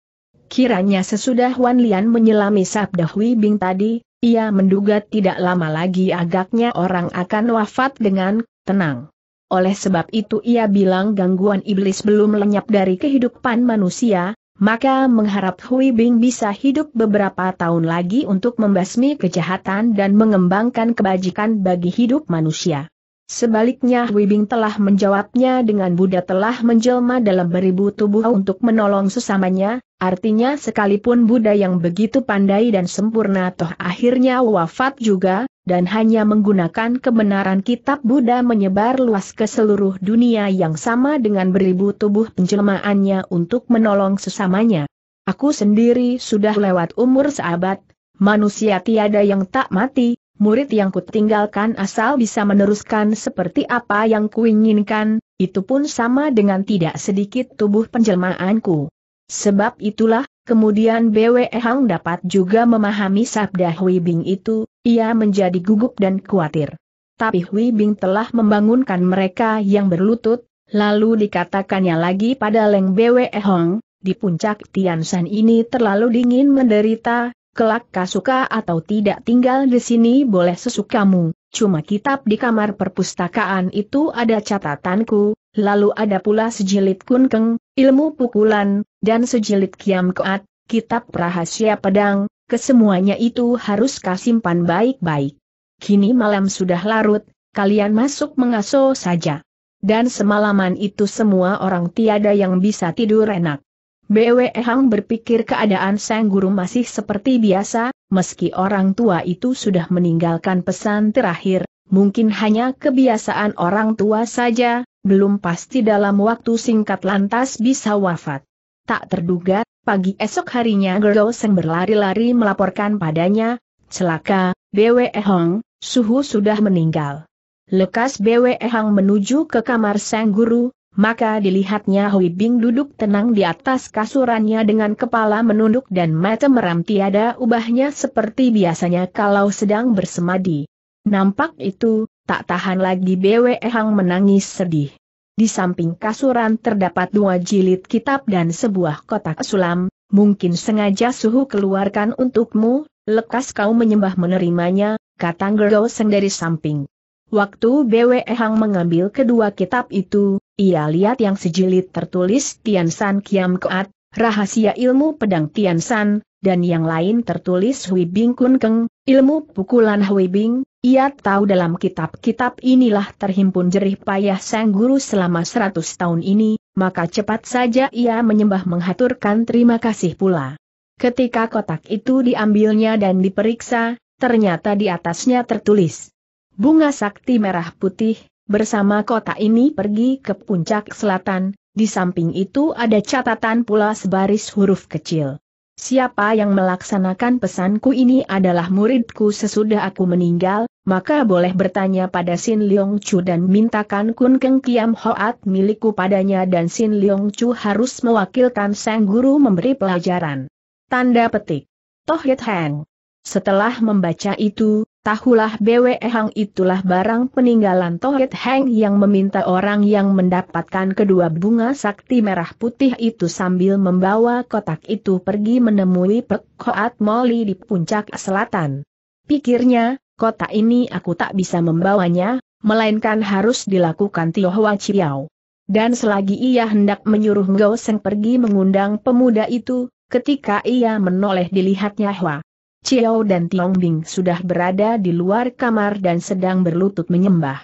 Kiranya sesudah Wan Lian menyelami sabda Hui Bing tadi, ia menduga tidak lama lagi agaknya orang akan wafat dengan tenang. Oleh sebab itu ia bilang gangguan iblis belum lenyap dari kehidupan manusia, maka mengharap Hui Bing bisa hidup beberapa tahun lagi untuk membasmi kejahatan dan mengembangkan kebajikan bagi hidup manusia. Sebaliknya Hui Bing telah menjawabnya dengan Buddha telah menjelma dalam beribu tubuh untuk menolong sesamanya, artinya sekalipun Buddha yang begitu pandai dan sempurna toh akhirnya wafat juga, dan hanya menggunakan kebenaran kitab Buddha menyebar luas ke seluruh dunia yang sama dengan beribu tubuh penjelmaannya untuk menolong sesamanya. Aku sendiri sudah lewat umur seabad, manusia tiada yang tak mati, murid yang kutinggalkan asal bisa meneruskan seperti apa yang kuinginkan, itu pun sama dengan tidak sedikit tubuh penjelmaanku. Sebab itulah, kemudian BWE Hang dapat juga memahami sabda Hui Bing itu, ia menjadi gugup dan khawatir. Tapi Hui Bing telah membangunkan mereka yang berlutut, lalu dikatakannya lagi pada Leng Bwe Hong, di puncak Tian San ini terlalu dingin menderita, kelak kasuka atau tidak tinggal di sini boleh sesukamu, cuma kitab di kamar perpustakaan itu ada catatanku, lalu ada pula sejilid kunkeng, ilmu pukulan, dan sejilid kiam koat, kitab rahasia pedang, kesemuanya itu harus kasimpan baik-baik. Kini malam sudah larut, kalian masuk mengaso saja. Dan semalaman itu semua orang tiada yang bisa tidur enak. Bwe Hang berpikir keadaan sang guru masih seperti biasa, meski orang tua itu sudah meninggalkan pesan terakhir, mungkin hanya kebiasaan orang tua saja, belum pasti dalam waktu singkat lantas bisa wafat. Tak terduga, Pagi esok harinya Seng berlari-lari melaporkan padanya, celaka, BWE Hong, Suhu sudah meninggal. Lekas BWE Hong menuju ke kamar sang guru, maka dilihatnya Hui Bing duduk tenang di atas kasurannya dengan kepala menunduk dan mata meram tiada ubahnya seperti biasanya kalau sedang bersemadi. Nampak itu, tak tahan lagi BWE Hong menangis sedih. Di samping kasuran terdapat dua jilid kitab dan sebuah kotak sulam, mungkin sengaja suhu keluarkan untukmu, lekas kau menyembah menerimanya, kata seng dari samping. Waktu BWE Hang mengambil kedua kitab itu, ia lihat yang sejilid tertulis Tian San Kiam Koat, Rahasia Ilmu Pedang Tian San, dan yang lain tertulis Hui Bing Kun Keng, Ilmu Pukulan Hui Bing, ia tahu dalam kitab-kitab inilah terhimpun jerih payah sang guru selama seratus tahun ini, maka cepat saja ia menyembah menghaturkan terima kasih pula. Ketika kotak itu diambilnya dan diperiksa, ternyata di atasnya tertulis. Bunga sakti merah putih, bersama kotak ini pergi ke puncak selatan, di samping itu ada catatan pula sebaris huruf kecil. Siapa yang melaksanakan pesanku ini adalah muridku sesudah aku meninggal, maka boleh bertanya pada Sin Leong Chu dan mintakan Kun Keng Kiam Hoat milikku padanya dan Sin Leong Chu harus mewakilkan Sang Guru memberi pelajaran. Tanda petik. Toh Yit Heng. Setelah membaca itu, Tahulah Bwe Hang itulah barang peninggalan Tohit Hang yang meminta orang yang mendapatkan kedua bunga sakti merah putih itu sambil membawa kotak itu pergi menemui Pekhoat Moli di puncak selatan. Pikirnya, kotak ini aku tak bisa membawanya, melainkan harus dilakukan Tio Hwa Chiao. Dan selagi ia hendak menyuruh Ngo Seng pergi mengundang pemuda itu, ketika ia menoleh dilihatnya Hwa Chiao dan Tiangbing sudah berada di luar kamar dan sedang berlutut menyembah.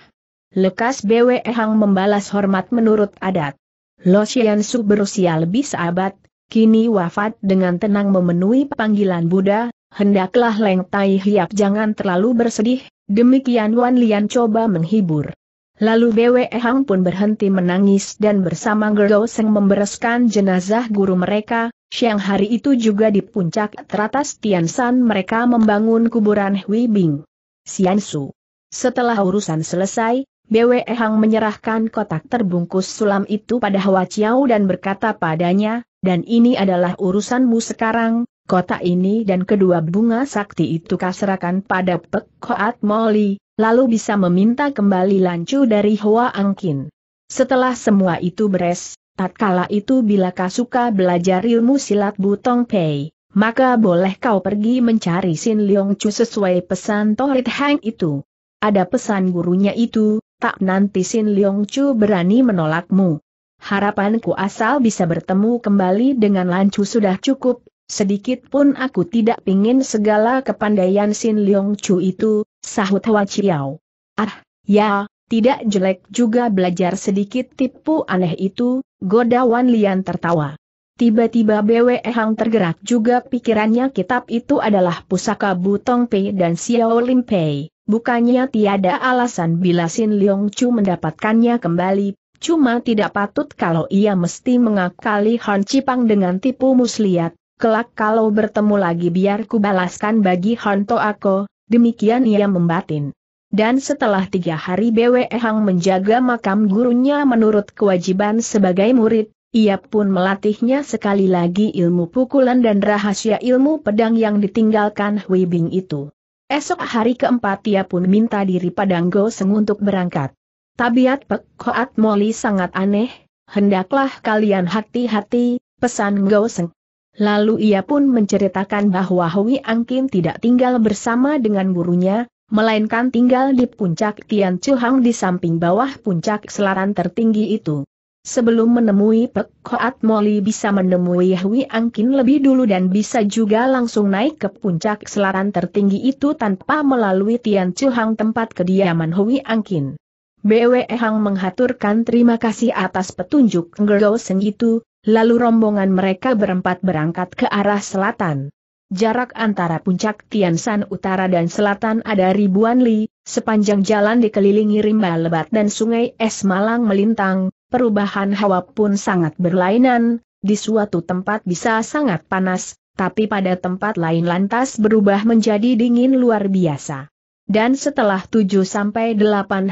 Lekas BWE Hang membalas hormat menurut adat. Lo Xian Su berusia lebih seabad, kini wafat dengan tenang memenuhi panggilan Buddha, hendaklah Leng Tai Hiap jangan terlalu bersedih, demikian Wan Lian coba menghibur. Lalu BWE Hang pun berhenti menangis dan bersama Gerdo Seng membereskan jenazah guru mereka, Siang hari itu juga di puncak teratas Tiansan mereka membangun kuburan Hui Bing. Su. Setelah urusan selesai, BWE Hang menyerahkan kotak terbungkus sulam itu pada Hua Chiao dan berkata padanya, dan ini adalah urusanmu sekarang, kotak ini dan kedua bunga sakti itu kaserakan pada Pek Koat Moli, lalu bisa meminta kembali lancu dari Hua Angkin. Setelah semua itu beres, tatkala itu bila kau suka belajar ilmu silat Butong Pei, maka boleh kau pergi mencari Sin Leong Chu sesuai pesan Torit Hang itu. Ada pesan gurunya itu, tak nanti Sin Leong Chu berani menolakmu. Harapanku asal bisa bertemu kembali dengan Lancu sudah cukup, sedikit pun aku tidak pingin segala kepandaian Sin Leong Chu itu, sahut Hwa Chiao. Ah, ya, tidak jelek juga belajar sedikit tipu aneh itu, goda Wan Lian tertawa. Tiba-tiba BWE Hang tergerak juga pikirannya kitab itu adalah pusaka Butong Pei dan Xiao Lim Pei. Bukannya tiada alasan bila Sin Leong Chu mendapatkannya kembali, cuma tidak patut kalau ia mesti mengakali Han Cipang dengan tipu muslihat. Kelak kalau bertemu lagi biar ku balaskan bagi Han Toako. demikian ia membatin dan setelah tiga hari BW Hang menjaga makam gurunya menurut kewajiban sebagai murid, ia pun melatihnya sekali lagi ilmu pukulan dan rahasia ilmu pedang yang ditinggalkan Hui Bing itu. Esok hari keempat ia pun minta diri Padang Go Seng untuk berangkat. Tabiat Pek Koat Moli sangat aneh, hendaklah kalian hati-hati, pesan Go Seng. Lalu ia pun menceritakan bahwa Hui Angkin tidak tinggal bersama dengan gurunya, melainkan tinggal di puncak Tian Chuhang di samping bawah puncak selaran tertinggi itu. Sebelum menemui Pek Koat Moli bisa menemui Hui Angkin lebih dulu dan bisa juga langsung naik ke puncak selaran tertinggi itu tanpa melalui Tian Chuhang tempat kediaman Hui Angkin. BWE Hang menghaturkan terima kasih atas petunjuk Ngergo Seng itu, lalu rombongan mereka berempat berangkat ke arah selatan. Jarak antara puncak Tiansan utara dan selatan ada ribuan li, sepanjang jalan dikelilingi rimba lebat dan sungai es malang melintang, perubahan hawa pun sangat berlainan, di suatu tempat bisa sangat panas, tapi pada tempat lain lantas berubah menjadi dingin luar biasa. Dan setelah 7-8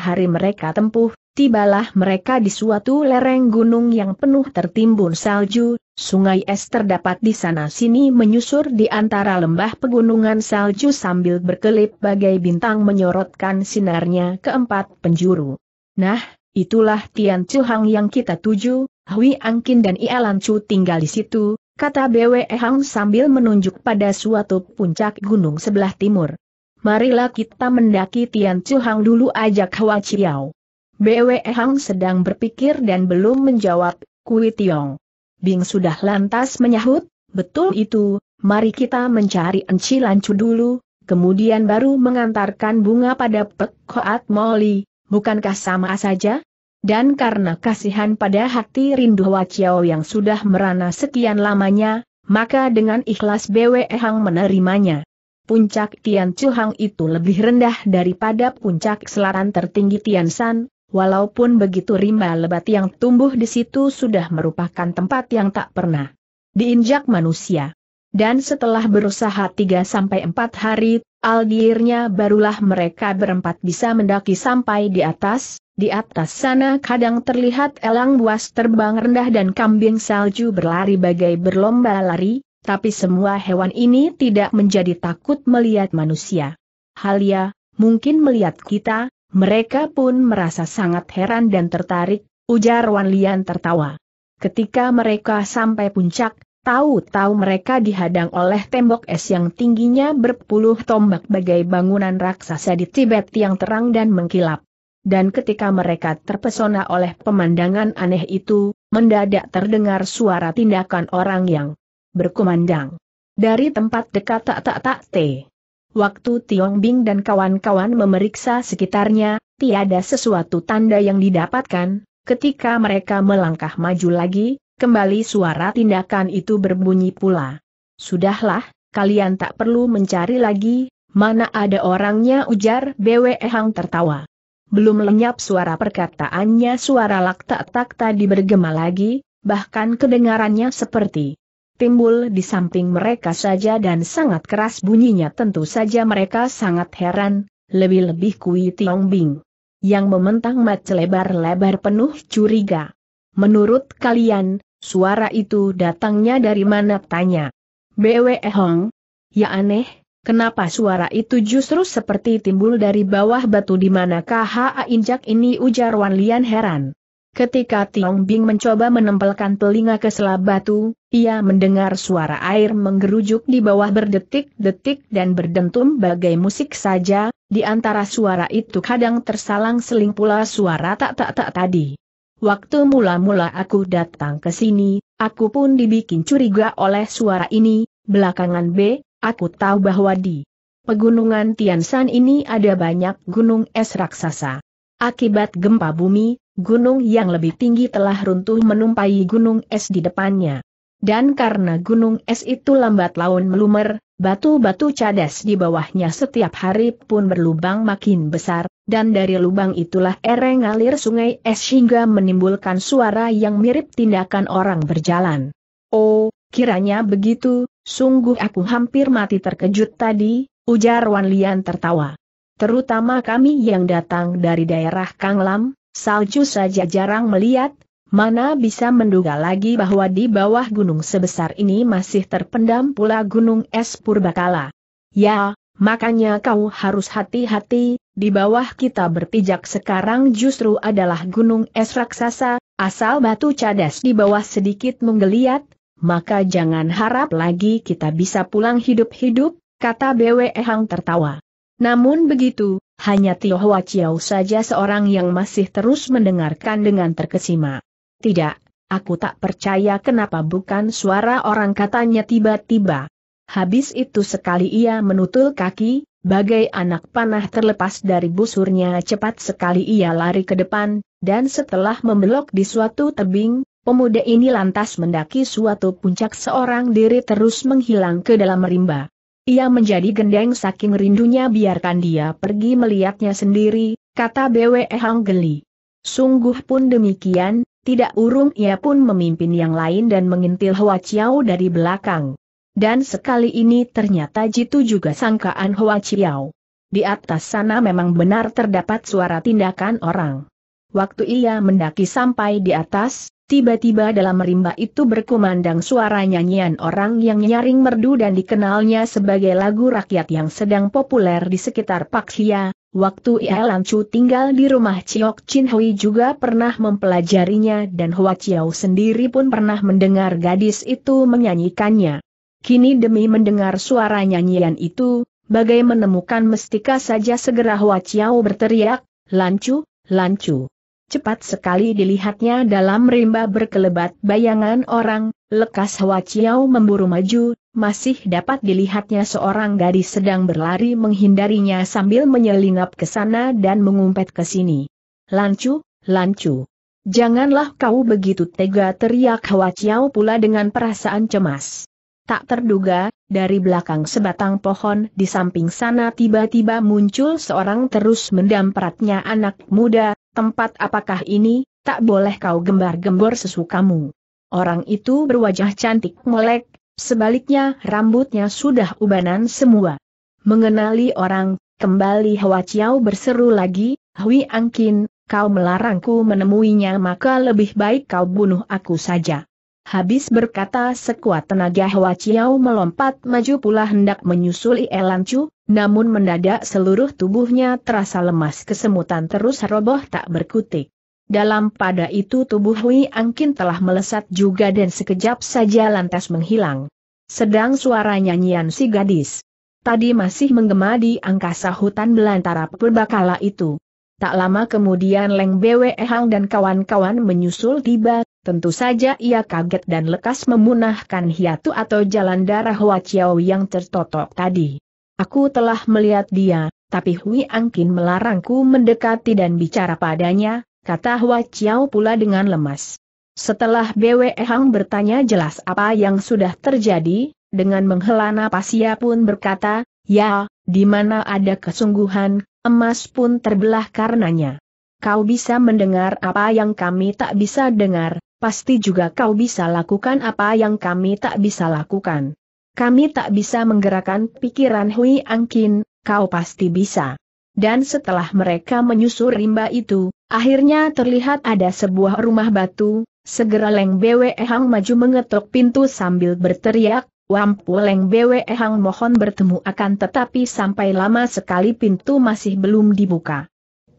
hari mereka tempuh, tibalah mereka di suatu lereng gunung yang penuh tertimbun salju, Sungai es terdapat di sana-sini menyusur di antara lembah pegunungan salju sambil berkelip bagai bintang menyorotkan sinarnya ke empat penjuru. Nah, itulah Tian Chuhang yang kita tuju, Hui Angkin dan Ia Chu tinggal di situ, kata Bwe Hang sambil menunjuk pada suatu puncak gunung sebelah timur. Marilah kita mendaki Tian Chuhang dulu ajak Hua Chiao. Bwe Hang sedang berpikir dan belum menjawab, Kui Tiong. Bing sudah lantas menyahut, betul itu, mari kita mencari enci lancu dulu, kemudian baru mengantarkan bunga pada Pek Koat Moli, bukankah sama saja? Dan karena kasihan pada hati rindu Waciao yang sudah merana sekian lamanya, maka dengan ikhlas BWE Hang menerimanya. Puncak Tian Chu itu lebih rendah daripada puncak selatan tertinggi Tian San, Walaupun begitu rimba lebat yang tumbuh di situ sudah merupakan tempat yang tak pernah diinjak manusia. Dan setelah berusaha 3-4 hari, aldirnya barulah mereka berempat bisa mendaki sampai di atas, di atas sana kadang terlihat elang buas terbang rendah dan kambing salju berlari bagai berlomba lari, tapi semua hewan ini tidak menjadi takut melihat manusia. Halia, ya, mungkin melihat kita, mereka pun merasa sangat heran dan tertarik, ujar Wan Lian tertawa. Ketika mereka sampai puncak, tahu-tahu mereka dihadang oleh tembok es yang tingginya berpuluh tombak bagai bangunan raksasa di Tibet yang terang dan mengkilap. Dan ketika mereka terpesona oleh pemandangan aneh itu, mendadak terdengar suara tindakan orang yang berkumandang. Dari tempat dekat tak tak tak teh. Waktu Tiong Bing dan kawan-kawan memeriksa sekitarnya, tiada sesuatu tanda yang didapatkan, ketika mereka melangkah maju lagi, kembali suara tindakan itu berbunyi pula. Sudahlah, kalian tak perlu mencari lagi, mana ada orangnya ujar BWE Hang tertawa. Belum lenyap suara perkataannya suara laktak tak tadi bergema lagi, bahkan kedengarannya seperti timbul di samping mereka saja dan sangat keras bunyinya tentu saja mereka sangat heran, lebih-lebih Kui Tiong Bing. Yang mementang mat lebar-lebar penuh curiga. Menurut kalian, suara itu datangnya dari mana tanya? BWE Hong? Ya aneh, Kenapa suara itu justru seperti timbul dari bawah batu di mana KHA injak ini ujar Wan Lian heran. Ketika Tiong Bing mencoba menempelkan telinga ke selap batu, ia mendengar suara air menggerujuk di bawah berdetik-detik dan berdentum bagai musik saja, di antara suara itu kadang tersalang seling pula suara tak-tak-tak tadi. Waktu mula-mula aku datang ke sini, aku pun dibikin curiga oleh suara ini, belakangan B, aku tahu bahwa di pegunungan Tian Tiansan ini ada banyak gunung es raksasa. Akibat gempa bumi, gunung yang lebih tinggi telah runtuh menumpai gunung es di depannya. Dan karena gunung es itu lambat laun melumer, batu-batu cadas di bawahnya setiap hari pun berlubang makin besar, dan dari lubang itulah ereng alir sungai es hingga menimbulkan suara yang mirip tindakan orang berjalan. Oh, kiranya begitu, sungguh aku hampir mati terkejut tadi, ujar Wan Lian tertawa. Terutama kami yang datang dari daerah Kanglam, Salju saja jarang melihat, mana bisa menduga lagi bahwa di bawah gunung sebesar ini masih terpendam pula gunung es purbakala. Ya, makanya kau harus hati-hati, di bawah kita berpijak sekarang justru adalah gunung es raksasa, asal batu cadas di bawah sedikit menggeliat, maka jangan harap lagi kita bisa pulang hidup-hidup, kata BWE Hang tertawa. Namun begitu, hanya Tio Hoa Chiao saja seorang yang masih terus mendengarkan dengan terkesima. Tidak, aku tak percaya kenapa bukan suara orang katanya tiba-tiba. Habis itu sekali ia menutul kaki, bagai anak panah terlepas dari busurnya cepat sekali ia lari ke depan, dan setelah membelok di suatu tebing, pemuda ini lantas mendaki suatu puncak seorang diri terus menghilang ke dalam rimba. Ia menjadi gendeng saking rindunya biarkan dia pergi melihatnya sendiri, kata BWE Hang geli. Sungguh pun demikian, tidak urung ia pun memimpin yang lain dan mengintil Hua Chiao dari belakang. Dan sekali ini ternyata jitu juga sangkaan Hua Chiao. Di atas sana memang benar terdapat suara tindakan orang. Waktu ia mendaki sampai di atas, Tiba-tiba dalam rimba itu berkumandang suara nyanyian orang yang nyaring merdu dan dikenalnya sebagai lagu rakyat yang sedang populer di sekitar Paksia. Waktu Ia Lancu tinggal di rumah Chiok Chin Hui juga pernah mempelajarinya dan Hua Chiao sendiri pun pernah mendengar gadis itu menyanyikannya. Kini demi mendengar suara nyanyian itu, bagai menemukan mestika saja segera Hua Chiao berteriak, Lancu, Lancu. Cepat sekali dilihatnya dalam rimba berkelebat bayangan orang, lekas Hwa Chiao memburu maju, masih dapat dilihatnya seorang gadis sedang berlari menghindarinya sambil menyelinap ke sana dan mengumpet ke sini. Lancu, lancu. Janganlah kau begitu tega teriak Hwa Chiao pula dengan perasaan cemas. Tak terduga, dari belakang sebatang pohon di samping sana tiba-tiba muncul seorang terus mendampratnya anak muda, tempat apakah ini, tak boleh kau gembar-gembor sesukamu. Orang itu berwajah cantik melek, sebaliknya rambutnya sudah ubanan semua. Mengenali orang, kembali Hwa Chiao berseru lagi, Hui Angkin, kau melarangku menemuinya maka lebih baik kau bunuh aku saja. Habis berkata sekuat tenaga Hwa Chiao melompat maju pula hendak menyusuli Elancu, namun mendadak seluruh tubuhnya terasa lemas kesemutan terus roboh tak berkutik. Dalam pada itu tubuh Hui Angkin telah melesat juga dan sekejap saja lantas menghilang. Sedang suara nyanyian si gadis. Tadi masih menggema di angkasa hutan belantara perbakala itu. Tak lama kemudian Leng Bwe Hang dan kawan-kawan menyusul tiba Tentu saja ia kaget dan lekas memunahkan hiatu atau jalan darah Waciao yang tertotok tadi. Aku telah melihat dia, tapi Hui Angkin melarangku mendekati dan bicara padanya, kata Waciao pula dengan lemas. Setelah BW Hang bertanya jelas apa yang sudah terjadi, dengan menghela napas ia pun berkata, ya, di mana ada kesungguhan, emas pun terbelah karenanya. Kau bisa mendengar apa yang kami tak bisa dengar, pasti juga kau bisa lakukan apa yang kami tak bisa lakukan. Kami tak bisa menggerakkan pikiran Hui Angkin, kau pasti bisa. Dan setelah mereka menyusur rimba itu, akhirnya terlihat ada sebuah rumah batu, segera Leng Bwe Hang maju mengetuk pintu sambil berteriak, Wampu Leng Bwe Hang mohon bertemu akan tetapi sampai lama sekali pintu masih belum dibuka.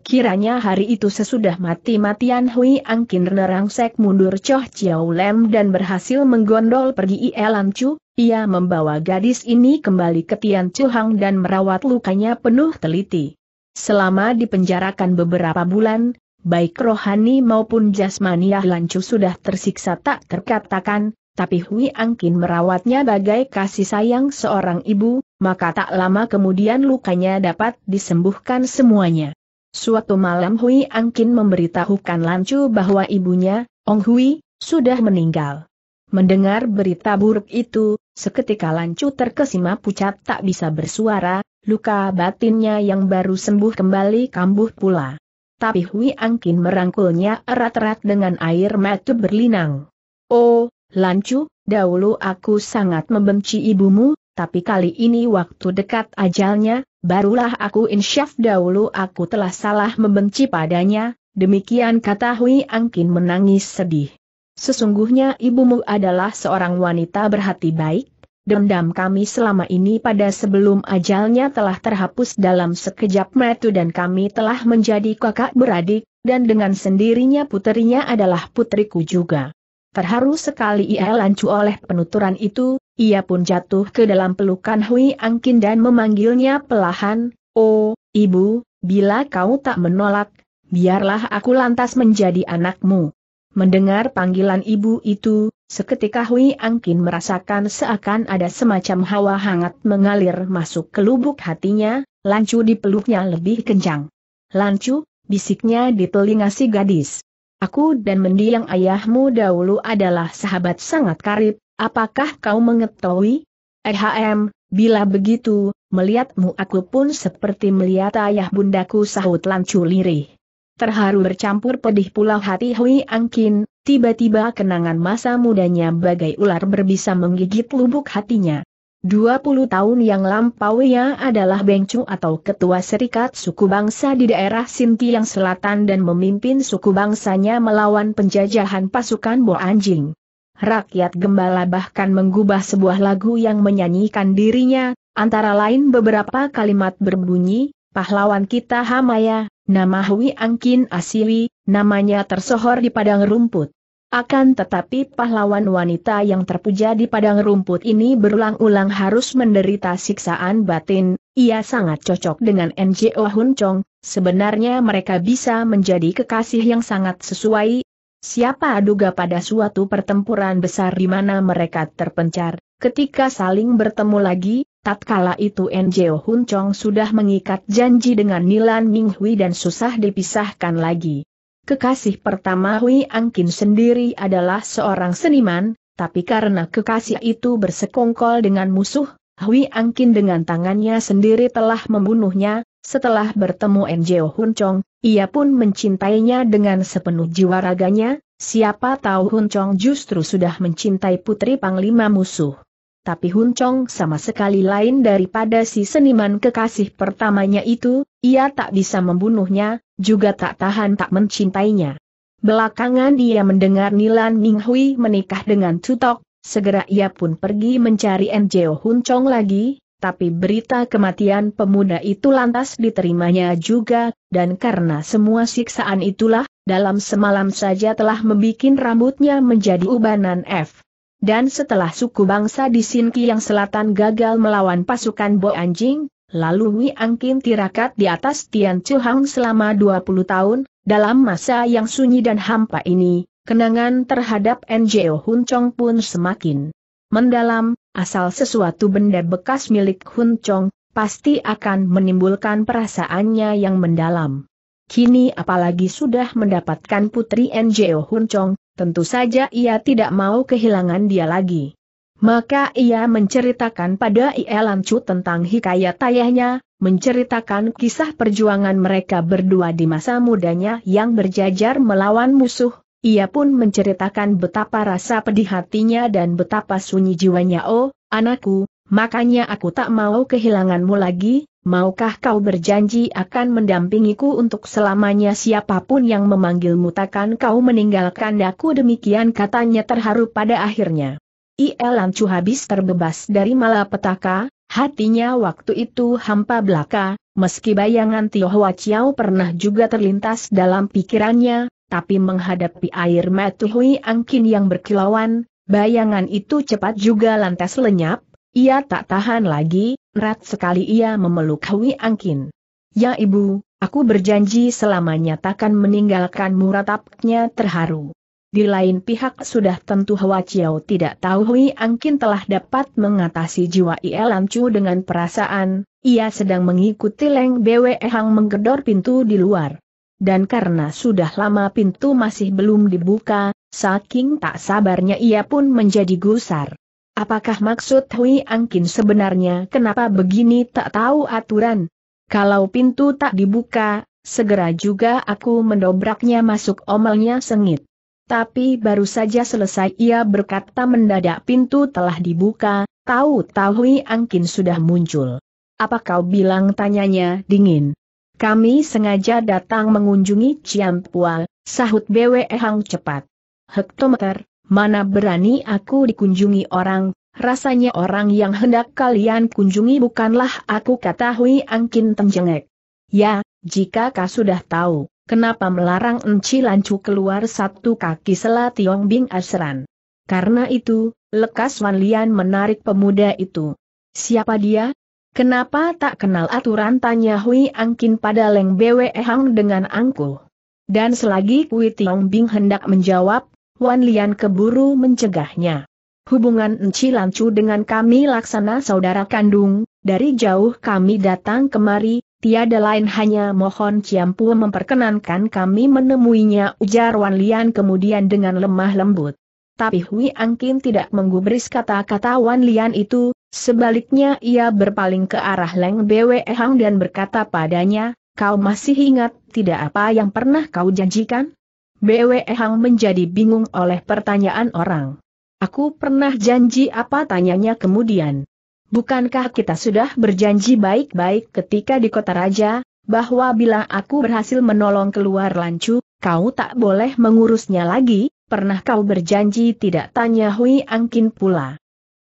Kiranya hari itu sesudah mati-matian Hui Angkin nerangsek mundur Choh Chiao Lem dan berhasil menggondol pergi Ielam Chu, ia membawa gadis ini kembali ke Tian Chu Hang dan merawat lukanya penuh teliti. Selama dipenjarakan beberapa bulan, baik rohani maupun jasmani Ahlan Chu sudah tersiksa tak terkatakan, tapi Hui Angkin merawatnya bagai kasih sayang seorang ibu, maka tak lama kemudian lukanya dapat disembuhkan semuanya. Suatu malam Hui Angkin memberitahukan Lancu bahwa ibunya, Ong Hui, sudah meninggal. Mendengar berita buruk itu, seketika Lancu terkesima pucat tak bisa bersuara, luka batinnya yang baru sembuh kembali kambuh pula. Tapi Hui Angkin merangkulnya erat-erat dengan air mata berlinang. Oh, Lancu, dahulu aku sangat membenci ibumu, tapi kali ini waktu dekat ajalnya, barulah aku insyaf dahulu aku telah salah membenci padanya, demikian kata Hui Angkin menangis sedih. Sesungguhnya ibumu adalah seorang wanita berhati baik, dendam kami selama ini pada sebelum ajalnya telah terhapus dalam sekejap metu dan kami telah menjadi kakak beradik, dan dengan sendirinya puterinya adalah putriku juga. Terharu sekali ia lancu oleh penuturan itu, ia pun jatuh ke dalam pelukan Hui Angkin dan memanggilnya pelahan, Oh, ibu, bila kau tak menolak, biarlah aku lantas menjadi anakmu. Mendengar panggilan ibu itu, seketika Hui Angkin merasakan seakan ada semacam hawa hangat mengalir masuk ke lubuk hatinya, Lancu dipeluknya lebih kencang. Lancu, bisiknya di telinga si gadis. Aku dan mendiang ayahmu dahulu adalah sahabat sangat karib, Apakah kau mengetahui? Ehm, bila begitu, melihatmu aku pun seperti melihat ayah bundaku sahut lancu lirih. Terharu bercampur pedih pula hati Hui Angkin, tiba-tiba kenangan masa mudanya bagai ular berbisa menggigit lubuk hatinya. 20 tahun yang lampau ia adalah Bengcu atau ketua serikat suku bangsa di daerah Sinti yang Selatan dan memimpin suku bangsanya melawan penjajahan pasukan Bo Anjing rakyat gembala bahkan menggubah sebuah lagu yang menyanyikan dirinya, antara lain beberapa kalimat berbunyi, pahlawan kita Hamaya, nama Hui Angkin Asiwi, namanya tersohor di padang rumput. Akan tetapi pahlawan wanita yang terpuja di padang rumput ini berulang-ulang harus menderita siksaan batin, ia sangat cocok dengan NGO Hun Chong, sebenarnya mereka bisa menjadi kekasih yang sangat sesuai, Siapa aduga pada suatu pertempuran besar di mana mereka terpencar, ketika saling bertemu lagi, tatkala itu NJO Hun sudah mengikat janji dengan Nilan Minghui dan susah dipisahkan lagi. Kekasih pertama Hui Angkin sendiri adalah seorang seniman, tapi karena kekasih itu bersekongkol dengan musuh, Hui Angkin dengan tangannya sendiri telah membunuhnya, setelah bertemu Enjeo Hun Chong, ia pun mencintainya dengan sepenuh jiwa raganya, siapa tahu Hun justru sudah mencintai putri panglima musuh. Tapi Hun sama sekali lain daripada si seniman kekasih pertamanya itu, ia tak bisa membunuhnya, juga tak tahan tak mencintainya. Belakangan dia mendengar Nilan Minghui menikah dengan Tutok, segera ia pun pergi mencari N. Jeo Hun Chong lagi, tapi berita kematian pemuda itu lantas diterimanya juga, dan karena semua siksaan itulah, dalam semalam saja telah membuat rambutnya menjadi ubanan F. Dan setelah suku bangsa di Sinki yang selatan gagal melawan pasukan Bo Anjing, lalu Wi Angkin tirakat di atas Tian Chuhang selama 20 tahun, dalam masa yang sunyi dan hampa ini, kenangan terhadap NJO Huncong pun semakin mendalam, asal sesuatu benda bekas milik Hun Chong, pasti akan menimbulkan perasaannya yang mendalam. Kini apalagi sudah mendapatkan putri NJO Hun Chong, tentu saja ia tidak mau kehilangan dia lagi. Maka ia menceritakan pada Ielan Chu tentang hikayat ayahnya, menceritakan kisah perjuangan mereka berdua di masa mudanya yang berjajar melawan musuh, ia pun menceritakan betapa rasa pedih hatinya dan betapa sunyi jiwanya oh, anakku, makanya aku tak mau kehilanganmu lagi, maukah kau berjanji akan mendampingiku untuk selamanya siapapun yang memanggilmu takkan kau meninggalkan aku demikian katanya terharu pada akhirnya. Ielan Chu habis terbebas dari malapetaka, hatinya waktu itu hampa belaka, meski bayangan Tio Hwa Chiao pernah juga terlintas dalam pikirannya, tapi menghadapi air mata Hui Angkin yang berkilauan, bayangan itu cepat juga lantas lenyap, ia tak tahan lagi, erat sekali ia memeluk Hui Angkin. Ya ibu, aku berjanji selamanya takkan meninggalkanmu ratapnya terharu. Di lain pihak sudah tentu hua Chiao tidak tahu Hui Angkin telah dapat mengatasi jiwa Ie Lancu dengan perasaan, ia sedang mengikuti Leng Bwe Hang menggedor pintu di luar dan karena sudah lama pintu masih belum dibuka, saking tak sabarnya ia pun menjadi gusar. Apakah maksud Hui Angkin sebenarnya kenapa begini tak tahu aturan? Kalau pintu tak dibuka, segera juga aku mendobraknya masuk omelnya sengit. Tapi baru saja selesai ia berkata mendadak pintu telah dibuka, tahu-tahu Hui Angkin sudah muncul. Apa kau bilang tanyanya dingin? Kami sengaja datang mengunjungi Ciam Ciampua, sahut BW Hang cepat. Hektometer, mana berani aku dikunjungi orang, rasanya orang yang hendak kalian kunjungi bukanlah aku kata Angkin Tengjengek. Ya, jika kau sudah tahu, kenapa melarang Enci Lancu keluar satu kaki selat Tiong Bing Asran? Karena itu, lekas Wan Lian menarik pemuda itu. Siapa dia? Kenapa tak kenal aturan tanya Hui Angkin pada Leng Bwe Hang dengan angkuh. Dan selagi Kui Tiong Bing hendak menjawab, Wan Lian keburu mencegahnya. Hubungan Enci Lancu dengan kami laksana saudara kandung, dari jauh kami datang kemari, tiada lain hanya mohon Ciampu memperkenankan kami menemuinya ujar Wan Lian kemudian dengan lemah lembut. Tapi Hui Angkin tidak menggubris kata-kata Wan Lian itu, Sebaliknya ia berpaling ke arah Leng Bwe Hang dan berkata padanya, kau masih ingat tidak apa yang pernah kau janjikan? Bwe Hang menjadi bingung oleh pertanyaan orang. Aku pernah janji apa tanyanya kemudian. Bukankah kita sudah berjanji baik-baik ketika di kota raja, bahwa bila aku berhasil menolong keluar lancu, kau tak boleh mengurusnya lagi, pernah kau berjanji tidak tanya Hui Angkin pula.